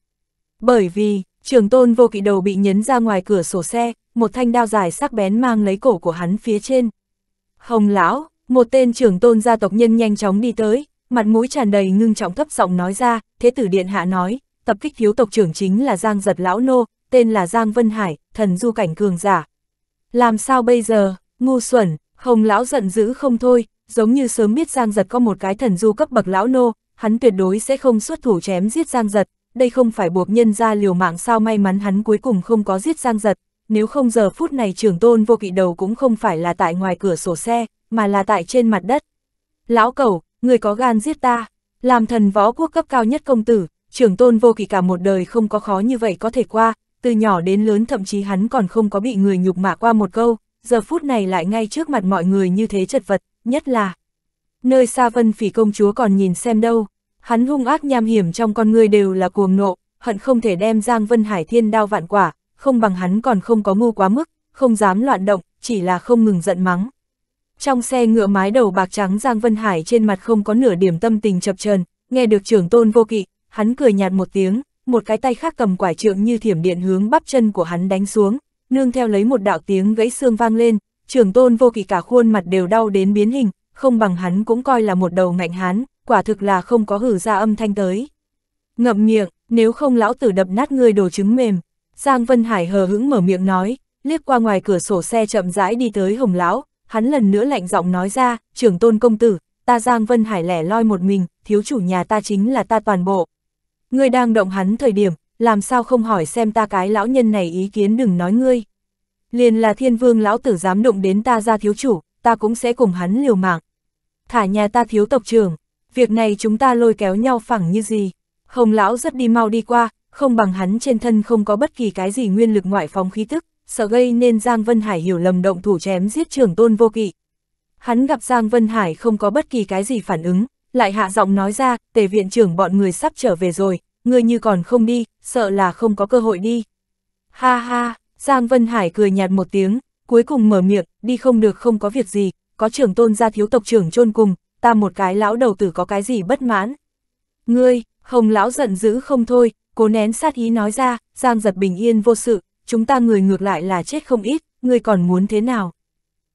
Bởi vì, trưởng tôn vô kỵ đầu bị nhấn ra ngoài cửa sổ xe, một thanh đao dài sắc bén mang lấy cổ của hắn phía trên. Hồng lão, một tên trưởng tôn gia tộc nhân nhanh chóng đi tới, mặt mũi tràn đầy ngưng trọng thấp giọng nói ra, thế tử điện hạ nói, tập kích thiếu tộc trưởng chính là Giang Giật Lão Nô, tên là Giang Vân Hải, thần du cảnh cường giả. Làm sao bây giờ, ngu xuẩn, Hồng Lão giận dữ không thôi, giống như sớm biết Giang Giật có một cái thần du cấp bậc Lão Nô, hắn tuyệt đối sẽ không xuất thủ chém giết Giang Giật, đây không phải buộc nhân ra liều mạng sao may mắn hắn cuối cùng không có giết Giang Giật, nếu không giờ phút này trưởng tôn vô kỵ đầu cũng không phải là tại ngoài cửa sổ xe, mà là tại trên mặt đất. Lão cẩu, người có gan giết ta, làm thần võ quốc cấp cao nhất công tử, trưởng tôn vô kỵ cả một đời không có khó như vậy có thể qua, từ nhỏ đến lớn thậm chí hắn còn không có bị người nhục mạ qua một câu, giờ phút này lại ngay trước mặt mọi người như thế chật vật, nhất là nơi xa vân phỉ công chúa còn nhìn xem đâu, hắn hung ác nham hiểm trong con người đều là cuồng nộ, hận không thể đem Giang Vân Hải thiên đao vạn quả, không bằng hắn còn không có ngu quá mức, không dám loạn động, chỉ là không ngừng giận mắng. Trong xe ngựa mái đầu bạc trắng Giang Vân Hải trên mặt không có nửa điểm tâm tình chập chờn nghe được trưởng tôn vô kỵ, hắn cười nhạt một tiếng, một cái tay khác cầm quải trượng như thiểm điện hướng bắp chân của hắn đánh xuống, nương theo lấy một đạo tiếng gãy xương vang lên, trưởng tôn vô kỵ cả khuôn mặt đều đau đến biến hình, không bằng hắn cũng coi là một đầu ngạnh hán, quả thực là không có hử ra âm thanh tới. Ngậm miệng, nếu không lão tử đập nát ngươi đồ trứng mềm. Giang Vân Hải hờ hững mở miệng nói, liếc qua ngoài cửa sổ xe chậm rãi đi tới Hồng Lão, hắn lần nữa lạnh giọng nói ra, trưởng tôn công tử, ta Giang Vân Hải lẻ loi một mình, thiếu chủ nhà ta chính là ta toàn bộ. Ngươi đang động hắn thời điểm, làm sao không hỏi xem ta cái lão nhân này ý kiến đừng nói ngươi. Liền là thiên vương lão tử dám động đến ta ra thiếu chủ, ta cũng sẽ cùng hắn liều mạng thả nhà ta thiếu tộc trưởng, việc này chúng ta lôi kéo nhau phẳng như gì. không lão rất đi mau đi qua, không bằng hắn trên thân không có bất kỳ cái gì nguyên lực ngoại phóng khí tức, sợ gây nên Giang Vân Hải hiểu lầm động thủ chém giết trưởng tôn vô kỵ. Hắn gặp Giang Vân Hải không có bất kỳ cái gì phản ứng, lại hạ giọng nói ra, tề viện trưởng bọn người sắp trở về rồi, người như còn không đi, sợ là không có cơ hội đi. Ha ha, Giang Vân Hải cười nhạt một tiếng, cuối cùng mở miệng, đi không được không có việc gì, có trưởng tôn gia thiếu tộc trưởng chôn cùng, ta một cái lão đầu tử có cái gì bất mãn. Ngươi, hồng lão giận dữ không thôi, cố nén sát ý nói ra, Giang giật bình yên vô sự, chúng ta người ngược lại là chết không ít, ngươi còn muốn thế nào?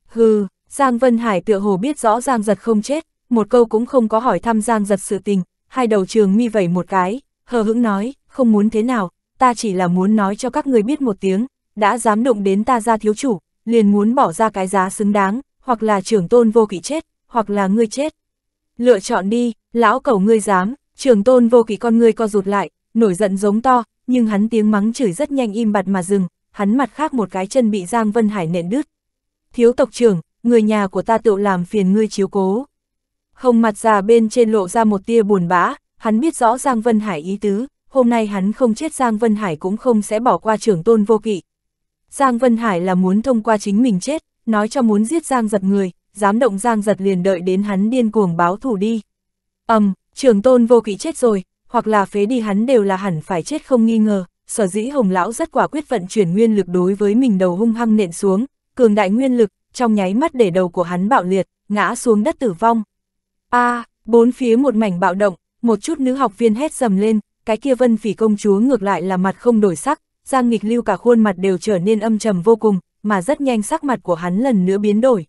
Hừ, Giang Vân Hải tựa hồ biết rõ Giang giật không chết, một câu cũng không có hỏi thăm Giang giật sự tình, hai đầu trường mi vẩy một cái, hờ hững nói, không muốn thế nào, ta chỉ là muốn nói cho các ngươi biết một tiếng, đã dám động đến ta ra thiếu chủ, liền muốn bỏ ra cái giá xứng đáng, hoặc là trưởng tôn vô kỵ chết, hoặc là ngươi chết. Lựa chọn đi, lão cầu ngươi dám, trưởng tôn vô kỵ con ngươi co rụt lại, nổi giận giống to, nhưng hắn tiếng mắng chửi rất nhanh im bặt mà dừng, hắn mặt khác một cái chân bị Giang Vân Hải nện đứt. Thiếu tộc trưởng, người nhà của ta tự làm phiền ngươi chiếu cố. Không mặt già bên trên lộ ra một tia buồn bã, hắn biết rõ Giang Vân Hải ý tứ, hôm nay hắn không chết Giang Vân Hải cũng không sẽ bỏ qua trưởng tôn vô kỵ. Giang Vân Hải là muốn thông qua chính mình chết, nói cho muốn giết Giang giật người, dám động Giang giật liền đợi đến hắn điên cuồng báo thủ đi. ầm, um, trưởng tôn vô kỵ chết rồi, hoặc là phế đi hắn đều là hẳn phải chết không nghi ngờ, sở dĩ hồng lão rất quả quyết vận chuyển nguyên lực đối với mình đầu hung hăng nện xuống, cường đại nguyên lực, trong nháy mắt để đầu của hắn bạo liệt, ngã xuống đất tử vong. a à, bốn phía một mảnh bạo động, một chút nữ học viên hét dầm lên, cái kia vân phỉ công chúa ngược lại là mặt không đổi sắc, Giang nghịch lưu cả khuôn mặt đều trở nên âm trầm vô cùng, mà rất nhanh sắc mặt của hắn lần nữa biến đổi.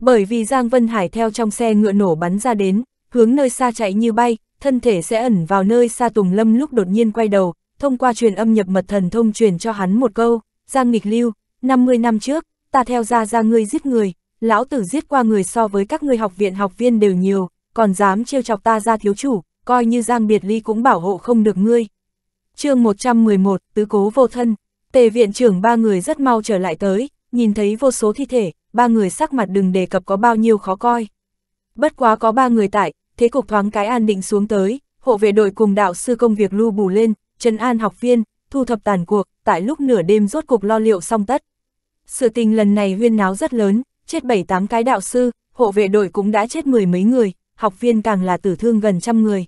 Bởi vì Giang Vân Hải theo trong xe ngựa nổ bắn ra đến, hướng nơi xa chạy như bay, thân thể sẽ ẩn vào nơi xa Tùng Lâm lúc đột nhiên quay đầu, thông qua truyền âm nhập mật thần thông truyền cho hắn một câu, Giang Nghịch Lưu, 50 năm trước, ta theo ra ra ngươi giết người, lão tử giết qua người so với các ngươi học viện học viên đều nhiều, còn dám trêu chọc ta ra thiếu chủ, coi như Giang Biệt Ly cũng bảo hộ không được ngươi. chương 111, Tứ Cố Vô Thân Tề viện trưởng ba người rất mau trở lại tới, nhìn thấy vô số thi thể, ba người sắc mặt đừng đề cập có bao nhiêu khó coi. Bất quá có ba người tại, thế cục thoáng cái an định xuống tới, hộ vệ đội cùng đạo sư công việc lưu bù lên, trấn an học viên, thu thập tàn cuộc, tại lúc nửa đêm rốt cục lo liệu xong tất. Sự tình lần này huyên náo rất lớn, chết bảy tám cái đạo sư, hộ vệ đội cũng đã chết mười mấy người, học viên càng là tử thương gần trăm người.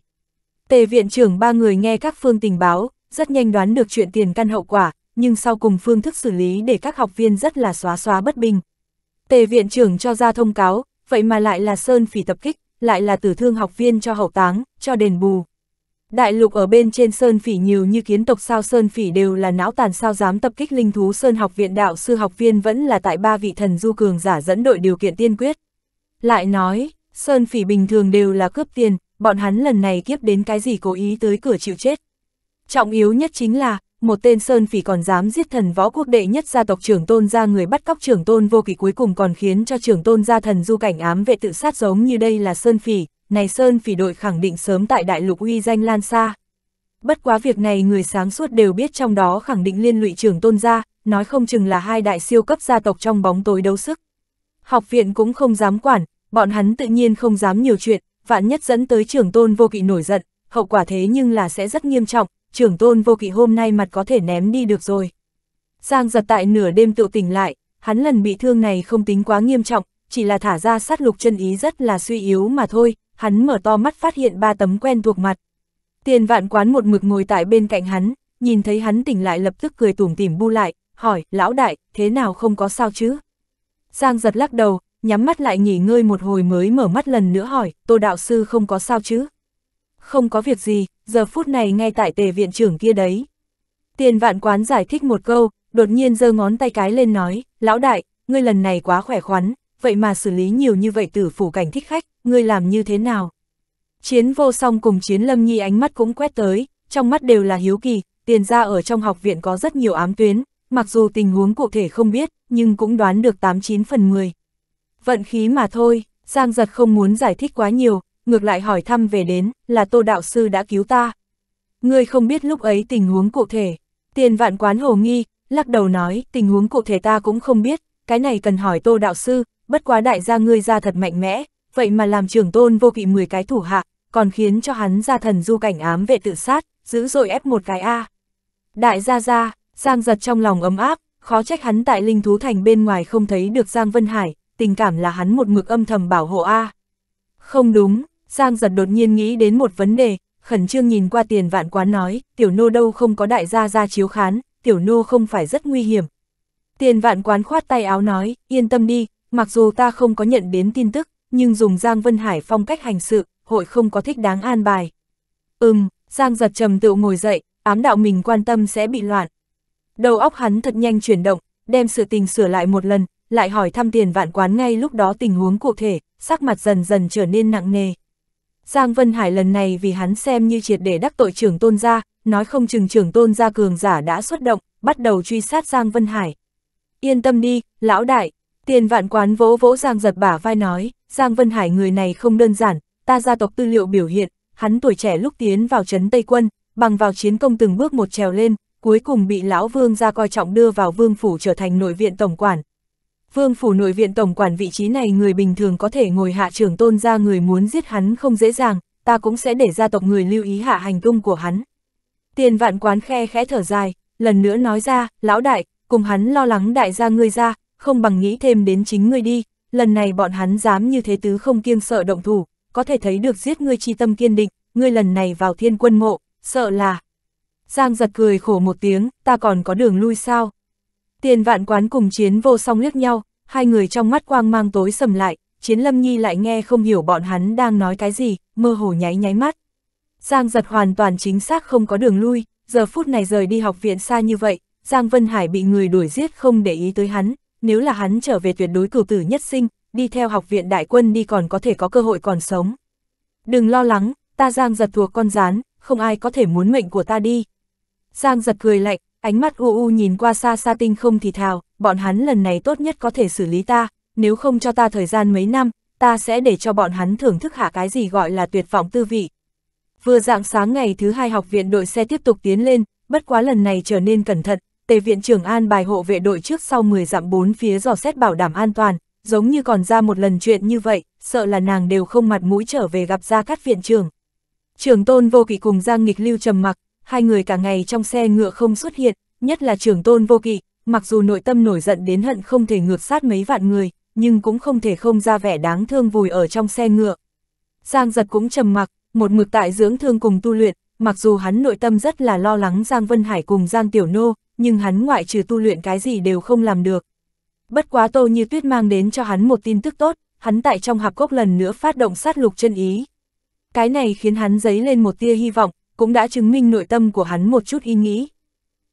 Tề viện trưởng ba người nghe các phương tình báo, rất nhanh đoán được chuyện tiền căn hậu quả, nhưng sau cùng phương thức xử lý để các học viên rất là xóa xóa bất bình. Tề viện trưởng cho ra thông cáo, vậy mà lại là Sơn Phỉ tập kích, lại là tử thương học viên cho hậu táng, cho đền bù. Đại lục ở bên trên Sơn Phỉ nhiều như kiến tộc sao Sơn Phỉ đều là não tàn sao dám tập kích linh thú Sơn học viện đạo sư học viên vẫn là tại ba vị thần du cường giả dẫn đội điều kiện tiên quyết. Lại nói, Sơn Phỉ bình thường đều là cướp tiền, bọn hắn lần này kiếp đến cái gì cố ý tới cửa chịu chết. Trọng yếu nhất chính là, một tên Sơn Phỉ còn dám giết thần võ quốc đệ nhất gia tộc trưởng tôn gia người bắt cóc trưởng tôn vô kỷ cuối cùng còn khiến cho trưởng tôn gia thần du cảnh ám vệ tự sát giống như đây là Sơn Phỉ, này Sơn Phỉ đội khẳng định sớm tại đại lục uy danh lan xa. Bất quá việc này người sáng suốt đều biết trong đó khẳng định liên lụy trưởng tôn gia, nói không chừng là hai đại siêu cấp gia tộc trong bóng tối đấu sức. Học viện cũng không dám quản, bọn hắn tự nhiên không dám nhiều chuyện, vạn nhất dẫn tới trưởng tôn vô kỵ nổi giận, hậu quả thế nhưng là sẽ rất nghiêm trọng, trưởng tôn vô kỵ hôm nay mặt có thể ném đi được rồi. Giang giật tại nửa đêm tự tỉnh lại, hắn lần bị thương này không tính quá nghiêm trọng, chỉ là thả ra sát lục chân ý rất là suy yếu mà thôi, hắn mở to mắt phát hiện ba tấm quen thuộc mặt. Tiền vạn quán một mực ngồi tại bên cạnh hắn, nhìn thấy hắn tỉnh lại lập tức cười tủm tỉm bu lại, hỏi, lão đại, thế nào không có sao chứ? Giang giật lắc đầu, nhắm mắt lại nghỉ ngơi một hồi mới mở mắt lần nữa hỏi, tô đạo sư không có sao chứ? Không có việc gì, giờ phút này ngay tại tề viện trưởng kia đấy. Tiền vạn quán giải thích một câu, đột nhiên giơ ngón tay cái lên nói, lão đại, ngươi lần này quá khỏe khoắn, vậy mà xử lý nhiều như vậy tử phủ cảnh thích khách, ngươi làm như thế nào? Chiến vô song cùng chiến lâm nhi ánh mắt cũng quét tới, trong mắt đều là hiếu kỳ, tiền ra ở trong học viện có rất nhiều ám tuyến, mặc dù tình huống cụ thể không biết, nhưng cũng đoán được 89 phần 10. Vận khí mà thôi, Giang giật không muốn giải thích quá nhiều, ngược lại hỏi thăm về đến, là Tô Đạo Sư đã cứu ta. Ngươi không biết lúc ấy tình huống cụ thể. Tiền vạn quán hồ nghi, lắc đầu nói, tình huống cụ thể ta cũng không biết, cái này cần hỏi Tô Đạo Sư, bất quá đại gia ngươi ra thật mạnh mẽ, vậy mà làm trưởng tôn vô kỵ 10 cái thủ hạ, còn khiến cho hắn ra thần du cảnh ám vệ tự sát, giữ rồi ép một cái A. Đại gia gia, Giang giật trong lòng ấm áp, khó trách hắn tại Linh Thú Thành bên ngoài không thấy được Giang Vân Hải, tình cảm là hắn một mực âm thầm bảo hộ A. Không đúng, Giang giật đột nhiên nghĩ đến một vấn đề, khẩn trương nhìn qua tiền vạn quán nói, tiểu nô đâu không có đại gia ra chiếu khán, tiểu nô không phải rất nguy hiểm. Tiền vạn quán khoát tay áo nói, yên tâm đi, mặc dù ta không có nhận đến tin tức, nhưng dùng Giang Vân Hải phong cách hành sự, hội không có thích đáng an bài. Ừm, Giang giật trầm tựu ngồi dậy, ám đạo mình quan tâm sẽ bị loạn. Đầu óc hắn thật nhanh chuyển động, đem sự tình sửa lại một lần, lại hỏi thăm tiền vạn quán ngay lúc đó tình huống cụ thể, sắc mặt dần dần trở nên nặng nề. Giang Vân Hải lần này vì hắn xem như triệt để đắc tội trưởng tôn gia, nói không chừng trưởng tôn gia cường giả đã xuất động, bắt đầu truy sát Giang Vân Hải. Yên tâm đi, lão đại, tiền vạn quán vỗ vỗ Giang giật bả vai nói, Giang Vân Hải người này không đơn giản, ta gia tộc tư liệu biểu hiện, hắn tuổi trẻ lúc tiến vào trấn Tây Quân, bằng vào chiến công từng bước một trèo lên, cuối cùng bị lão vương gia coi trọng đưa vào vương phủ trở thành nội viện tổng quản, Vương phủ nội viện tổng quản vị trí này người bình thường có thể ngồi hạ trưởng tôn ra người muốn giết hắn không dễ dàng, ta cũng sẽ để gia tộc người lưu ý hạ hành tung của hắn. Tiền vạn quán khe khẽ thở dài, lần nữa nói ra, lão đại, cùng hắn lo lắng đại gia ngươi ra, không bằng nghĩ thêm đến chính ngươi đi, lần này bọn hắn dám như thế tứ không kiêng sợ động thủ, có thể thấy được giết ngươi chi tâm kiên định, ngươi lần này vào thiên quân mộ, sợ là... Giang giật cười khổ một tiếng, ta còn có đường lui sao? Tiền vạn quán cùng chiến vô song liếc nhau, hai người trong mắt quang mang tối sầm lại, chiến lâm nhi lại nghe không hiểu bọn hắn đang nói cái gì, mơ hồ nháy nháy mắt. Giang giật hoàn toàn chính xác không có đường lui, giờ phút này rời đi học viện xa như vậy, Giang Vân Hải bị người đuổi giết không để ý tới hắn, nếu là hắn trở về tuyệt đối cử tử nhất sinh, đi theo học viện đại quân đi còn có thể có cơ hội còn sống. Đừng lo lắng, ta Giang giật thuộc con rán, không ai có thể muốn mệnh của ta đi. Giang giật cười lạnh, Ánh mắt u u nhìn qua xa xa tinh không thì thào, bọn hắn lần này tốt nhất có thể xử lý ta, nếu không cho ta thời gian mấy năm, ta sẽ để cho bọn hắn thưởng thức hạ cái gì gọi là tuyệt vọng tư vị. Vừa dạng sáng ngày thứ hai học viện đội xe tiếp tục tiến lên, bất quá lần này trở nên cẩn thận, tề viện trưởng an bài hộ vệ đội trước sau 10 dặm bốn phía dò xét bảo đảm an toàn, giống như còn ra một lần chuyện như vậy, sợ là nàng đều không mặt mũi trở về gặp ra các viện trưởng. Trường tôn vô kỵ cùng Giang nghịch lưu trầm mặc, hai người cả ngày trong xe ngựa không xuất hiện, nhất là trưởng tôn vô kỵ, mặc dù nội tâm nổi giận đến hận không thể ngược sát mấy vạn người, nhưng cũng không thể không ra vẻ đáng thương vùi ở trong xe ngựa. Giang giật cũng trầm mặc, một mực tại dưỡng thương cùng tu luyện, mặc dù hắn nội tâm rất là lo lắng Giang Vân Hải cùng Giang Tiểu Nô, nhưng hắn ngoại trừ tu luyện cái gì đều không làm được. Bất quá Tô Như Tuyết mang đến cho hắn một tin tức tốt, hắn tại trong hạp cốc lần nữa phát động sát lục chân ý. Cái này khiến hắn dấy lên một tia hy vọng, cũng đã chứng minh nội tâm của hắn một chút ý nghĩ.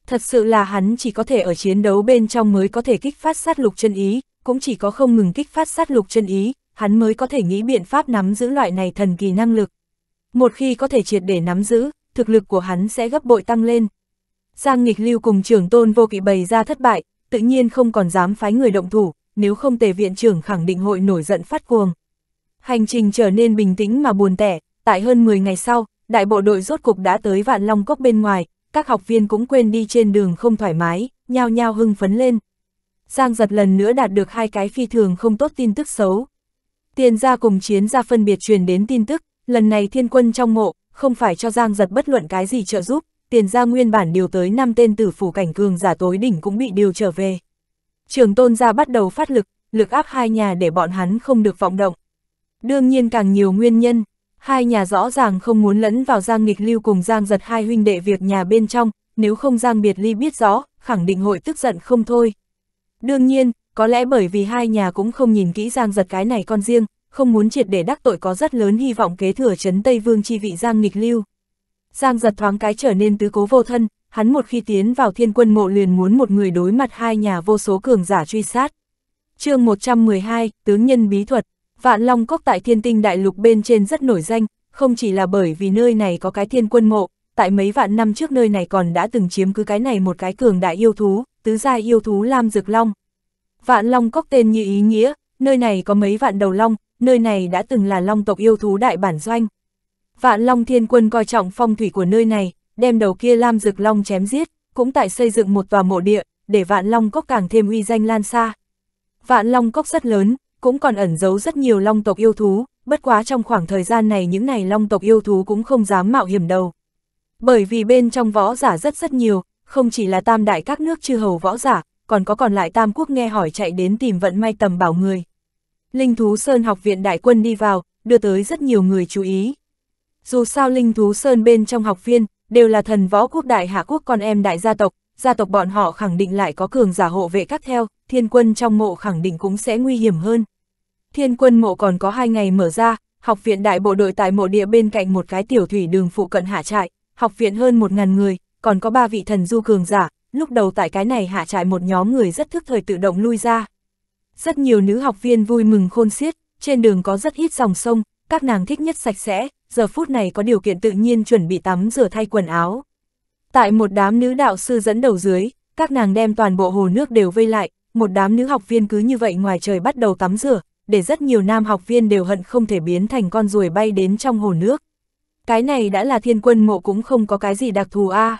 Thật sự là hắn chỉ có thể ở chiến đấu bên trong mới có thể kích phát sát lục chân ý, cũng chỉ có không ngừng kích phát sát lục chân ý, hắn mới có thể nghĩ biện pháp nắm giữ loại này thần kỳ năng lực. Một khi có thể triệt để nắm giữ, thực lực của hắn sẽ gấp bội tăng lên. Giang nghịch lưu cùng trưởng tôn vô kỵ bày ra thất bại, tự nhiên không còn dám phái người động thủ, nếu không tề viện trưởng khẳng định hội nổi giận phát cuồng. Hành trình trở nên bình tĩnh mà buồn tẻ, tại hơn 10 ngày sau, đại bộ đội rốt cục đã tới vạn long cốc bên ngoài, các học viên cũng quên đi trên đường không thoải mái, nhao nhao hưng phấn lên. Giang giật lần nữa đạt được hai cái phi thường không tốt tin tức xấu. Tiền ra cùng chiến ra phân biệt truyền đến tin tức, lần này thiên quân trong mộ, không phải cho Giang giật bất luận cái gì trợ giúp, tiền ra nguyên bản điều tới năm tên tử phủ cảnh cường giả tối đỉnh cũng bị điều trở về. Trường tôn gia bắt đầu phát lực, lực áp hai nhà để bọn hắn không được vọng động. Đương nhiên càng nhiều nguyên nhân, Hai nhà rõ ràng không muốn lẫn vào Giang Nghịch Lưu cùng Giang giật hai huynh đệ việc nhà bên trong, nếu không Giang Biệt Ly biết rõ, khẳng định hội tức giận không thôi. Đương nhiên, có lẽ bởi vì hai nhà cũng không nhìn kỹ Giang giật cái này con riêng, không muốn triệt để đắc tội có rất lớn hy vọng kế thừa chấn Tây Vương chi vị Giang Nghịch Lưu. Giang giật thoáng cái trở nên tứ cố vô thân, hắn một khi tiến vào thiên quân mộ liền muốn một người đối mặt hai nhà vô số cường giả truy sát. chương 112, Tướng Nhân Bí Thuật Vạn Long Cốc tại thiên tinh đại lục bên trên rất nổi danh, không chỉ là bởi vì nơi này có cái thiên quân mộ, tại mấy vạn năm trước nơi này còn đã từng chiếm cứ cái này một cái cường đại yêu thú, tứ gia yêu thú Lam Dược Long. Vạn Long Cốc tên như ý nghĩa, nơi này có mấy vạn đầu long, nơi này đã từng là long tộc yêu thú đại bản doanh. Vạn Long Thiên Quân coi trọng phong thủy của nơi này, đem đầu kia Lam Dược Long chém giết, cũng tại xây dựng một tòa mộ địa, để Vạn Long Cốc càng thêm uy danh lan xa. Vạn Long Cốc rất lớn, cũng còn ẩn giấu rất nhiều long tộc yêu thú, bất quá trong khoảng thời gian này những này long tộc yêu thú cũng không dám mạo hiểm đâu. Bởi vì bên trong võ giả rất rất nhiều, không chỉ là tam đại các nước chư hầu võ giả, còn có còn lại tam quốc nghe hỏi chạy đến tìm vận may tầm bảo người. Linh Thú Sơn học viện đại quân đi vào, đưa tới rất nhiều người chú ý. Dù sao Linh Thú Sơn bên trong học viên, đều là thần võ quốc đại hạ quốc con em đại gia tộc, gia tộc bọn họ khẳng định lại có cường giả hộ vệ các theo, thiên quân trong mộ khẳng định cũng sẽ nguy hiểm hơn thiên quân mộ còn có hai ngày mở ra, học viện đại bộ đội tại mộ địa bên cạnh một cái tiểu thủy đường phụ cận hạ trại, học viện hơn một ngàn người, còn có ba vị thần du cường giả, lúc đầu tại cái này hạ trại một nhóm người rất thức thời tự động lui ra. Rất nhiều nữ học viên vui mừng khôn xiết, trên đường có rất ít dòng sông, các nàng thích nhất sạch sẽ, giờ phút này có điều kiện tự nhiên chuẩn bị tắm rửa thay quần áo. Tại một đám nữ đạo sư dẫn đầu dưới, các nàng đem toàn bộ hồ nước đều vây lại, một đám nữ học viên cứ như vậy ngoài trời bắt đầu tắm rửa, để rất nhiều nam học viên đều hận không thể biến thành con ruồi bay đến trong hồ nước. Cái này đã là thiên quân mộ cũng không có cái gì đặc thù a. À.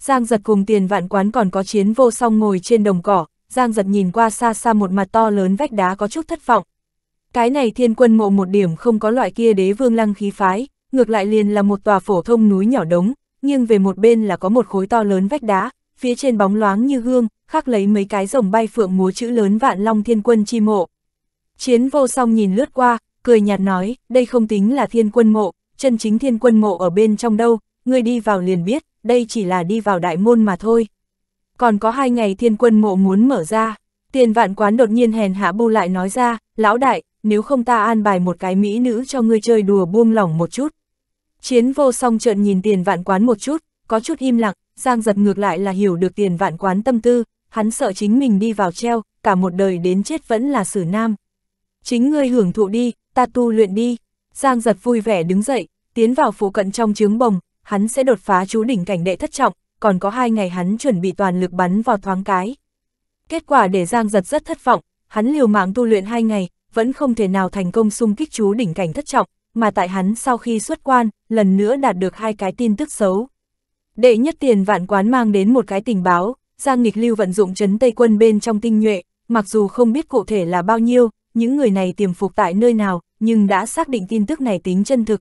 Giang giật cùng tiền vạn quán còn có chiến vô song ngồi trên đồng cỏ, Giang giật nhìn qua xa xa một mặt to lớn vách đá có chút thất vọng. Cái này thiên quân mộ một điểm không có loại kia đế vương lăng khí phái, ngược lại liền là một tòa phổ thông núi nhỏ đống, nhưng về một bên là có một khối to lớn vách đá, phía trên bóng loáng như gương, khắc lấy mấy cái rồng bay phượng múa chữ lớn vạn long thiên quân chi mộ. Chiến vô song nhìn lướt qua, cười nhạt nói, đây không tính là thiên quân mộ, chân chính thiên quân mộ ở bên trong đâu, ngươi đi vào liền biết, đây chỉ là đi vào đại môn mà thôi. Còn có hai ngày thiên quân mộ muốn mở ra, tiền vạn quán đột nhiên hèn hạ bu lại nói ra, lão đại, nếu không ta an bài một cái mỹ nữ cho ngươi chơi đùa buông lỏng một chút. Chiến vô song trợn nhìn tiền vạn quán một chút, có chút im lặng, Giang giật ngược lại là hiểu được tiền vạn quán tâm tư, hắn sợ chính mình đi vào treo, cả một đời đến chết vẫn là xử nam chính ngươi hưởng thụ đi, ta tu luyện đi. Giang giật vui vẻ đứng dậy, tiến vào phụ cận trong trướng bồng, hắn sẽ đột phá chú đỉnh cảnh đệ thất trọng, còn có hai ngày hắn chuẩn bị toàn lực bắn vào thoáng cái. Kết quả để Giang giật rất thất vọng, hắn liều mạng tu luyện hai ngày, vẫn không thể nào thành công xung kích chú đỉnh cảnh thất trọng, mà tại hắn sau khi xuất quan, lần nữa đạt được hai cái tin tức xấu. Đệ nhất tiền vạn quán mang đến một cái tình báo, Giang Nghịch Lưu vận dụng chấn Tây quân bên trong tinh nhuệ, mặc dù không biết cụ thể là bao nhiêu, những người này tiềm phục tại nơi nào, nhưng đã xác định tin tức này tính chân thực.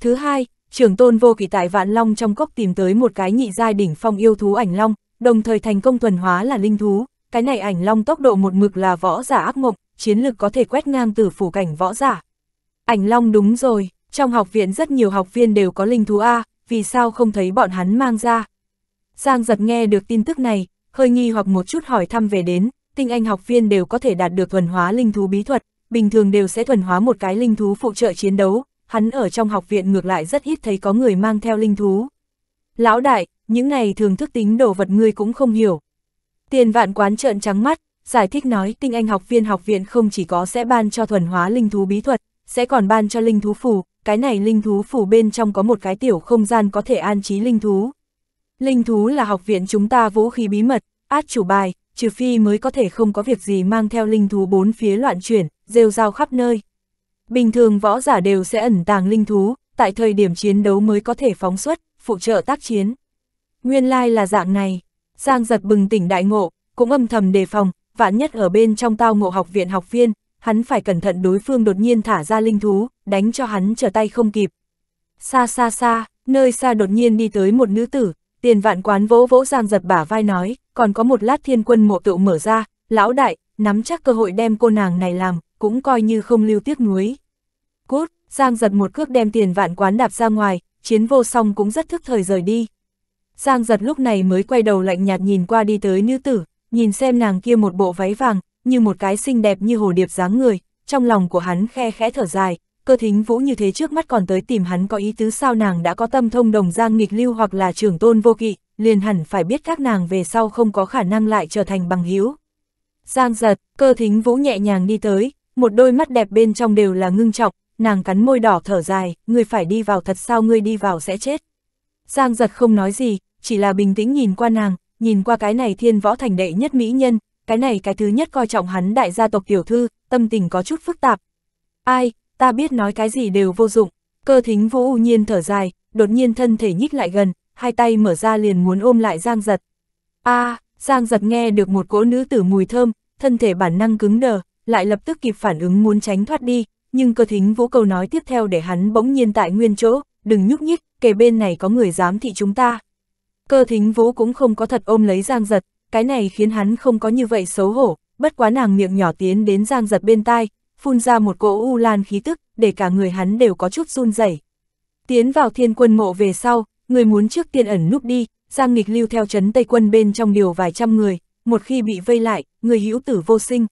Thứ hai, trưởng tôn vô kỳ tại Vạn Long trong cốc tìm tới một cái nhị giai đỉnh phong yêu thú ảnh long, đồng thời thành công thuần hóa là linh thú, cái này ảnh long tốc độ một mực là võ giả ác mộng, chiến lực có thể quét ngang từ phủ cảnh võ giả. Ảnh long đúng rồi, trong học viện rất nhiều học viên đều có linh thú A, vì sao không thấy bọn hắn mang ra. Giang giật nghe được tin tức này, hơi nghi hoặc một chút hỏi thăm về đến, tinh anh học viên đều có thể đạt được thuần hóa linh thú bí thuật, bình thường đều sẽ thuần hóa một cái linh thú phụ trợ chiến đấu, hắn ở trong học viện ngược lại rất ít thấy có người mang theo linh thú. Lão đại, những này thường thức tính đồ vật ngươi cũng không hiểu. Tiền vạn quán trợn trắng mắt, giải thích nói tinh anh học viên học viện không chỉ có sẽ ban cho thuần hóa linh thú bí thuật, sẽ còn ban cho linh thú phù, cái này linh thú phù bên trong có một cái tiểu không gian có thể an trí linh thú. Linh thú là học viện chúng ta vũ khí bí mật, át chủ bài, trừ phi mới có thể không có việc gì mang theo linh thú bốn phía loạn chuyển, rêu rao khắp nơi. Bình thường võ giả đều sẽ ẩn tàng linh thú, tại thời điểm chiến đấu mới có thể phóng xuất, phụ trợ tác chiến. Nguyên lai là dạng này, Giang giật bừng tỉnh đại ngộ, cũng âm thầm đề phòng, vạn nhất ở bên trong tao ngộ học viện học viên, hắn phải cẩn thận đối phương đột nhiên thả ra linh thú, đánh cho hắn trở tay không kịp. Xa xa xa, nơi xa đột nhiên đi tới một nữ tử, Tiền vạn quán vỗ vỗ Giang giật bả vai nói, còn có một lát thiên quân mộ tự mở ra, lão đại, nắm chắc cơ hội đem cô nàng này làm, cũng coi như không lưu tiếc nuối. Cút, Giang giật một cước đem tiền vạn quán đạp ra ngoài, chiến vô xong cũng rất thức thời rời đi. Giang giật lúc này mới quay đầu lạnh nhạt nhìn qua đi tới nữ tử, nhìn xem nàng kia một bộ váy vàng, như một cái xinh đẹp như hồ điệp dáng người, trong lòng của hắn khe khẽ thở dài, cơ thính vũ như thế trước mắt còn tới tìm hắn có ý tứ sao nàng đã có tâm thông đồng giang nghịch lưu hoặc là trưởng tôn vô kỵ, liền hẳn phải biết các nàng về sau không có khả năng lại trở thành bằng hữu Giang giật, cơ thính vũ nhẹ nhàng đi tới, một đôi mắt đẹp bên trong đều là ngưng trọng, nàng cắn môi đỏ thở dài, người phải đi vào thật sao ngươi đi vào sẽ chết. Giang giật không nói gì, chỉ là bình tĩnh nhìn qua nàng, nhìn qua cái này thiên võ thành đệ nhất mỹ nhân, cái này cái thứ nhất coi trọng hắn đại gia tộc tiểu thư, tâm tình có chút phức tạp. Ai, ta biết nói cái gì đều vô dụng, cơ thính vũ u nhiên thở dài, đột nhiên thân thể nhích lại gần, hai tay mở ra liền muốn ôm lại Giang Giật. a à, Giang Giật nghe được một cỗ nữ tử mùi thơm, thân thể bản năng cứng đờ, lại lập tức kịp phản ứng muốn tránh thoát đi, nhưng cơ thính vũ câu nói tiếp theo để hắn bỗng nhiên tại nguyên chỗ, đừng nhúc nhích, kề bên này có người dám thị chúng ta. Cơ thính vũ cũng không có thật ôm lấy Giang Giật, cái này khiến hắn không có như vậy xấu hổ, bất quá nàng miệng nhỏ tiến đến Giang Giật bên tai, phun ra một cỗ u lan khí tức, để cả người hắn đều có chút run rẩy. Tiến vào thiên quân mộ về sau, người muốn trước tiên ẩn núp đi, Giang Nghịch lưu theo chấn Tây quân bên trong điều vài trăm người, một khi bị vây lại, người hữu tử vô sinh.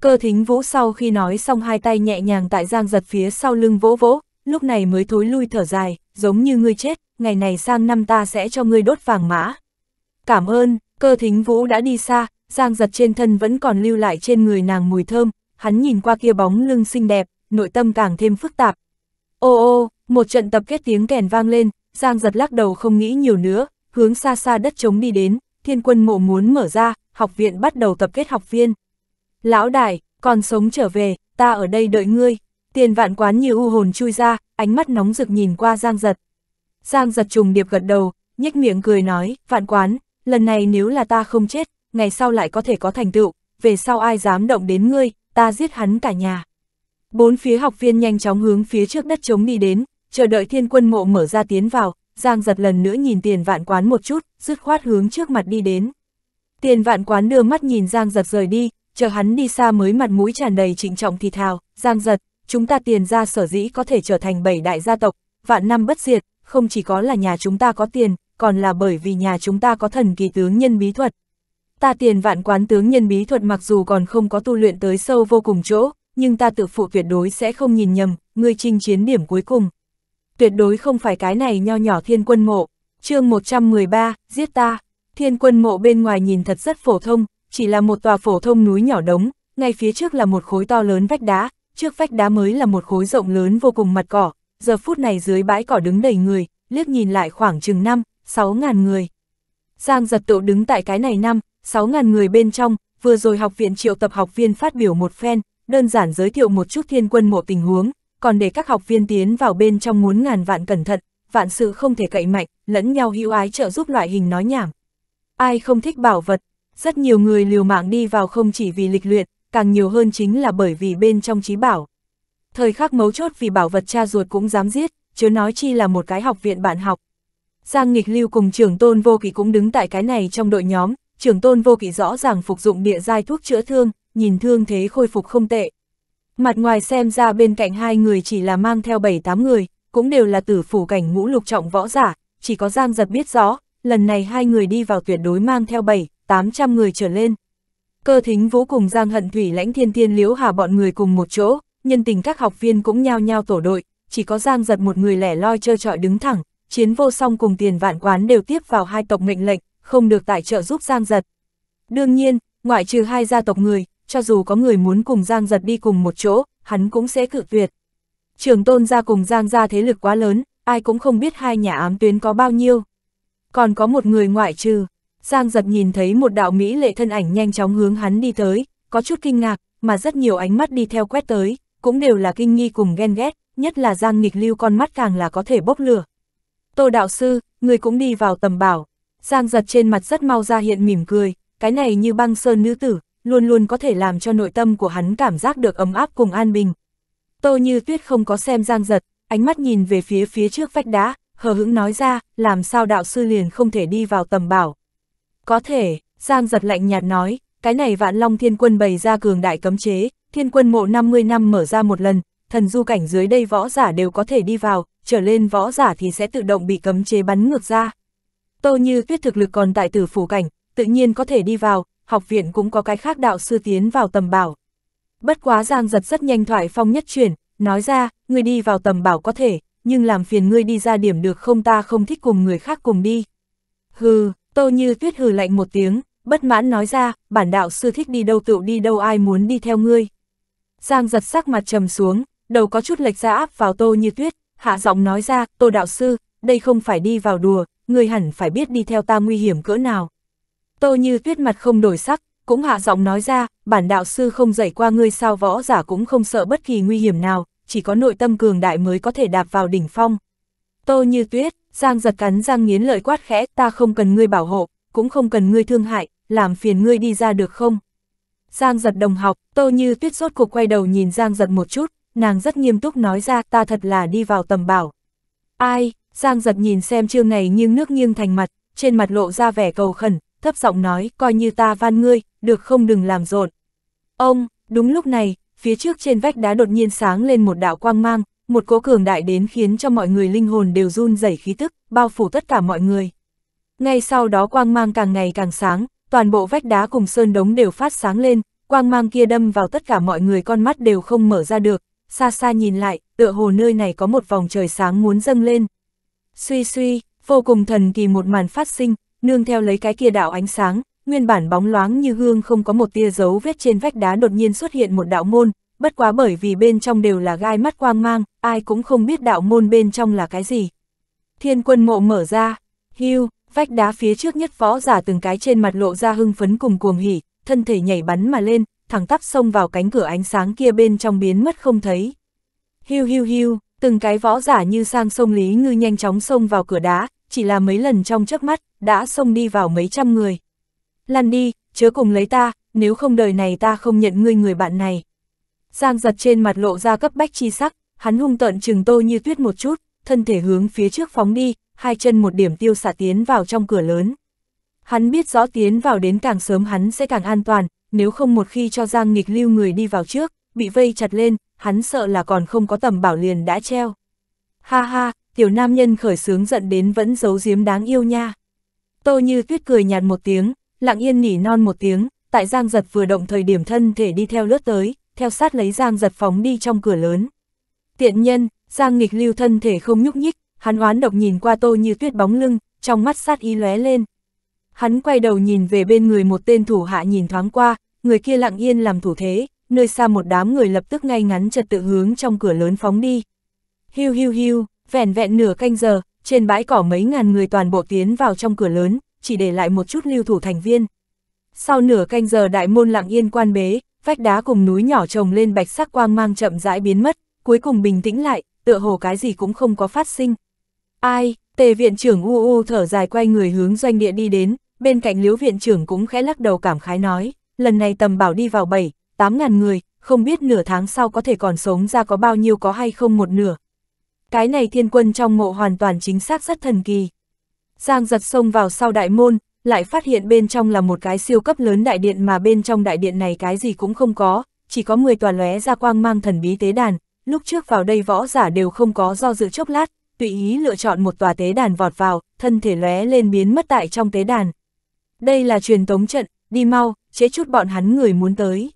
Cơ thính vũ sau khi nói xong hai tay nhẹ nhàng tại Giang giật phía sau lưng vỗ vỗ, lúc này mới thối lui thở dài, giống như ngươi chết, ngày này sang năm ta sẽ cho ngươi đốt vàng mã. Cảm ơn, cơ thính vũ đã đi xa, Giang giật trên thân vẫn còn lưu lại trên người nàng mùi thơm, hắn nhìn qua kia bóng lưng xinh đẹp, nội tâm càng thêm phức tạp. Ô ô, một trận tập kết tiếng kèn vang lên, Giang giật lắc đầu không nghĩ nhiều nữa, hướng xa xa đất trống đi đến, thiên quân mộ muốn mở ra, học viện bắt đầu tập kết học viên. Lão đại, còn sống trở về, ta ở đây đợi ngươi. Tiền vạn quán như u hồn chui ra, ánh mắt nóng rực nhìn qua Giang giật. Giang giật trùng điệp gật đầu, nhếch miệng cười nói, vạn quán, lần này nếu là ta không chết, ngày sau lại có thể có thành tựu, về sau ai dám động đến ngươi, ta giết hắn cả nhà. Bốn phía học viên nhanh chóng hướng phía trước đất chống đi đến, chờ đợi thiên quân mộ mở ra tiến vào, Giang giật lần nữa nhìn tiền vạn quán một chút, dứt khoát hướng trước mặt đi đến. Tiền vạn quán đưa mắt nhìn Giang giật rời đi, chờ hắn đi xa mới mặt mũi tràn đầy trịnh trọng thì thào, Giang giật, chúng ta tiền ra sở dĩ có thể trở thành bảy đại gia tộc, vạn năm bất diệt, không chỉ có là nhà chúng ta có tiền, còn là bởi vì nhà chúng ta có thần kỳ tướng nhân bí thuật, ta tiền vạn quán tướng nhân bí thuật mặc dù còn không có tu luyện tới sâu vô cùng chỗ, nhưng ta tự phụ tuyệt đối sẽ không nhìn nhầm, ngươi chinh chiến điểm cuối cùng. Tuyệt đối không phải cái này nho nhỏ thiên quân mộ. chương 113, giết ta, thiên quân mộ bên ngoài nhìn thật rất phổ thông, chỉ là một tòa phổ thông núi nhỏ đống, ngay phía trước là một khối to lớn vách đá, trước vách đá mới là một khối rộng lớn vô cùng mặt cỏ, giờ phút này dưới bãi cỏ đứng đầy người, liếc nhìn lại khoảng chừng 5, 6 ngàn người. Giang giật tụ đứng tại cái này năm, 6.000 người bên trong, vừa rồi học viện triệu tập học viên phát biểu một phen, đơn giản giới thiệu một chút thiên quân mộ tình huống, còn để các học viên tiến vào bên trong muốn ngàn vạn cẩn thận, vạn sự không thể cậy mạnh, lẫn nhau hữu ái trợ giúp loại hình nói nhảm. Ai không thích bảo vật, rất nhiều người liều mạng đi vào không chỉ vì lịch luyện, càng nhiều hơn chính là bởi vì bên trong trí bảo. Thời khắc mấu chốt vì bảo vật cha ruột cũng dám giết, chứ nói chi là một cái học viện bạn học. Giang nghịch lưu cùng trưởng tôn vô kỳ cũng đứng tại cái này trong đội nhóm, trưởng tôn vô kỵ rõ ràng phục dụng địa giai thuốc chữa thương, nhìn thương thế khôi phục không tệ. Mặt ngoài xem ra bên cạnh hai người chỉ là mang theo 7-8 người, cũng đều là tử phủ cảnh ngũ lục trọng võ giả, chỉ có Giang Giật biết rõ, lần này hai người đi vào tuyệt đối mang theo 7, 800 người trở lên. Cơ thính vũ cùng Giang Hận Thủy lãnh thiên thiên liễu hà bọn người cùng một chỗ, nhân tình các học viên cũng nhao nhao tổ đội, chỉ có Giang Giật một người lẻ loi chơi trọi đứng thẳng, chiến vô song cùng tiền vạn quán đều tiếp vào hai tộc mệnh lệnh, không được tại trợ giúp Giang Giật. Đương nhiên, ngoại trừ hai gia tộc người, cho dù có người muốn cùng Giang Giật đi cùng một chỗ, hắn cũng sẽ cự tuyệt. Trường tôn gia cùng Giang gia thế lực quá lớn, ai cũng không biết hai nhà ám tuyến có bao nhiêu. Còn có một người ngoại trừ, Giang Giật nhìn thấy một đạo Mỹ lệ thân ảnh nhanh chóng hướng hắn đi tới, có chút kinh ngạc, mà rất nhiều ánh mắt đi theo quét tới, cũng đều là kinh nghi cùng ghen ghét, nhất là Giang nghịch lưu con mắt càng là có thể bốc lửa. Tô đạo sư, người cũng đi vào tầm bảo, Giang giật trên mặt rất mau ra hiện mỉm cười, cái này như băng sơn nữ tử, luôn luôn có thể làm cho nội tâm của hắn cảm giác được ấm áp cùng an bình. Tô như tuyết không có xem giang giật, ánh mắt nhìn về phía phía trước vách đá, hờ hững nói ra, làm sao đạo sư liền không thể đi vào tầm bảo. Có thể, giang giật lạnh nhạt nói, cái này vạn long thiên quân bày ra cường đại cấm chế, thiên quân mộ 50 năm mở ra một lần, thần du cảnh dưới đây võ giả đều có thể đi vào, trở lên võ giả thì sẽ tự động bị cấm chế bắn ngược ra. Tô Như Tuyết thực lực còn tại tử phủ cảnh, tự nhiên có thể đi vào, học viện cũng có cái khác đạo sư tiến vào tầm bảo. Bất quá Giang giật rất nhanh thoại phong nhất chuyển, nói ra, người đi vào tầm bảo có thể, nhưng làm phiền ngươi đi ra điểm được không ta không thích cùng người khác cùng đi. Hừ, Tô Như Tuyết hừ lạnh một tiếng, bất mãn nói ra, bản đạo sư thích đi đâu tựu đi đâu ai muốn đi theo ngươi. Giang giật sắc mặt trầm xuống, đầu có chút lệch ra áp vào Tô Như Tuyết, hạ giọng nói ra, Tô đạo sư, đây không phải đi vào đùa, người hẳn phải biết đi theo ta nguy hiểm cỡ nào. Tô như tuyết mặt không đổi sắc, cũng hạ giọng nói ra, bản đạo sư không dạy qua ngươi sao võ giả cũng không sợ bất kỳ nguy hiểm nào, chỉ có nội tâm cường đại mới có thể đạp vào đỉnh phong. Tô như tuyết, giang giật cắn răng nghiến lợi quát khẽ, ta không cần ngươi bảo hộ, cũng không cần ngươi thương hại, làm phiền ngươi đi ra được không? Giang giật đồng học, tô như tuyết rốt cuộc quay đầu nhìn giang giật một chút, nàng rất nghiêm túc nói ra ta thật là đi vào tầm bảo. Ai, Giang giật nhìn xem chương này nhưng nước nghiêng thành mặt, trên mặt lộ ra vẻ cầu khẩn, thấp giọng nói, coi như ta van ngươi, được không đừng làm rộn. Ông, đúng lúc này, phía trước trên vách đá đột nhiên sáng lên một đạo quang mang, một cỗ cường đại đến khiến cho mọi người linh hồn đều run rẩy khí tức, bao phủ tất cả mọi người. Ngay sau đó quang mang càng ngày càng sáng, toàn bộ vách đá cùng sơn đống đều phát sáng lên, quang mang kia đâm vào tất cả mọi người con mắt đều không mở ra được, xa xa nhìn lại, tựa hồ nơi này có một vòng trời sáng muốn dâng lên. Suy suy, vô cùng thần kỳ một màn phát sinh, nương theo lấy cái kia đạo ánh sáng, nguyên bản bóng loáng như gương không có một tia dấu vết trên vách đá đột nhiên xuất hiện một đạo môn, bất quá bởi vì bên trong đều là gai mắt quang mang, ai cũng không biết đạo môn bên trong là cái gì. Thiên quân mộ mở ra, hưu, vách đá phía trước nhất võ giả từng cái trên mặt lộ ra hưng phấn cùng cuồng hỉ, thân thể nhảy bắn mà lên, thẳng tắp xông vào cánh cửa ánh sáng kia bên trong biến mất không thấy. hưu hưu hưu từng cái võ giả như sang sông Lý Ngư nhanh chóng xông vào cửa đá, chỉ là mấy lần trong chớp mắt, đã xông đi vào mấy trăm người. Lăn đi, chớ cùng lấy ta, nếu không đời này ta không nhận ngươi người bạn này. Giang giật trên mặt lộ ra cấp bách chi sắc, hắn hung tận trừng tô như tuyết một chút, thân thể hướng phía trước phóng đi, hai chân một điểm tiêu xạ tiến vào trong cửa lớn. Hắn biết rõ tiến vào đến càng sớm hắn sẽ càng an toàn, nếu không một khi cho Giang nghịch lưu người đi vào trước, bị vây chặt lên, hắn sợ là còn không có tầm bảo liền đã treo. Ha ha, tiểu nam nhân khởi sướng giận đến vẫn giấu giếm đáng yêu nha. Tô như tuyết cười nhạt một tiếng, lặng yên nỉ non một tiếng, tại giang giật vừa động thời điểm thân thể đi theo lướt tới, theo sát lấy giang giật phóng đi trong cửa lớn. Tiện nhân, giang nghịch lưu thân thể không nhúc nhích, hắn oán độc nhìn qua tô như tuyết bóng lưng, trong mắt sát ý lóe lên. Hắn quay đầu nhìn về bên người một tên thủ hạ nhìn thoáng qua, người kia lặng yên làm thủ thế, nơi xa một đám người lập tức ngay ngắn trật tự hướng trong cửa lớn phóng đi. Hiu hiu hiu, vẻn vẹn nửa canh giờ, trên bãi cỏ mấy ngàn người toàn bộ tiến vào trong cửa lớn, chỉ để lại một chút lưu thủ thành viên. Sau nửa canh giờ đại môn lặng yên quan bế, vách đá cùng núi nhỏ trồng lên bạch sắc quang mang chậm rãi biến mất, cuối cùng bình tĩnh lại, tựa hồ cái gì cũng không có phát sinh. Ai, tề viện trưởng u u thở dài quay người hướng doanh địa đi đến, bên cạnh liếu viện trưởng cũng khẽ lắc đầu cảm khái nói, lần này tầm bảo đi vào bảy 8.000 người, không biết nửa tháng sau có thể còn sống ra có bao nhiêu có hay không một nửa. Cái này thiên quân trong mộ hoàn toàn chính xác rất thần kỳ. Giang giật xông vào sau đại môn, lại phát hiện bên trong là một cái siêu cấp lớn đại điện mà bên trong đại điện này cái gì cũng không có, chỉ có 10 tòa lóe ra quang mang thần bí tế đàn, lúc trước vào đây võ giả đều không có do dự chốc lát, tùy ý lựa chọn một tòa tế đàn vọt vào, thân thể lóe lên biến mất tại trong tế đàn. Đây là truyền tống trận, đi mau, chế chút bọn hắn người muốn tới.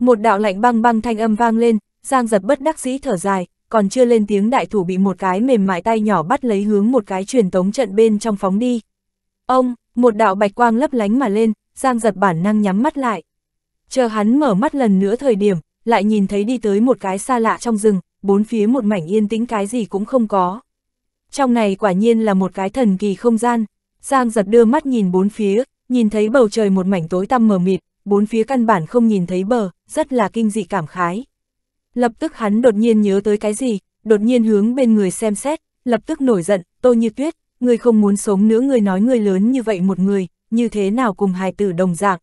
Một đạo lạnh băng băng thanh âm vang lên, Giang giật bất đắc dĩ thở dài, còn chưa lên tiếng đại thủ bị một cái mềm mại tay nhỏ bắt lấy hướng một cái truyền tống trận bên trong phóng đi. Ông, một đạo bạch quang lấp lánh mà lên, Giang giật bản năng nhắm mắt lại. Chờ hắn mở mắt lần nữa thời điểm, lại nhìn thấy đi tới một cái xa lạ trong rừng, bốn phía một mảnh yên tĩnh cái gì cũng không có. Trong này quả nhiên là một cái thần kỳ không gian, Giang giật đưa mắt nhìn bốn phía, nhìn thấy bầu trời một mảnh tối tăm mờ mịt, bốn phía căn bản không nhìn thấy bờ, rất là kinh dị cảm khái. Lập tức hắn đột nhiên nhớ tới cái gì, đột nhiên hướng bên người xem xét, lập tức nổi giận, Tô Như Tuyết, người không muốn sống nữa người nói người lớn như vậy một người, như thế nào cùng hài tử đồng dạng.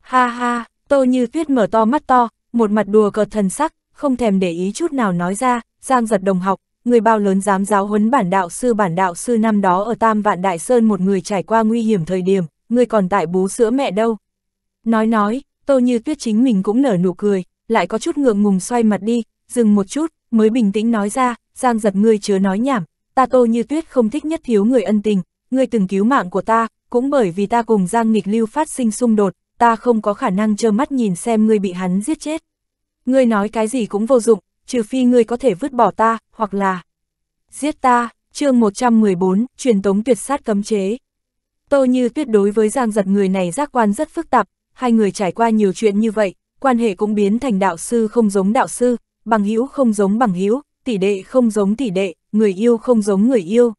Ha ha, Tô Như Tuyết mở to mắt to, một mặt đùa cợt thần sắc, không thèm để ý chút nào nói ra, Giang giật đồng học, người bao lớn dám giáo huấn bản đạo sư bản đạo sư năm đó ở Tam Vạn Đại Sơn một người trải qua nguy hiểm thời điểm, người còn tại bú sữa mẹ đâu. Nói nói, Tô Như Tuyết chính mình cũng nở nụ cười, lại có chút ngượng ngùng xoay mặt đi, dừng một chút, mới bình tĩnh nói ra, Giang giật ngươi chớ nói nhảm, ta Tô Như Tuyết không thích nhất thiếu người ân tình, ngươi từng cứu mạng của ta, cũng bởi vì ta cùng Giang nghịch lưu phát sinh xung đột, ta không có khả năng trơ mắt nhìn xem ngươi bị hắn giết chết. Ngươi nói cái gì cũng vô dụng, trừ phi ngươi có thể vứt bỏ ta, hoặc là giết ta, chương 114, truyền tống tuyệt sát cấm chế. Tô Như Tuyết đối với Giang giật người này giác quan rất phức tạp, hai người trải qua nhiều chuyện như vậy, quan hệ cũng biến thành đạo sư không giống đạo sư, bằng hữu không giống bằng hữu, tỷ đệ không giống tỷ đệ, người yêu không giống người yêu.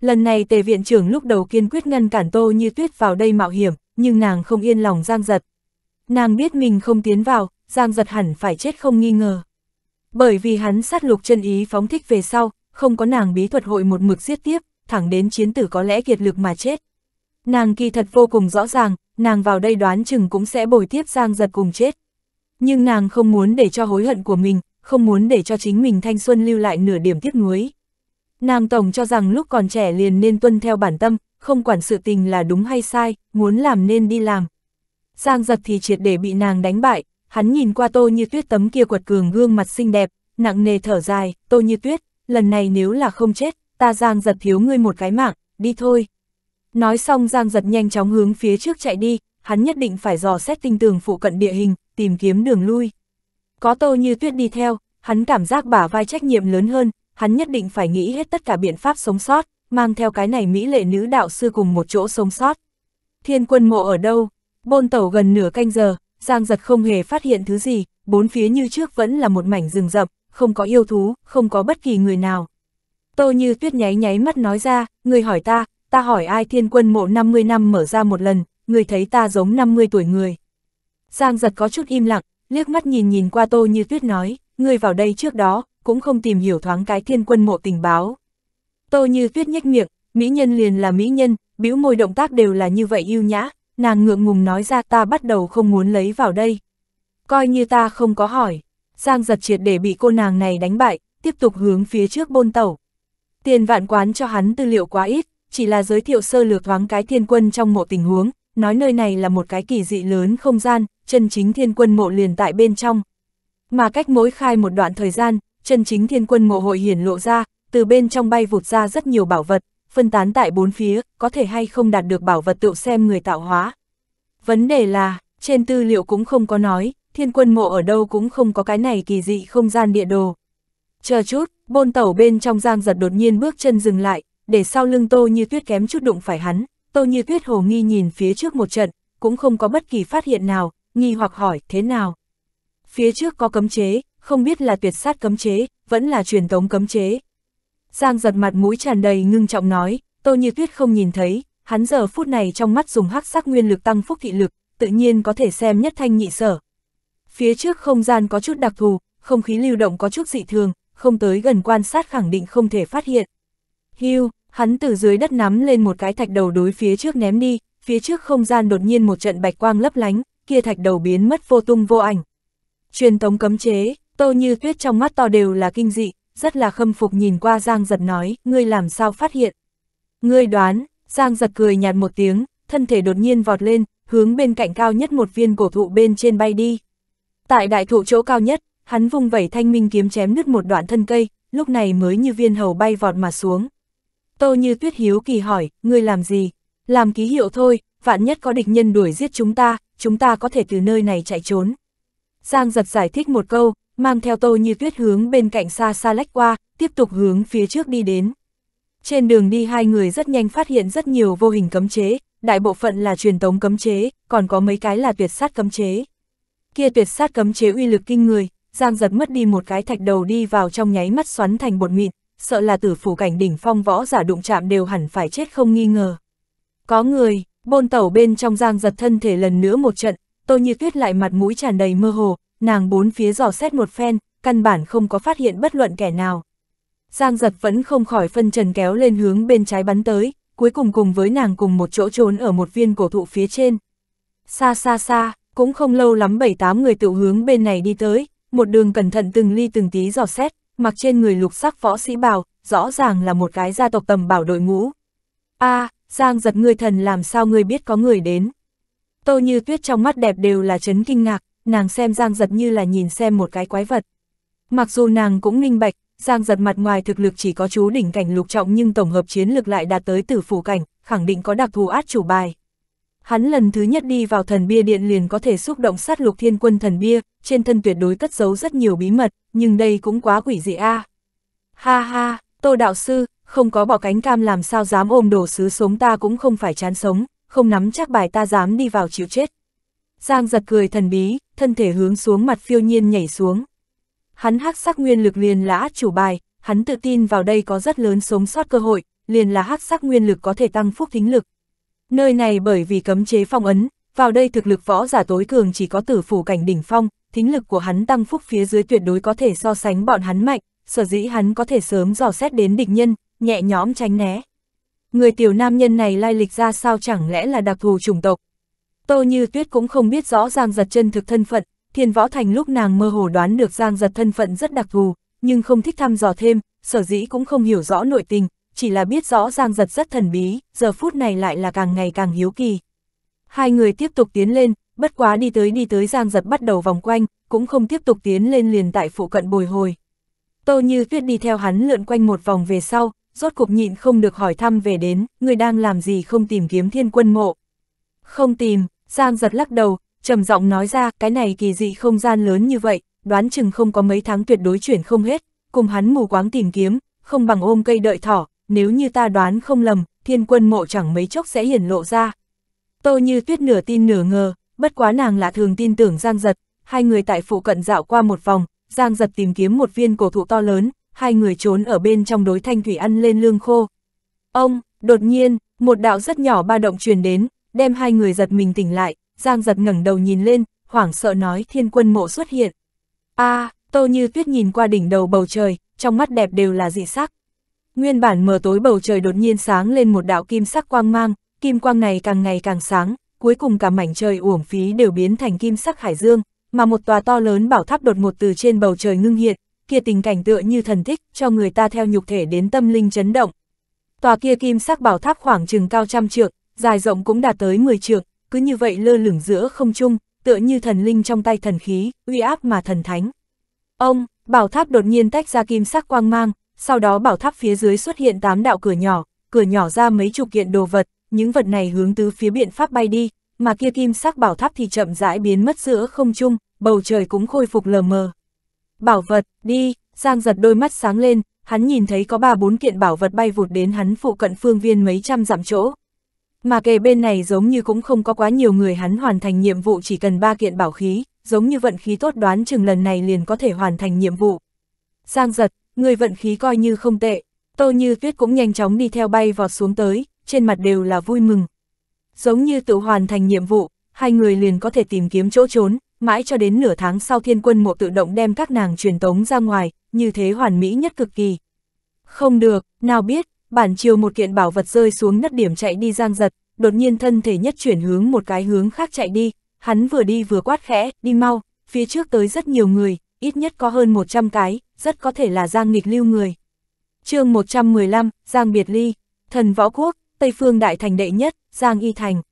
Lần này tề viện trưởng lúc đầu kiên quyết ngăn cản tô như tuyết vào đây mạo hiểm, nhưng nàng không yên lòng giang giật. Nàng biết mình không tiến vào, giang giật hẳn phải chết không nghi ngờ. Bởi vì hắn sát lục chân ý phóng thích về sau, không có nàng bí thuật hội một mực giết tiếp, thẳng đến chiến tử có lẽ kiệt lực mà chết. Nàng kỳ thật vô cùng rõ ràng, nàng vào đây đoán chừng cũng sẽ bồi tiếp Giang Giật cùng chết. Nhưng nàng không muốn để cho hối hận của mình, không muốn để cho chính mình thanh xuân lưu lại nửa điểm tiếc nuối. Nàng Tổng cho rằng lúc còn trẻ liền nên tuân theo bản tâm, không quản sự tình là đúng hay sai, muốn làm nên đi làm. Giang giật thì triệt để bị nàng đánh bại, hắn nhìn qua tô như tuyết tấm kia quật cường gương mặt xinh đẹp, nặng nề thở dài, tô như tuyết, lần này nếu là không chết, ta giang giật thiếu ngươi một cái mạng, đi thôi. Nói xong Giang giật nhanh chóng hướng phía trước chạy đi, hắn nhất định phải dò xét tinh tường phụ cận địa hình, tìm kiếm đường lui. Có tô như tuyết đi theo, hắn cảm giác bả vai trách nhiệm lớn hơn, hắn nhất định phải nghĩ hết tất cả biện pháp sống sót, mang theo cái này mỹ lệ nữ đạo sư cùng một chỗ sống sót. Thiên quân mộ ở đâu? Bôn tàu gần nửa canh giờ, Giang giật không hề phát hiện thứ gì, bốn phía như trước vẫn là một mảnh rừng rậm, không có yêu thú, không có bất kỳ người nào. Tô như tuyết nháy nháy mắt nói ra, người hỏi ta, ta hỏi ai thiên quân mộ 50 năm mở ra một lần, người thấy ta giống 50 tuổi người. Giang giật có chút im lặng, liếc mắt nhìn nhìn qua tô như tuyết nói, người vào đây trước đó, cũng không tìm hiểu thoáng cái thiên quân mộ tình báo. Tô như tuyết nhếch miệng, mỹ nhân liền là mỹ nhân, biểu môi động tác đều là như vậy yêu nhã, nàng ngượng ngùng nói ra ta bắt đầu không muốn lấy vào đây. Coi như ta không có hỏi, Giang giật triệt để bị cô nàng này đánh bại, tiếp tục hướng phía trước bôn tẩu. Tiền vạn quán cho hắn tư liệu quá ít, chỉ là giới thiệu sơ lược thoáng cái thiên quân trong mộ tình huống, nói nơi này là một cái kỳ dị lớn không gian, chân chính thiên quân mộ liền tại bên trong. Mà cách mỗi khai một đoạn thời gian, chân chính thiên quân mộ hội hiển lộ ra, từ bên trong bay vụt ra rất nhiều bảo vật, phân tán tại bốn phía, có thể hay không đạt được bảo vật tự xem người tạo hóa. Vấn đề là, trên tư liệu cũng không có nói, thiên quân mộ ở đâu cũng không có cái này kỳ dị không gian địa đồ. Chờ chút, bôn tẩu bên trong giang giật đột nhiên bước chân dừng lại, để sau lưng Tô Như Tuyết kém chút đụng phải hắn, Tô Như Tuyết hồ nghi nhìn phía trước một trận, cũng không có bất kỳ phát hiện nào, nghi hoặc hỏi thế nào. Phía trước có cấm chế, không biết là tuyệt sát cấm chế, vẫn là truyền tống cấm chế. Giang giật mặt mũi tràn đầy ngưng trọng nói, Tô Như Tuyết không nhìn thấy, hắn giờ phút này trong mắt dùng hắc sắc nguyên lực tăng phúc thị lực, tự nhiên có thể xem nhất thanh nhị sở. Phía trước không gian có chút đặc thù, không khí lưu động có chút dị thường, không tới gần quan sát khẳng định không thể phát hiện. Hưu, hắn từ dưới đất nắm lên một cái thạch đầu đối phía trước ném đi, phía trước không gian đột nhiên một trận bạch quang lấp lánh, kia thạch đầu biến mất vô tung vô ảnh. Truyền thống cấm chế, Tô Như Tuyết trong mắt to đều là kinh dị, rất là khâm phục nhìn qua Giang Giật nói, ngươi làm sao phát hiện? Ngươi đoán, Giang Giật cười nhạt một tiếng, thân thể đột nhiên vọt lên, hướng bên cạnh cao nhất một viên cổ thụ bên trên bay đi. Tại đại thụ chỗ cao nhất, hắn vung vẩy thanh minh kiếm chém nứt một đoạn thân cây, lúc này mới như viên hầu bay vọt mà xuống. Tô Như Tuyết hiếu kỳ hỏi, ngươi làm gì? Làm ký hiệu thôi, vạn nhất có địch nhân đuổi giết chúng ta, chúng ta có thể từ nơi này chạy trốn. Giang giật giải thích một câu, mang theo Tô Như Tuyết hướng bên cạnh xa xa lách qua, tiếp tục hướng phía trước đi đến. Trên đường đi hai người rất nhanh phát hiện rất nhiều vô hình cấm chế, đại bộ phận là truyền tống cấm chế, còn có mấy cái là tuyệt sát cấm chế. Kia tuyệt sát cấm chế uy lực kinh người, Giang giật mất đi một cái thạch đầu đi vào trong nháy mắt xoắn thành bột mịn, sợ là tử phủ cảnh đỉnh phong võ giả đụng chạm đều hẳn phải chết không nghi ngờ. Có người, bôn tẩu bên trong giang giật thân thể lần nữa một trận, tô như tuyết lại mặt mũi tràn đầy mơ hồ, nàng bốn phía dò xét một phen, căn bản không có phát hiện bất luận kẻ nào. Giang giật vẫn không khỏi phân trần kéo lên hướng bên trái bắn tới, cuối cùng cùng với nàng cùng một chỗ trốn ở một viên cổ thụ phía trên. Xa xa xa, cũng không lâu lắm bảy tám người tự hướng bên này đi tới, một đường cẩn thận từng ly từng tí dò xét, mặc trên người lục sắc võ sĩ bào, rõ ràng là một cái gia tộc tầm bảo đội ngũ. a à, Giang giật người thần làm sao người biết có người đến. Tô như tuyết trong mắt đẹp đều là chấn kinh ngạc, nàng xem Giang giật như là nhìn xem một cái quái vật. Mặc dù nàng cũng minh bạch, Giang giật mặt ngoài thực lực chỉ có chú đỉnh cảnh lục trọng nhưng tổng hợp chiến lực lại đạt tới tử phủ cảnh, khẳng định có đặc thù át chủ bài. Hắn lần thứ nhất đi vào thần bia điện liền có thể xúc động sát lục thiên quân thần bia, trên thân tuyệt đối cất giấu rất nhiều bí mật, nhưng đây cũng quá quỷ dị a. Ha ha, Tô Đạo Sư, không có bỏ cánh cam làm sao dám ôm đổ sứ sống ta cũng không phải chán sống, không nắm chắc bài ta dám đi vào chịu chết. Giang giật cười thần bí, thân thể hướng xuống mặt phiêu nhiên nhảy xuống. Hắn hắc sắc nguyên lực liền là át chủ bài, hắn tự tin vào đây có rất lớn sống sót cơ hội, liền là hắc sắc nguyên lực có thể tăng phúc thính lực, Nơi này bởi vì cấm chế phong ấn, vào đây thực lực võ giả tối cường chỉ có tử phủ cảnh đỉnh phong, thính lực của hắn tăng phúc phía dưới tuyệt đối có thể so sánh bọn hắn mạnh, sở dĩ hắn có thể sớm dò xét đến địch nhân, nhẹ nhõm tránh né. Người tiểu nam nhân này lai lịch ra sao chẳng lẽ là đặc thù chủng tộc. Tô Như Tuyết cũng không biết rõ Giang Giật chân thực thân phận, Thiên Võ Thành lúc nàng mơ hồ đoán được Giang Giật thân phận rất đặc thù, nhưng không thích thăm dò thêm, sở dĩ cũng không hiểu rõ nội tình, chỉ là biết rõ Giang Giật rất thần bí, giờ phút này lại là càng ngày càng hiếu kỳ. Hai người tiếp tục tiến lên, bất quá đi tới đi tới Giang Giật bắt đầu vòng quanh, cũng không tiếp tục tiến lên liền tại phụ cận bồi hồi. Tô Như Tuyết đi theo hắn lượn quanh một vòng về sau, rốt cục nhịn không được hỏi thăm về đến, người đang làm gì không tìm kiếm thiên quân mộ. Không tìm, Giang Giật lắc đầu, trầm giọng nói ra, cái này kỳ dị không gian lớn như vậy, đoán chừng không có mấy tháng tuyệt đối chuyển không hết, cùng hắn mù quáng tìm kiếm, không bằng ôm cây đợi thỏ, nếu như ta đoán không lầm, thiên quân mộ chẳng mấy chốc sẽ hiển lộ ra. Tô như tuyết nửa tin nửa ngờ, bất quá nàng là thường tin tưởng Giang Giật, hai người tại phụ cận dạo qua một vòng, Giang Giật tìm kiếm một viên cổ thụ to lớn, hai người trốn ở bên trong đối thanh thủy ăn lên lương khô. Ông, đột nhiên, một đạo rất nhỏ ba động truyền đến, đem hai người giật mình tỉnh lại, Giang Giật ngẩng đầu nhìn lên, hoảng sợ nói thiên quân mộ xuất hiện. a à, Tô Như Tuyết nhìn qua đỉnh đầu bầu trời, trong mắt đẹp đều là dị sắc. Nguyên bản mờ tối bầu trời đột nhiên sáng lên một đạo kim sắc quang mang, kim quang này càng ngày càng sáng, cuối cùng cả mảnh trời uổng phí đều biến thành kim sắc hải dương, mà một tòa to lớn bảo tháp đột ngột từ trên bầu trời ngưng hiện, kia tình cảnh tựa như thần thích, cho người ta theo nhục thể đến tâm linh chấn động. Tòa kia kim sắc bảo tháp khoảng chừng cao trăm trượng, dài rộng cũng đạt tới 10 trượng, cứ như vậy lơ lửng giữa không trung, tựa như thần linh trong tay thần khí, uy áp mà thần thánh. Ông, bảo tháp đột nhiên tách ra kim sắc quang mang, sau đó bảo tháp phía dưới xuất hiện tám đạo cửa nhỏ, cửa nhỏ ra mấy chục kiện đồ vật, những vật này hướng tứ phía biện pháp bay đi, mà kia kim sắc bảo tháp thì chậm rãi biến mất giữa không trung, bầu trời cũng khôi phục lờ mờ. Bảo vật, đi, Giang giật đôi mắt sáng lên, hắn nhìn thấy có ba bốn kiện bảo vật bay vụt đến hắn phụ cận phương viên mấy trăm dặm chỗ. Mà kề bên này giống như cũng không có quá nhiều người hắn hoàn thành nhiệm vụ chỉ cần ba kiện bảo khí, giống như vận khí tốt đoán chừng lần này liền có thể hoàn thành nhiệm vụ. Giang giật, người vận khí coi như không tệ. Tô Như Tuyết cũng nhanh chóng đi theo bay vọt xuống tới, trên mặt đều là vui mừng. Giống như tự hoàn thành nhiệm vụ, hai người liền có thể tìm kiếm chỗ trốn, mãi cho đến nửa tháng sau thiên quân mộ tự động đem các nàng truyền tống ra ngoài, như thế hoàn mỹ nhất cực kỳ. Không được, nào biết, bản chiều một kiện bảo vật rơi xuống nất điểm chạy đi giang giật, đột nhiên thân thể nhất chuyển hướng một cái hướng khác chạy đi, hắn vừa đi vừa quát khẽ, đi mau, phía trước tới rất nhiều người, ít nhất có hơn 100 cái, rất có thể là Giang nghịch lưu người. chương 115, Giang Biệt Ly, thần võ quốc, Tây Phương Đại Thành đệ nhất, Giang Y Thành.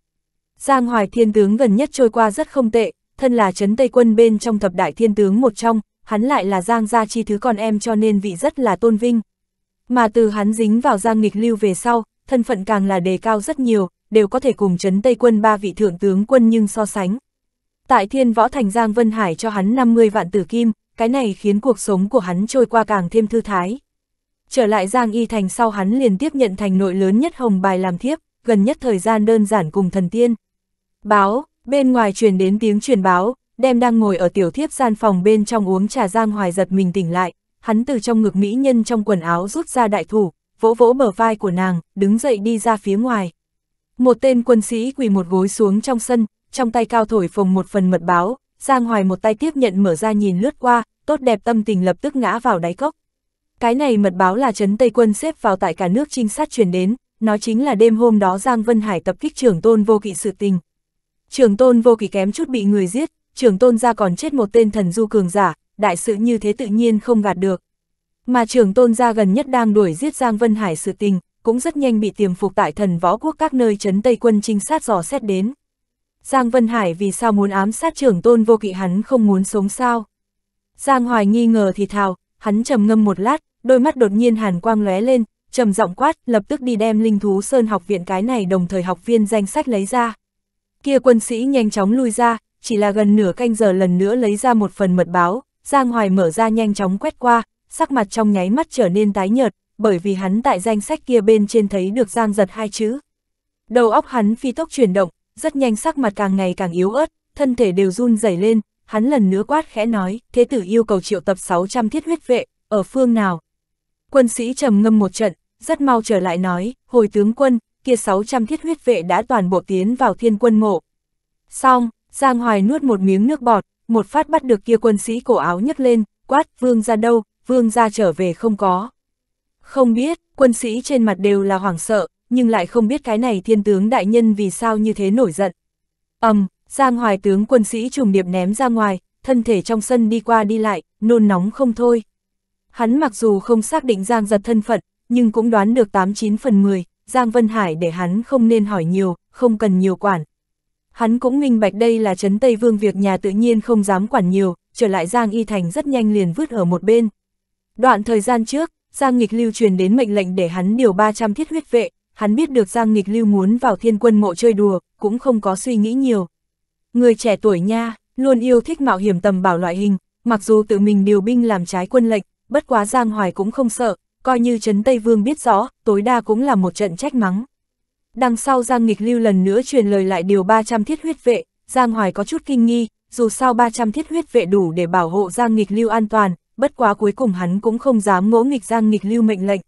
Giang Hoài Thiên Tướng gần nhất trôi qua rất không tệ, thân là chấn Tây Quân bên trong thập đại thiên tướng một trong, hắn lại là Giang gia chi thứ con em cho nên vị rất là tôn vinh. Mà từ hắn dính vào Giang nghịch lưu về sau, thân phận càng là đề cao rất nhiều, đều có thể cùng chấn Tây Quân ba vị thượng tướng quân nhưng so sánh. Tại thiên võ thành Giang Vân Hải cho hắn 50 vạn tử kim, cái này khiến cuộc sống của hắn trôi qua càng thêm thư thái. Trở lại Giang Y Thành sau hắn liền tiếp nhận thành nội lớn nhất hồng bài làm thiếp, gần nhất thời gian đơn giản cùng thần tiên. Báo, bên ngoài truyền đến tiếng truyền báo, đem đang ngồi ở tiểu thiếp gian phòng bên trong uống trà Giang Hoài giật mình tỉnh lại, hắn từ trong ngực mỹ nhân trong quần áo rút ra đại thủ, vỗ vỗ bờ vai của nàng, đứng dậy đi ra phía ngoài. Một tên quân sĩ quỳ một gối xuống trong sân, trong tay cao thổi phồng một phần mật báo, Giang Hoài một tay tiếp nhận mở ra nhìn lướt qua, tốt đẹp tâm tình lập tức ngã vào đáy cốc. Cái này mật báo là trấn Tây quân xếp vào tại cả nước trinh sát truyền đến, nó chính là đêm hôm đó Giang Vân Hải tập kích trưởng tôn vô kỵ sự tình. Trưởng tôn vô kỵ kém chút bị người giết, trưởng tôn gia còn chết một tên thần du cường giả, đại sự như thế tự nhiên không gạt được. Mà trưởng tôn gia gần nhất đang đuổi giết Giang Vân Hải sự tình, cũng rất nhanh bị tiềm phục tại thần võ quốc các nơi trấn Tây quân trinh sát dò xét đến. Giang Vân Hải vì sao muốn ám sát trưởng tôn vô kỵ hắn không muốn sống sao? Giang Hoài nghi ngờ thì thào, hắn trầm ngâm một lát, đôi mắt đột nhiên hàn quang lóe lên, trầm giọng quát, lập tức đi đem linh thú sơn học viện cái này đồng thời học viên danh sách lấy ra. Kia quân sĩ nhanh chóng lui ra, chỉ là gần nửa canh giờ lần nữa lấy ra một phần mật báo, Giang Hoài mở ra nhanh chóng quét qua, sắc mặt trong nháy mắt trở nên tái nhợt, bởi vì hắn tại danh sách kia bên trên thấy được Giang giật hai chữ. Đầu óc hắn phi tốc chuyển động, rất nhanh sắc mặt càng ngày càng yếu ớt, thân thể đều run rẩy lên, hắn lần nữa quát khẽ nói, thế tử yêu cầu triệu tập 600 thiết huyết vệ, ở phương nào. Quân sĩ trầm ngâm một trận, rất mau trở lại nói, hồi tướng quân, kia 600 thiết huyết vệ đã toàn bộ tiến vào thiên quân mộ. Xong, Giang Hoài nuốt một miếng nước bọt, một phát bắt được kia quân sĩ cổ áo nhấc lên, quát, vương ra đâu, vương ra trở về không có. Không biết, quân sĩ trên mặt đều là hoảng sợ, nhưng lại không biết cái này thiên tướng đại nhân vì sao như thế nổi giận. ầm, um, Giang Hoài tướng quân sĩ trùng điệp ném ra ngoài, thân thể trong sân đi qua đi lại, nôn nóng không thôi. Hắn mặc dù không xác định Giang giật thân phận, nhưng cũng đoán được 89 phần 10, Giang Vân Hải để hắn không nên hỏi nhiều, không cần nhiều quản. Hắn cũng minh bạch đây là chấn Tây Vương việc nhà tự nhiên không dám quản nhiều, trở lại Giang Y Thành rất nhanh liền vứt ở một bên. Đoạn thời gian trước, Giang Nghịch lưu truyền đến mệnh lệnh để hắn điều 300 thiết huyết vệ, hắn biết được Giang Nghịch Lưu muốn vào thiên quân mộ chơi đùa, cũng không có suy nghĩ nhiều. Người trẻ tuổi nha, luôn yêu thích mạo hiểm tầm bảo loại hình, mặc dù tự mình điều binh làm trái quân lệnh, bất quá Giang Hoài cũng không sợ, coi như Trấn Tây Vương biết rõ, tối đa cũng là một trận trách mắng. Đằng sau Giang Nghịch Lưu lần nữa truyền lời lại điều 300 thiết huyết vệ, Giang Hoài có chút kinh nghi, dù sao 300 thiết huyết vệ đủ để bảo hộ Giang Nghịch Lưu an toàn, bất quá cuối cùng hắn cũng không dám ngỗ nghịch Giang Nghịch Lưu mệnh lệnh.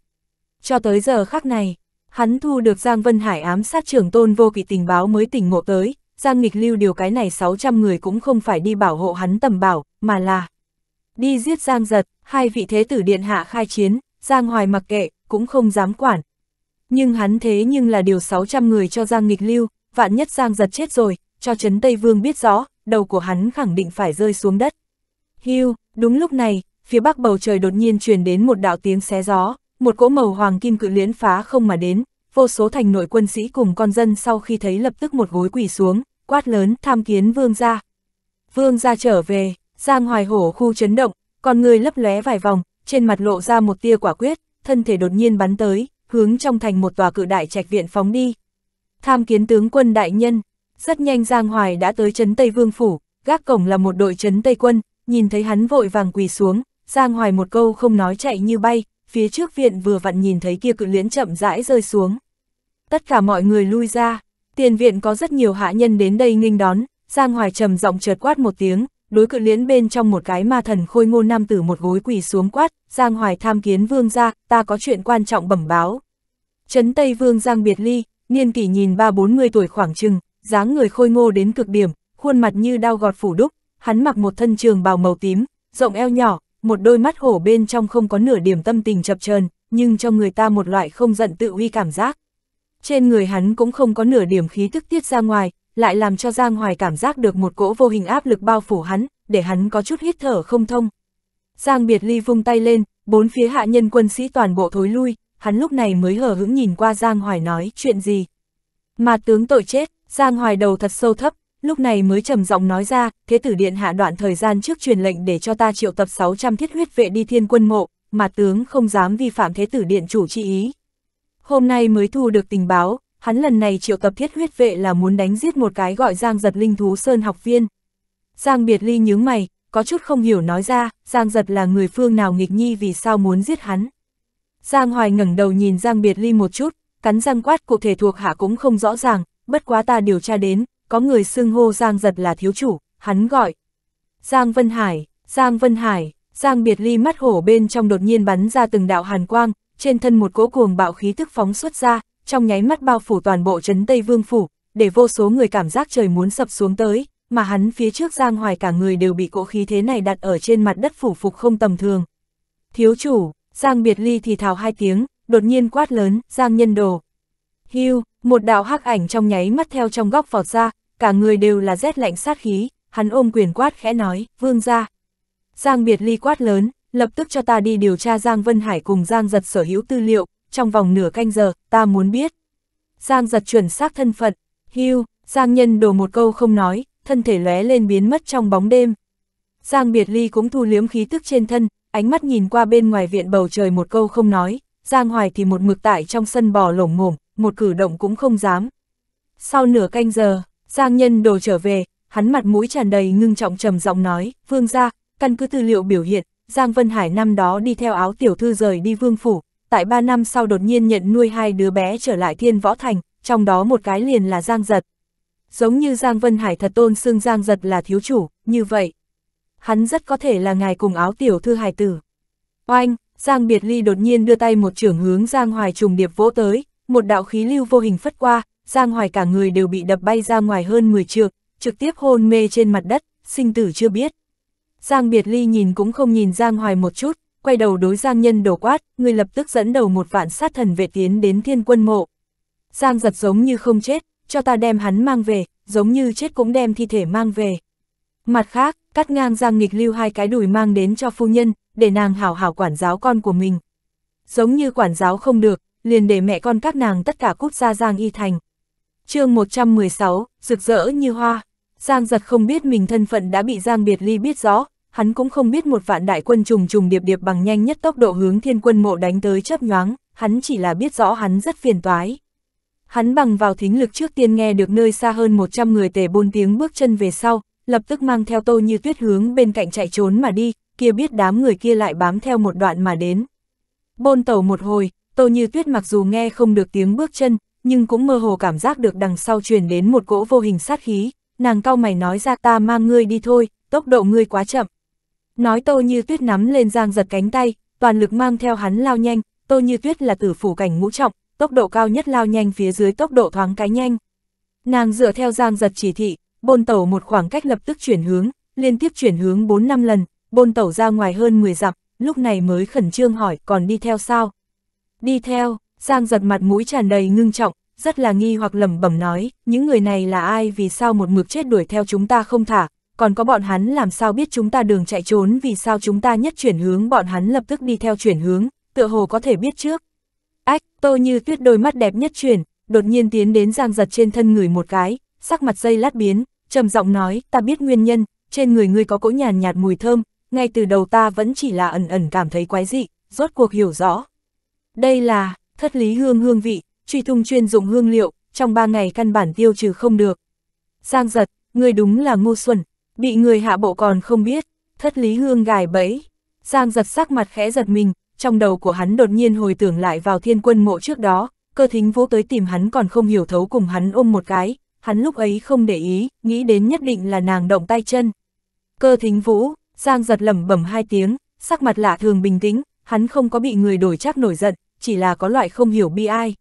Cho tới giờ khắc này, Hắn thu được Giang Vân Hải ám sát trưởng tôn vô kỵ tình báo mới tỉnh ngộ tới, Giang Nghịch Lưu điều cái này 600 người cũng không phải đi bảo hộ hắn tầm bảo, mà là đi giết Giang Giật, hai vị thế tử điện hạ khai chiến, Giang Hoài mặc kệ, cũng không dám quản. Nhưng hắn thế nhưng là điều 600 người cho Giang Nghịch Lưu, vạn nhất Giang Giật chết rồi, cho Trấn Tây Vương biết rõ, đầu của hắn khẳng định phải rơi xuống đất. Hưu, đúng lúc này, phía bắc bầu trời đột nhiên truyền đến một đạo tiếng xé gió, một cỗ màu hoàng kim cự liễn phá không mà đến, vô số thành nội quân sĩ cùng con dân sau khi thấy lập tức một gối quỳ xuống, quát lớn tham kiến vương gia. Vương gia trở về, Giang Hoài Hổ khu chấn động, con người lấp lóe vài vòng, trên mặt lộ ra một tia quả quyết, thân thể đột nhiên bắn tới, hướng trong thành một tòa cự đại trạch viện phóng đi. Tham kiến tướng quân đại nhân, rất nhanh Giang Hoài đã tới chấn Tây Vương phủ, gác cổng là một đội chấn Tây quân, nhìn thấy hắn vội vàng quỳ xuống, Giang Hoài một câu không nói chạy như bay, phía trước viện vừa vặn nhìn thấy kia cự liễn chậm rãi rơi xuống. Tất cả mọi người lui ra, tiền viện có rất nhiều hạ nhân đến đây nghênh đón, Giang Hoài trầm giọng chợt quát một tiếng, đối cự liễn bên trong một cái ma thần khôi ngô nam tử một gối quỳ xuống quát, Giang Hoài tham kiến vương gia, ta có chuyện quan trọng bẩm báo. Trấn Tây Vương Giang Biệt Ly, niên kỷ nhìn ba bốn mươi tuổi khoảng chừng, dáng người khôi ngô đến cực điểm, khuôn mặt như đau gọt phủ đúc, hắn mặc một thân trường bào màu tím, rộng eo nhỏ, một đôi mắt hổ bên trong không có nửa điểm tâm tình chập chờn nhưng cho người ta một loại không giận tự uy cảm giác. Trên người hắn cũng không có nửa điểm khí thức tiết ra ngoài, lại làm cho Giang Hoài cảm giác được một cỗ vô hình áp lực bao phủ hắn, để hắn có chút hít thở không thông. Giang Biệt Ly vung tay lên, bốn phía hạ nhân quân sĩ toàn bộ thối lui, hắn lúc này mới hờ hững nhìn qua Giang Hoài nói chuyện gì. Mà tướng tội chết, Giang Hoài đầu thật sâu thấp, lúc này mới trầm giọng nói ra, Thế tử Điện hạ đoạn thời gian trước truyền lệnh để cho ta triệu tập 600 thiết huyết vệ đi thiên quân mộ, mà tướng không dám vi phạm Thế tử Điện chủ chi ý. Hôm nay mới thu được tình báo, hắn lần này triệu tập thiết huyết vệ là muốn đánh giết một cái gọi Giang Giật Linh Thú Sơn học viên. Giang Biệt Ly nhướng mày, có chút không hiểu nói ra, Giang Giật là người phương nào nghịch nhi vì sao muốn giết hắn. Giang Hoài ngẩng đầu nhìn Giang Biệt Ly một chút, cắn răng quát cụ thể thuộc hạ cũng không rõ ràng, bất quá ta điều tra đến, có người xưng hô Giang giật là thiếu chủ, hắn gọi. Giang Vân Hải, Giang Vân Hải, Giang biệt ly mắt hổ bên trong đột nhiên bắn ra từng đạo hàn quang, trên thân một cỗ cuồng bạo khí thức phóng xuất ra, trong nháy mắt bao phủ toàn bộ trấn Tây Vương Phủ, để vô số người cảm giác trời muốn sập xuống tới, mà hắn phía trước Giang Hoài cả người đều bị cỗ khí thế này đặt ở trên mặt đất phủ phục không tầm thường. Thiếu chủ, Giang biệt ly thì thào hai tiếng, đột nhiên quát lớn, Giang nhân đồ. Hưu, một đạo hắc ảnh trong nháy mắt theo trong góc vọt ra, cả người đều là rét lạnh sát khí, hắn ôm quyền quát khẽ nói, vương ra. Giang biệt ly quát lớn, lập tức cho ta đi điều tra Giang Vân Hải cùng Giang giật sở hữu tư liệu, trong vòng nửa canh giờ, ta muốn biết. Giang giật chuẩn xác thân phận, hưu, Giang nhân đổ một câu không nói, thân thể lóe lên biến mất trong bóng đêm. Giang biệt ly cũng thu liếm khí tức trên thân, ánh mắt nhìn qua bên ngoài viện bầu trời một câu không nói, Giang hoài thì một mực tại trong sân bò lổng ngồm, một cử động cũng không dám. Sau nửa canh giờ, Giang Nhân đồ trở về, hắn mặt mũi tràn đầy ngưng trọng trầm giọng nói, vương gia, căn cứ tư liệu biểu hiện, Giang Vân Hải năm đó đi theo áo tiểu thư rời đi vương phủ, tại ba năm sau đột nhiên nhận nuôi hai đứa bé trở lại thiên võ thành, trong đó một cái liền là Giang Giật. Giống như Giang Vân Hải thật tôn xưng Giang Giật là thiếu chủ, như vậy. Hắn rất có thể là ngài cùng áo tiểu thư hải tử. Oanh, Giang Biệt Ly đột nhiên đưa tay một trưởng hướng Giang Hoài Trùng Điệp vỗ tới, một đạo khí lưu vô hình phất qua, Giang Hoài cả người đều bị đập bay ra ngoài hơn 10 trượng, trực tiếp hôn mê trên mặt đất, sinh tử chưa biết. Giang Biệt Ly nhìn cũng không nhìn Giang Hoài một chút, quay đầu đối Giang Nhân đổ quát, người lập tức dẫn đầu một vạn sát thần vệ tiến đến thiên quân mộ. Giang giật giống như không chết, cho ta đem hắn mang về, giống như chết cũng đem thi thể mang về. Mặt khác, cắt ngang Giang nghịch lưu hai cái đùi mang đến cho phu nhân, để nàng hảo hảo quản giáo con của mình. Giống như quản giáo không được, liền để mẹ con các nàng tất cả cút ra Giang Y Thành. chương 116, rực rỡ như hoa, Giang giật không biết mình thân phận đã bị Giang Biệt Ly biết rõ, hắn cũng không biết một vạn đại quân trùng trùng điệp điệp bằng nhanh nhất tốc độ hướng thiên quân mộ đánh tới chấp nhoáng, hắn chỉ là biết rõ hắn rất phiền toái. Hắn bằng vào thính lực trước tiên nghe được nơi xa hơn 100 người tề bôn tiếng bước chân về sau, lập tức mang theo tô như tuyết hướng bên cạnh chạy trốn mà đi, kia biết đám người kia lại bám theo một đoạn mà đến. Bôn tẩu một hồi, Tô Như Tuyết mặc dù nghe không được tiếng bước chân, nhưng cũng mơ hồ cảm giác được đằng sau truyền đến một cỗ vô hình sát khí, nàng cau mày nói ra ta mang ngươi đi thôi, tốc độ ngươi quá chậm. Nói Tô Như Tuyết nắm lên Giang giật cánh tay, toàn lực mang theo hắn lao nhanh, Tô Như Tuyết là tử phủ cảnh ngũ trọng, tốc độ cao nhất lao nhanh phía dưới tốc độ thoáng cái nhanh. Nàng dựa theo Giang giật chỉ thị, bôn tẩu một khoảng cách lập tức chuyển hướng, liên tiếp chuyển hướng 4 năm lần, bôn tẩu ra ngoài hơn 10 dặm, lúc này mới khẩn trương hỏi còn đi theo sao. Đi theo, Giang giật mặt mũi tràn đầy ngưng trọng, rất là nghi hoặc lẩm bẩm nói, những người này là ai vì sao một mực chết đuổi theo chúng ta không thả, còn có bọn hắn làm sao biết chúng ta đường chạy trốn vì sao chúng ta nhất chuyển hướng bọn hắn lập tức đi theo chuyển hướng, tựa hồ có thể biết trước. Ách, tô như tuyết đôi mắt đẹp nhất chuyển, đột nhiên tiến đến giang giật trên thân người một cái, sắc mặt dây lát biến, trầm giọng nói, ta biết nguyên nhân, trên người ngươi có cỗ nhàn nhạt mùi thơm, ngay từ đầu ta vẫn chỉ là ẩn ẩn cảm thấy quái dị, rốt cuộc hiểu rõ. Đây là thất lý hương hương vị, truy thung chuyên dụng hương liệu, trong ba ngày căn bản tiêu trừ không được. Giang giật, người đúng là ngu xuẩn, bị người hạ bộ còn không biết, thất lý hương gài bẫy. Giang giật sắc mặt khẽ giật mình, trong đầu của hắn đột nhiên hồi tưởng lại vào thiên quân mộ trước đó, cơ thính vũ tới tìm hắn còn không hiểu thấu cùng hắn ôm một cái, hắn lúc ấy không để ý, nghĩ đến nhất định là nàng động tay chân. Cơ thính vũ, Giang giật lẩm bẩm hai tiếng, sắc mặt lạ thường bình tĩnh, hắn không có bị người đổi chắc nổi giận, chỉ là có loại không hiểu bi ai.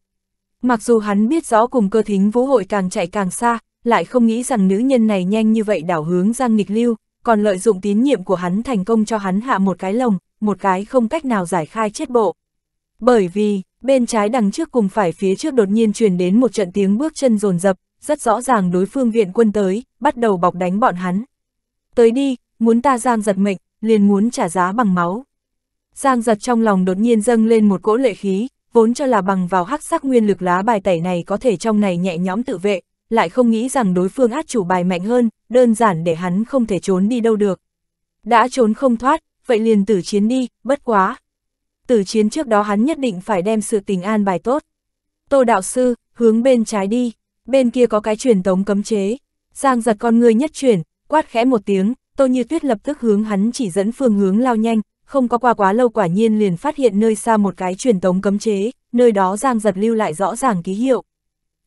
Mặc dù hắn biết rõ cùng cơ thính vũ hội càng chạy càng xa, lại không nghĩ rằng nữ nhân này nhanh như vậy đảo hướng Giang Nghịch Lưu, còn lợi dụng tín nhiệm của hắn thành công cho hắn hạ một cái lồng, một cái không cách nào giải khai chết bộ. Bởi vì, bên trái đằng trước cùng phải phía trước đột nhiên truyền đến một trận tiếng bước chân rồn rập, rất rõ ràng đối phương viện quân tới, bắt đầu bọc đánh bọn hắn. Tới đi, muốn ta giang giật mệnh, liền muốn trả giá bằng máu. Giang giật trong lòng đột nhiên dâng lên một cỗ lệ khí, vốn cho là bằng vào hắc sắc nguyên lực lá bài tẩy này có thể trong này nhẹ nhõm tự vệ, lại không nghĩ rằng đối phương át chủ bài mạnh hơn, đơn giản để hắn không thể trốn đi đâu được. Đã trốn không thoát, vậy liền tử chiến đi, bất quá. Tử chiến trước đó hắn nhất định phải đem sự tình an bài tốt. Tô đạo sư, hướng bên trái đi, bên kia có cái truyền tống cấm chế. Giang giật con người nhất chuyển, quát khẽ một tiếng, Tô Như Tuyết lập tức hướng hắn chỉ dẫn phương hướng lao nhanh, không có qua quá lâu quả nhiên liền phát hiện nơi xa một cái truyền tống cấm chế, nơi đó Giang Giật lưu lại rõ ràng ký hiệu.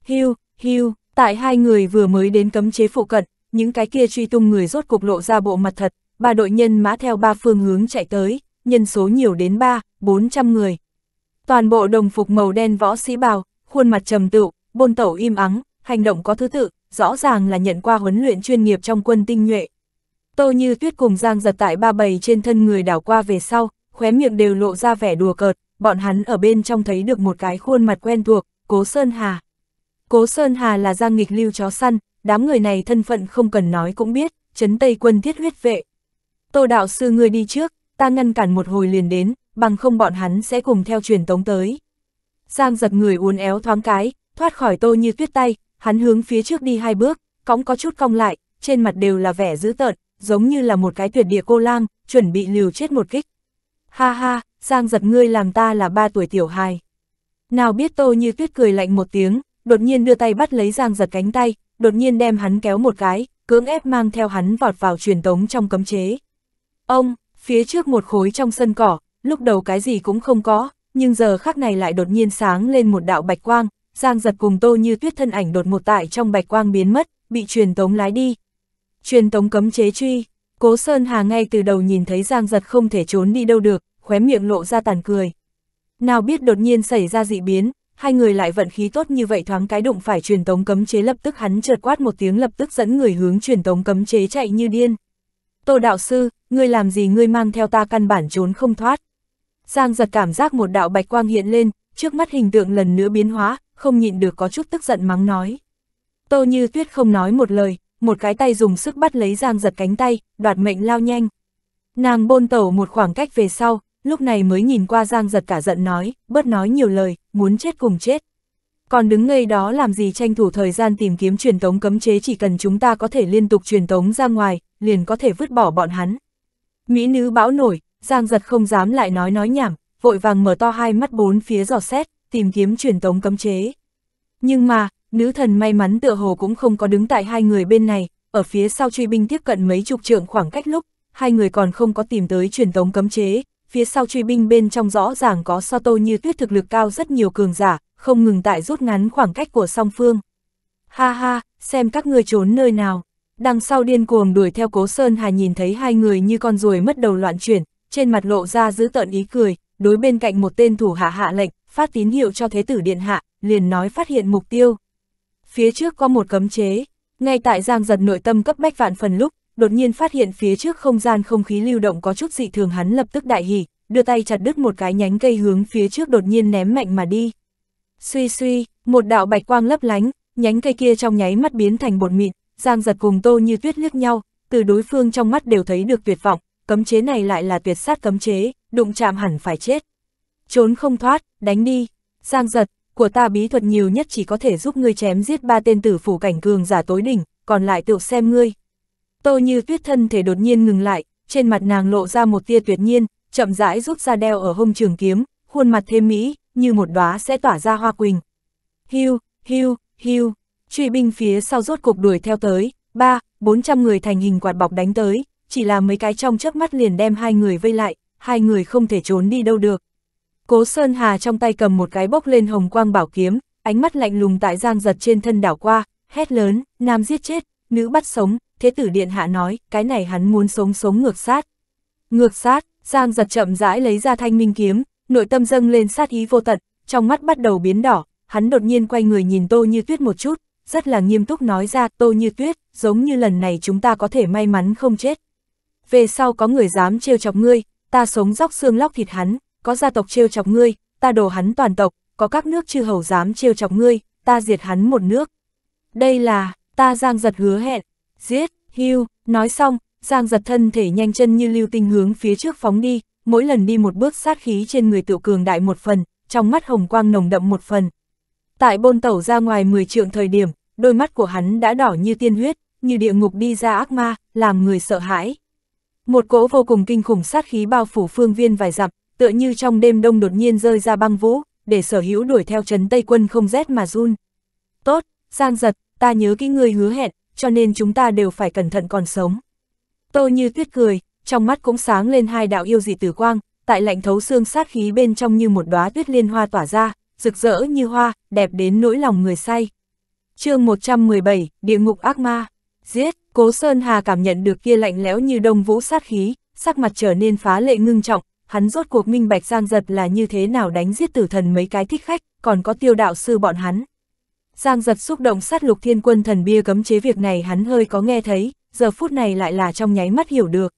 Hưu, hưu, tại hai người vừa mới đến cấm chế phụ cận, những cái kia truy tung người rốt cục lộ ra bộ mặt thật, ba đội nhân mã theo ba phương hướng chạy tới, nhân số nhiều đến ba bốn trăm người. Toàn bộ đồng phục màu đen võ sĩ bào, khuôn mặt trầm tựu, bôn tẩu im ắng, hành động có thứ tự, rõ ràng là nhận qua huấn luyện chuyên nghiệp trong quân tinh nhuệ. Tô Như Tuyết cùng Giang giật tại ba bầy trên thân người đảo qua về sau, khóe miệng đều lộ ra vẻ đùa cợt, bọn hắn ở bên trong thấy được một cái khuôn mặt quen thuộc, Cố Sơn Hà. Cố Sơn Hà là Giang nghịch lưu chó săn, đám người này thân phận không cần nói cũng biết, chấn Tây quân thiết huyết vệ. Tô đạo sư ngươi đi trước, ta ngăn cản một hồi liền đến, bằng không bọn hắn sẽ cùng theo truyền tống tới. Giang giật người uốn éo thoáng cái, thoát khỏi Tô Như Tuyết tay, hắn hướng phía trước đi hai bước, cõng có chút cong lại, trên mặt đều là vẻ dữ tợn, giống như là một cái tuyệt địa cô lang, chuẩn bị liều chết một kích. Ha ha, Giang giật ngươi làm ta là ba tuổi tiểu hài. Nào biết tô như tuyết cười lạnh một tiếng, đột nhiên đưa tay bắt lấy Giang giật cánh tay, đột nhiên đem hắn kéo một cái, cưỡng ép mang theo hắn vọt vào truyền tống trong cấm chế. Ông, phía trước một khối trong sân cỏ, lúc đầu cái gì cũng không có, nhưng giờ khắc này lại đột nhiên sáng lên một đạo bạch quang, Giang giật cùng tô như tuyết thân ảnh đột một tại trong bạch quang biến mất, bị truyền tống lái đi, Truyền tống cấm chế truy, Cố Sơn Hà ngay từ đầu nhìn thấy Giang Giật không thể trốn đi đâu được, khóe miệng lộ ra tàn cười. Nào biết đột nhiên xảy ra dị biến, hai người lại vận khí tốt như vậy thoáng cái đụng phải truyền tống cấm chế lập tức hắn chợt quát một tiếng lập tức dẫn người hướng truyền tống cấm chế chạy như điên. Tô đạo sư, ngươi làm gì ngươi mang theo ta căn bản trốn không thoát. Giang giật cảm giác một đạo bạch quang hiện lên, trước mắt hình tượng lần nữa biến hóa, không nhịn được có chút tức giận mắng nói. Tô như tuyết không nói một lời, một cái tay dùng sức bắt lấy Giang giật cánh tay, đoạt mệnh lao nhanh. Nàng bôn tẩu một khoảng cách về sau, lúc này mới nhìn qua Giang giật cả giận nói, bớt nói nhiều lời, muốn chết cùng chết. Còn đứng ngây đó làm gì tranh thủ thời gian tìm kiếm truyền tống cấm chế chỉ cần chúng ta có thể liên tục truyền tống ra ngoài, liền có thể vứt bỏ bọn hắn. Mỹ nữ bão nổi, Giang giật không dám lại nói nói nhảm, vội vàng mở to hai mắt bốn phía giò xét, tìm kiếm truyền tống cấm chế. Nhưng mà, nữ thần may mắn tựa hồ cũng không có đứng tại hai người bên này, ở phía sau truy binh tiếp cận mấy chục trượng khoảng cách lúc, hai người còn không có tìm tới truyền tống cấm chế, phía sau truy binh bên trong rõ ràng có so tô như tuyết thực lực cao rất nhiều cường giả, không ngừng tại rút ngắn khoảng cách của song phương. Ha ha, xem các ngươi trốn nơi nào. Đằng sau điên cuồng đuổi theo cố Sơn Hà nhìn thấy hai người như con ruồi mất đầu loạn chuyển, trên mặt lộ ra giữ tợn ý cười, đối bên cạnh một tên thủ hạ hạ lệnh, phát tín hiệu cho thế tử điện hạ, liền nói phát hiện mục tiêu phía trước có một cấm chế. Ngay tại Giang giật nội tâm cấp bách vạn phần lúc, đột nhiên phát hiện phía trước không gian không khí lưu động có chút dị thường hắn lập tức đại hỉ, đưa tay chặt đứt một cái nhánh cây hướng phía trước đột nhiên ném mạnh mà đi. Suy suy, một đạo bạch quang lấp lánh, nhánh cây kia trong nháy mắt biến thành bột mịn, Giang giật cùng tô như tuyết liếc nhau, từ đối phương trong mắt đều thấy được tuyệt vọng, cấm chế này lại là tuyệt sát cấm chế, đụng chạm hẳn phải chết. Trốn không thoát, đánh đi. Giang giật, của ta bí thuật nhiều nhất chỉ có thể giúp ngươi chém giết ba tên tử phủ cảnh cường giả tối đỉnh, còn lại tự xem ngươi. Tô như tuyết thân thể đột nhiên ngừng lại, trên mặt nàng lộ ra một tia tuyệt nhiên, chậm rãi rút ra đeo ở hông trường kiếm, khuôn mặt thêm mỹ, như một đóa sẽ tỏa ra hoa quỳnh. Hiu, hiu, hiu, truy binh phía sau rốt cục đuổi theo tới, ba, bốn trăm người thành hình quạt bọc đánh tới, chỉ là mấy cái trong chớp mắt liền đem hai người vây lại, hai người không thể trốn đi đâu được. Cố Sơn Hà trong tay cầm một cái bốc lên hồng quang bảo kiếm, ánh mắt lạnh lùng tại giang giật trên thân đảo qua, hét lớn, nam giết chết, nữ bắt sống, thế tử điện hạ nói, cái này hắn muốn sống sống ngược sát. Ngược sát, giang giật chậm rãi lấy ra thanh minh kiếm, nội tâm dâng lên sát ý vô tận, trong mắt bắt đầu biến đỏ, hắn đột nhiên quay người nhìn tô như tuyết một chút, rất là nghiêm túc nói ra tô như tuyết, giống như lần này chúng ta có thể may mắn không chết. Về sau có người dám trêu chọc ngươi, ta sống róc xương lóc thịt hắn, có gia tộc trêu chọc ngươi, ta đổ hắn toàn tộc, có các nước chư hầu dám trêu chọc ngươi, ta diệt hắn một nước. Đây là, ta Giang Giật hứa hẹn, giết, hưu, nói xong, Giang Giật thân thể nhanh chân như lưu tinh hướng phía trước phóng đi, mỗi lần đi một bước sát khí trên người tiểu cường đại một phần, trong mắt hồng quang nồng đậm một phần. Tại bôn tẩu ra ngoài 10 trượng thời điểm, đôi mắt của hắn đã đỏ như tiên huyết, như địa ngục đi ra ác ma, làm người sợ hãi. Một cỗ vô cùng kinh khủng sát khí bao phủ phương viên vài dặm, tựa như trong đêm đông đột nhiên rơi ra băng vũ, để sở hữu đuổi theo trấn Tây quân không rét mà run. Tốt, Giang giật, ta nhớ kỹ ngươi hứa hẹn, cho nên chúng ta đều phải cẩn thận còn sống. Tô như tuyết cười, trong mắt cũng sáng lên hai đạo yêu dị tử quang, tại lạnh thấu xương sát khí bên trong như một đóa tuyết liên hoa tỏa ra, rực rỡ như hoa, đẹp đến nỗi lòng người say. chương 117, Địa ngục ác ma. Giết, Cố Sơn Hà cảm nhận được kia lạnh lẽo như đông vũ sát khí, sắc mặt trở nên phá lệ ngưng trọng, hắn rốt cuộc minh bạch Giang Giật là như thế nào đánh giết tử thần mấy cái thích khách, còn có tiêu đạo sư bọn hắn. Giang Giật xúc động sát lục thiên quân thần bia cấm chế việc này hắn hơi có nghe thấy, giờ phút này lại là trong nháy mắt hiểu được.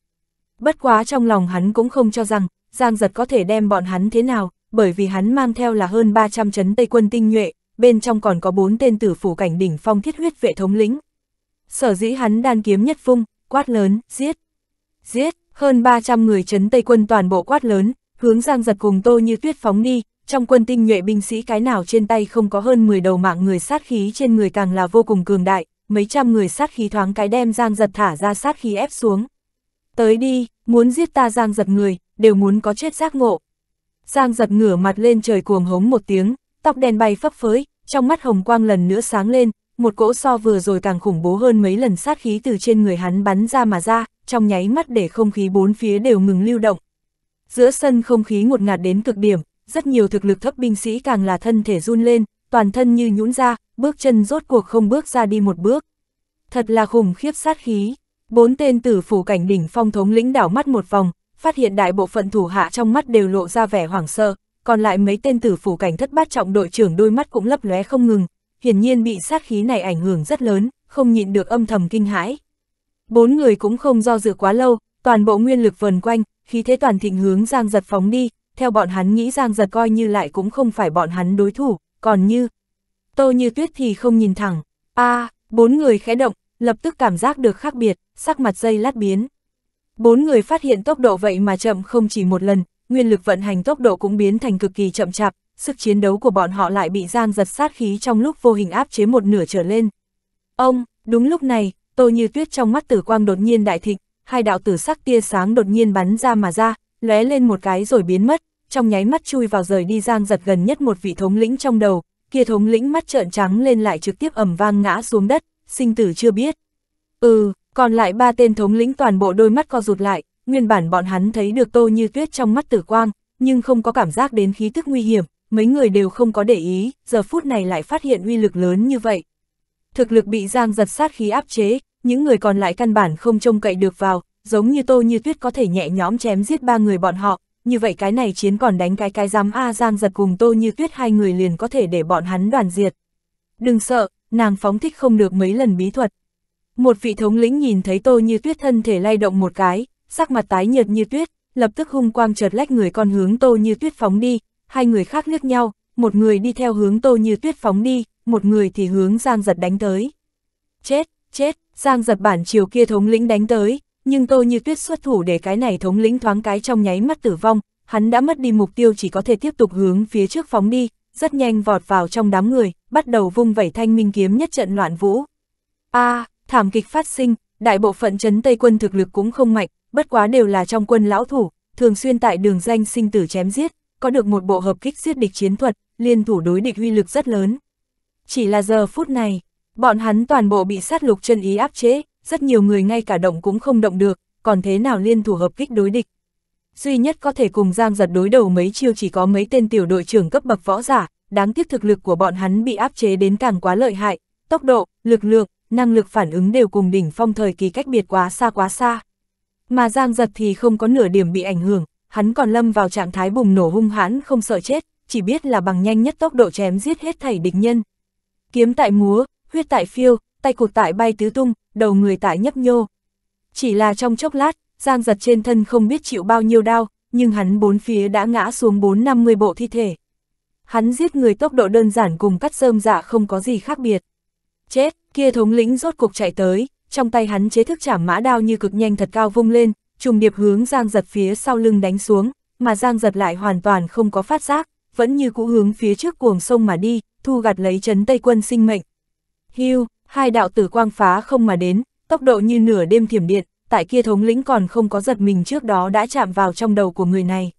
Bất quá trong lòng hắn cũng không cho rằng, Giang Giật có thể đem bọn hắn thế nào, bởi vì hắn mang theo là hơn 300 chấn Tây quân tinh nhuệ, bên trong còn có 4 tên tử phủ cảnh đỉnh phong thiết huyết vệ thống lĩnh. Sở dĩ hắn đan kiếm nhất phung, quát lớn, giết. Giết, hơn 300 người chấn Tây quân toàn bộ quát lớn, hướng Giang Giật cùng Tô Như Tuyết phóng đi, trong quân tinh nhuệ binh sĩ cái nào trên tay không có hơn 10 đầu mạng người sát khí trên người càng là vô cùng cường đại, mấy trăm người sát khí thoáng cái đem Giang Giật thả ra sát khí ép xuống. Tới đi, muốn giết ta Giang Giật người, đều muốn có chết giác ngộ. Giang Giật ngửa mặt lên trời cuồng hống một tiếng, tóc đen bay phấp phới, trong mắt hồng quang lần nữa sáng lên, một cỗ so vừa rồi càng khủng bố hơn mấy lần sát khí từ trên người hắn bắn ra mà ra, trong nháy mắt để không khí bốn phía đều ngừng lưu động. Giữa sân không khí ngột ngạt đến cực điểm, rất nhiều thực lực thấp binh sĩ càng là thân thể run lên, toàn thân như nhũn ra, bước chân rốt cuộc không bước ra đi một bước. Thật là khủng khiếp sát khí. Bốn tên tử phủ cảnh đỉnh phong thống lĩnh đảo mắt một vòng, phát hiện đại bộ phận thủ hạ trong mắt đều lộ ra vẻ hoảng sợ, còn lại mấy tên tử phủ cảnh thất bát trọng đội trưởng đôi mắt cũng lấp lóe không ngừng, hiển nhiên bị sát khí này ảnh hưởng rất lớn, không nhịn được âm thầm kinh hãi. Bốn người cũng không do dự quá lâu, toàn bộ nguyên lực vần quanh, khí thế toàn thịnh hướng Giang Giật phóng đi, theo bọn hắn nghĩ Giang Giật coi như lại cũng không phải bọn hắn đối thủ, còn như... Tô như tuyết thì không nhìn thẳng, a à, bốn người khẽ động, lập tức cảm giác được khác biệt, sắc mặt dây lát biến. Bốn người phát hiện tốc độ vậy mà chậm không chỉ một lần, nguyên lực vận hành tốc độ cũng biến thành cực kỳ chậm chạp, sức chiến đấu của bọn họ lại bị Giang Giật sát khí trong lúc vô hình áp chế một nửa trở lên. Ông, đúng lúc này, Tô Như Tuyết trong mắt tử quang đột nhiên đại thịnh, hai đạo tử sắc tia sáng đột nhiên bắn ra mà ra, lóe lên một cái rồi biến mất, trong nháy mắt chui vào rời đi Giang Giật gần nhất một vị thống lĩnh trong đầu, kia thống lĩnh mắt trợn trắng lên lại trực tiếp ầm vang ngã xuống đất, sinh tử chưa biết. Ừ, còn lại ba tên thống lĩnh toàn bộ đôi mắt co rụt lại, nguyên bản bọn hắn thấy được Tô Như Tuyết trong mắt tử quang, nhưng không có cảm giác đến khí tức nguy hiểm, mấy người đều không có để ý, giờ phút này lại phát hiện uy lực lớn như vậy. Thực lực bị Giang Giật sát khí áp chế, những người còn lại căn bản không trông cậy được vào, giống như tô như tuyết có thể nhẹ nhõm chém giết ba người bọn họ, như vậy cái này chiến còn đánh cái cái giám A Giang giật cùng tô như tuyết hai người liền có thể để bọn hắn đoàn diệt. Đừng sợ, nàng phóng thích không được mấy lần bí thuật. Một vị thống lĩnh nhìn thấy tô như tuyết thân thể lay động một cái, sắc mặt tái nhợt như tuyết, lập tức hung quang chợt lách người con hướng tô như tuyết phóng đi, hai người khác liếc nhau, một người đi theo hướng tô như tuyết phóng đi, một người thì hướng Giang giật đánh tới. Chết, chết, Giang giật bản chiều kia thống lĩnh đánh tới, nhưng Tô Như Tuyết xuất thủ để cái này thống lĩnh thoáng cái trong nháy mắt tử vong, hắn đã mất đi mục tiêu chỉ có thể tiếp tục hướng phía trước phóng đi, rất nhanh vọt vào trong đám người, bắt đầu vung vẩy thanh minh kiếm nhất trận loạn vũ. A, à, thảm kịch phát sinh, đại bộ phận chấn Tây quân thực lực cũng không mạnh, bất quá đều là trong quân lão thủ, thường xuyên tại đường danh sinh tử chém giết, có được một bộ hợp kích giết địch chiến thuật, liên thủ đối địch uy lực rất lớn. Chỉ là giờ phút này, Bọn hắn toàn bộ bị sát lục chân ý áp chế, rất nhiều người ngay cả động cũng không động được, còn thế nào liên thủ hợp kích đối địch. Duy nhất có thể cùng Giang giật đối đầu mấy chiêu chỉ có mấy tên tiểu đội trưởng cấp bậc võ giả, đáng tiếc thực lực của bọn hắn bị áp chế đến càng quá lợi hại, tốc độ, lực lượng, năng lực phản ứng đều cùng đỉnh phong thời kỳ cách biệt quá xa quá xa. Mà Giang giật thì không có nửa điểm bị ảnh hưởng, hắn còn lâm vào trạng thái bùng nổ hung hãn không sợ chết, chỉ biết là bằng nhanh nhất tốc độ chém giết hết thảy địch nhân. Kiếm tại múa, huyết tại phiêu, tay cụt tại bay tứ tung, đầu người tại nhấp nhô. Chỉ là trong chốc lát, Giang giật trên thân không biết chịu bao nhiêu đau, nhưng hắn bốn phía đã ngã xuống bốn năm mươi bộ thi thể. Hắn giết người tốc độ đơn giản cùng cắt sơm dạ không có gì khác biệt. Chết, kia thống lĩnh rốt cục chạy tới, trong tay hắn chế thức chảm mã đao như cực nhanh thật cao vung lên, trùng điệp hướng Giang giật phía sau lưng đánh xuống, mà Giang giật lại hoàn toàn không có phát giác, vẫn như cũ hướng phía trước cuồng sông mà đi, thu gặt lấy chấn Tây quân sinh mệnh. Hưu, hai đạo tử quang phá không mà đến, tốc độ như nửa đêm thiểm điện, tại kia thống lĩnh còn không có giật mình trước đó đã chạm vào trong đầu của người này.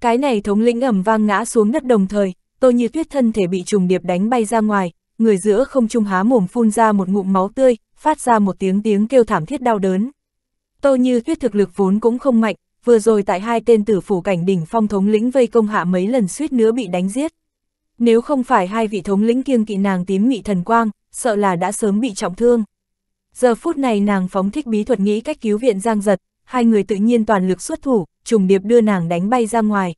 Cái này thống lĩnh ẩm vang ngã xuống đất đồng thời, tôi Như Tuyết thân thể bị trùng điệp đánh bay ra ngoài, người giữa không trung há mồm phun ra một ngụm máu tươi, phát ra một tiếng tiếng kêu thảm thiết đau đớn. Tô Như Tuyết thực lực vốn cũng không mạnh, vừa rồi tại hai tên tử phủ cảnh đỉnh phong thống lĩnh vây công hạ mấy lần suýt nữa bị đánh giết. Nếu không phải hai vị thống lĩnh kiêng kỵ nàng tím mị thần quang, sợ là đã sớm bị trọng thương. Giờ phút này nàng phóng thích bí thuật nghĩ cách cứu viện Giang Giật, hai người tự nhiên toàn lực xuất thủ, trùng điệp đưa nàng đánh bay ra ngoài.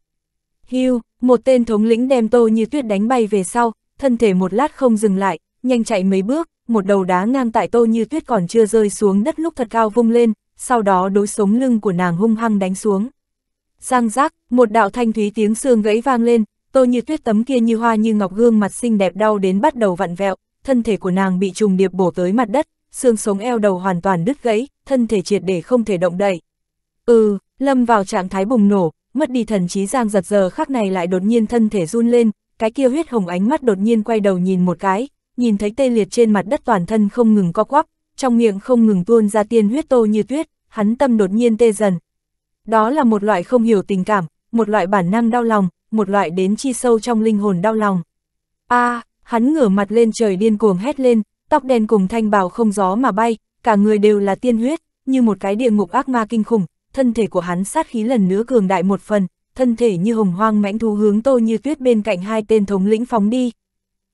Hưu, một tên thống lĩnh đem Tô Như Tuyết đánh bay về sau, thân thể một lát không dừng lại, nhanh chạy mấy bước, một đầu đá ngang tại Tô Như Tuyết còn chưa rơi xuống đất lúc thật cao vung lên, sau đó đối sống lưng của nàng hung hăng đánh xuống. Giang giác, một đạo thanh thúy tiếng xương gãy vang lên, Tô Như Tuyết tấm kia như hoa như ngọc gương mặt xinh đẹp đau đến bắt đầu vặn vẹo, thân thể của nàng bị trùng điệp bổ tới mặt đất, xương sống eo đầu hoàn toàn đứt gãy, thân thể triệt để không thể động đậy. Ừ, lâm vào trạng thái bùng nổ, mất đi thần trí giang giật giờ khắc này lại đột nhiên thân thể run lên, cái kia huyết hồng ánh mắt đột nhiên quay đầu nhìn một cái, nhìn thấy tê liệt trên mặt đất toàn thân không ngừng co quắp, trong miệng không ngừng tuôn ra tiên huyết tô như tuyết, hắn tâm đột nhiên tê dần. Đó là một loại không hiểu tình cảm, một loại bản năng đau lòng, một loại đến chi sâu trong linh hồn đau lòng. a à, hắn ngửa mặt lên trời điên cuồng hét lên, tóc đen cùng thanh bào không gió mà bay, cả người đều là tiên huyết, như một cái địa ngục ác ma kinh khủng, thân thể của hắn sát khí lần nữa cường đại một phần, thân thể như hồng hoang mãnh thú hướng Tô Như Tuyết bên cạnh hai tên thống lĩnh phóng đi.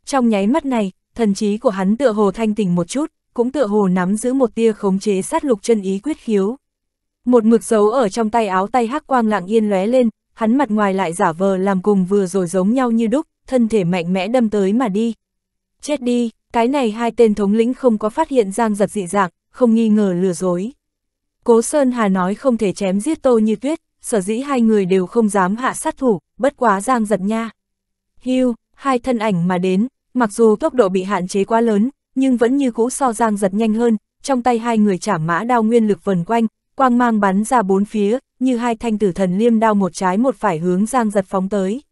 Trong nháy mắt này, thần trí của hắn tựa hồ thanh tỉnh một chút, cũng tựa hồ nắm giữ một tia khống chế sát lục chân ý quyết khiếu. Một mực dấu ở trong tay áo tay hắc quang lặng yên lóe lên, hắn mặt ngoài lại giả vờ làm cùng vừa rồi giống nhau như đúc, thân thể mạnh mẽ đâm tới mà đi. Chết đi, cái này hai tên thống lĩnh không có phát hiện Giang Giật dị dạng, không nghi ngờ lừa dối. Cố Sơn Hà nói không thể chém giết Tô Như Tuyết, sở dĩ hai người đều không dám hạ sát thủ, bất quá Giang Giật nha. Hưu, hai thân ảnh mà đến, mặc dù tốc độ bị hạn chế quá lớn, nhưng vẫn như cũ so Giang Giật nhanh hơn, trong tay hai người chả mã đao nguyên lực vần quanh, quang mang bắn ra bốn phía, như hai thanh tử thần liêm đao một trái một phải hướng Giang Giật phóng tới.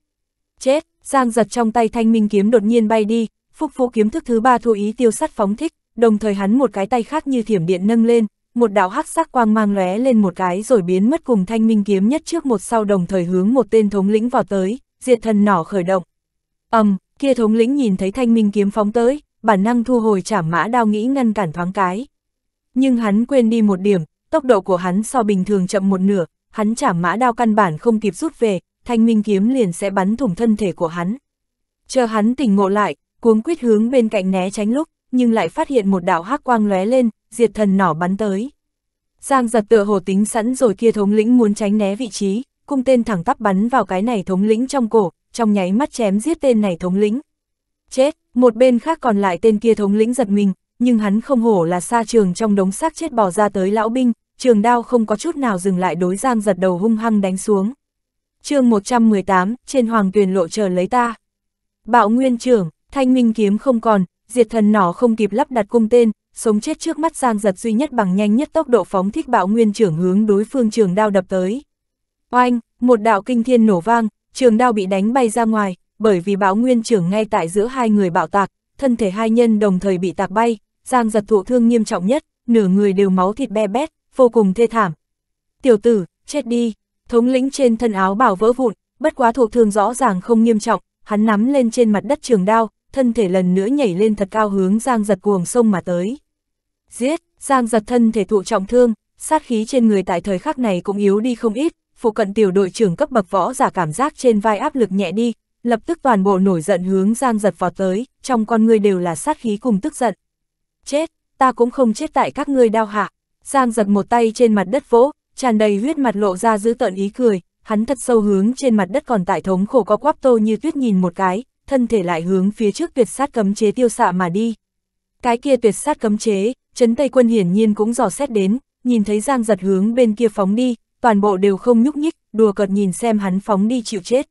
Chết! Giang giật trong tay thanh minh kiếm đột nhiên bay đi, phúc vũ kiếm thức thứ ba thu ý tiêu sắt phóng thích, đồng thời hắn một cái tay khác như thiểm điện nâng lên, một đạo hắc sắc quang mang lóe lên một cái rồi biến mất cùng thanh minh kiếm nhất trước một sau đồng thời hướng một tên thống lĩnh vào tới, diệt thần nỏ khởi động. ầm, um, kia thống lĩnh nhìn thấy thanh minh kiếm phóng tới, bản năng thu hồi chảm mã đao nghĩ ngăn cản thoáng cái. Nhưng hắn quên đi một điểm, tốc độ của hắn so bình thường chậm một nửa, hắn chảm mã đao căn bản không kịp rút về, thanh minh kiếm liền sẽ bắn thủng thân thể của hắn. Chờ hắn tỉnh ngộ lại, cuống quyết hướng bên cạnh né tránh lúc, nhưng lại phát hiện một đạo hắc quang lóe lên, diệt thần nỏ bắn tới. Giang giật tựa hồ tính sẵn rồi kia thống lĩnh muốn tránh né vị trí, cung tên thẳng tắp bắn vào cái này thống lĩnh trong cổ, trong nháy mắt chém giết tên này thống lĩnh. Chết, một bên khác còn lại tên kia thống lĩnh giật mình, nhưng hắn không hổ là xa trường trong đống xác chết bỏ ra tới lão binh, trường đao không có chút nào dừng lại đối giang giật đầu hung hăng đánh xuống chương 118, trên hoàng tuyền lộ chờ lấy ta. Bạo nguyên trưởng, thanh minh kiếm không còn, diệt thần nỏ không kịp lắp đặt cung tên, sống chết trước mắt giang giật duy nhất bằng nhanh nhất tốc độ phóng thích bạo nguyên trưởng hướng đối phương trường đao đập tới. Oanh, một đạo kinh thiên nổ vang, trường đao bị đánh bay ra ngoài, bởi vì bạo nguyên trưởng ngay tại giữa hai người bạo tạc, thân thể hai nhân đồng thời bị tạc bay, giang giật thụ thương nghiêm trọng nhất, nửa người đều máu thịt be bét, vô cùng thê thảm. Tiểu tử, chết đi, thống lĩnh trên thân áo bảo vỡ vụn, bất quá thuộc thương rõ ràng không nghiêm trọng, hắn nắm lên trên mặt đất trường đao, thân thể lần nữa nhảy lên thật cao hướng Giang giật cuồng sông mà tới. Giết, Giang giật thân thể thụ trọng thương, sát khí trên người tại thời khắc này cũng yếu đi không ít, phụ cận tiểu đội trưởng cấp bậc võ giả cảm giác trên vai áp lực nhẹ đi, lập tức toàn bộ nổi giận hướng Giang giật vào tới, trong con người đều là sát khí cùng tức giận. Chết, ta cũng không chết tại các ngươi đao hạ. Giang giật một tay trên mặt đất vỗ, tràn đầy huyết mặt lộ ra giữ tợn ý cười, hắn thật sâu hướng trên mặt đất còn tại thống khổ có quắp tô như tuyết nhìn một cái, thân thể lại hướng phía trước tuyệt sát cấm chế tiêu xạ mà đi. Cái kia tuyệt sát cấm chế, chấn Tây quân hiển nhiên cũng dò xét đến, nhìn thấy Giang giật hướng bên kia phóng đi, toàn bộ đều không nhúc nhích, đùa cợt nhìn xem hắn phóng đi chịu chết.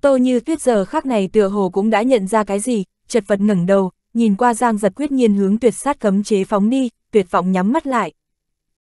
Tô như tuyết giờ khác này tựa hồ cũng đã nhận ra cái gì, chật vật ngẩng đầu, nhìn qua Giang giật quyết nhiên hướng tuyệt sát cấm chế phóng đi, tuyệt vọng nhắm mắt lại,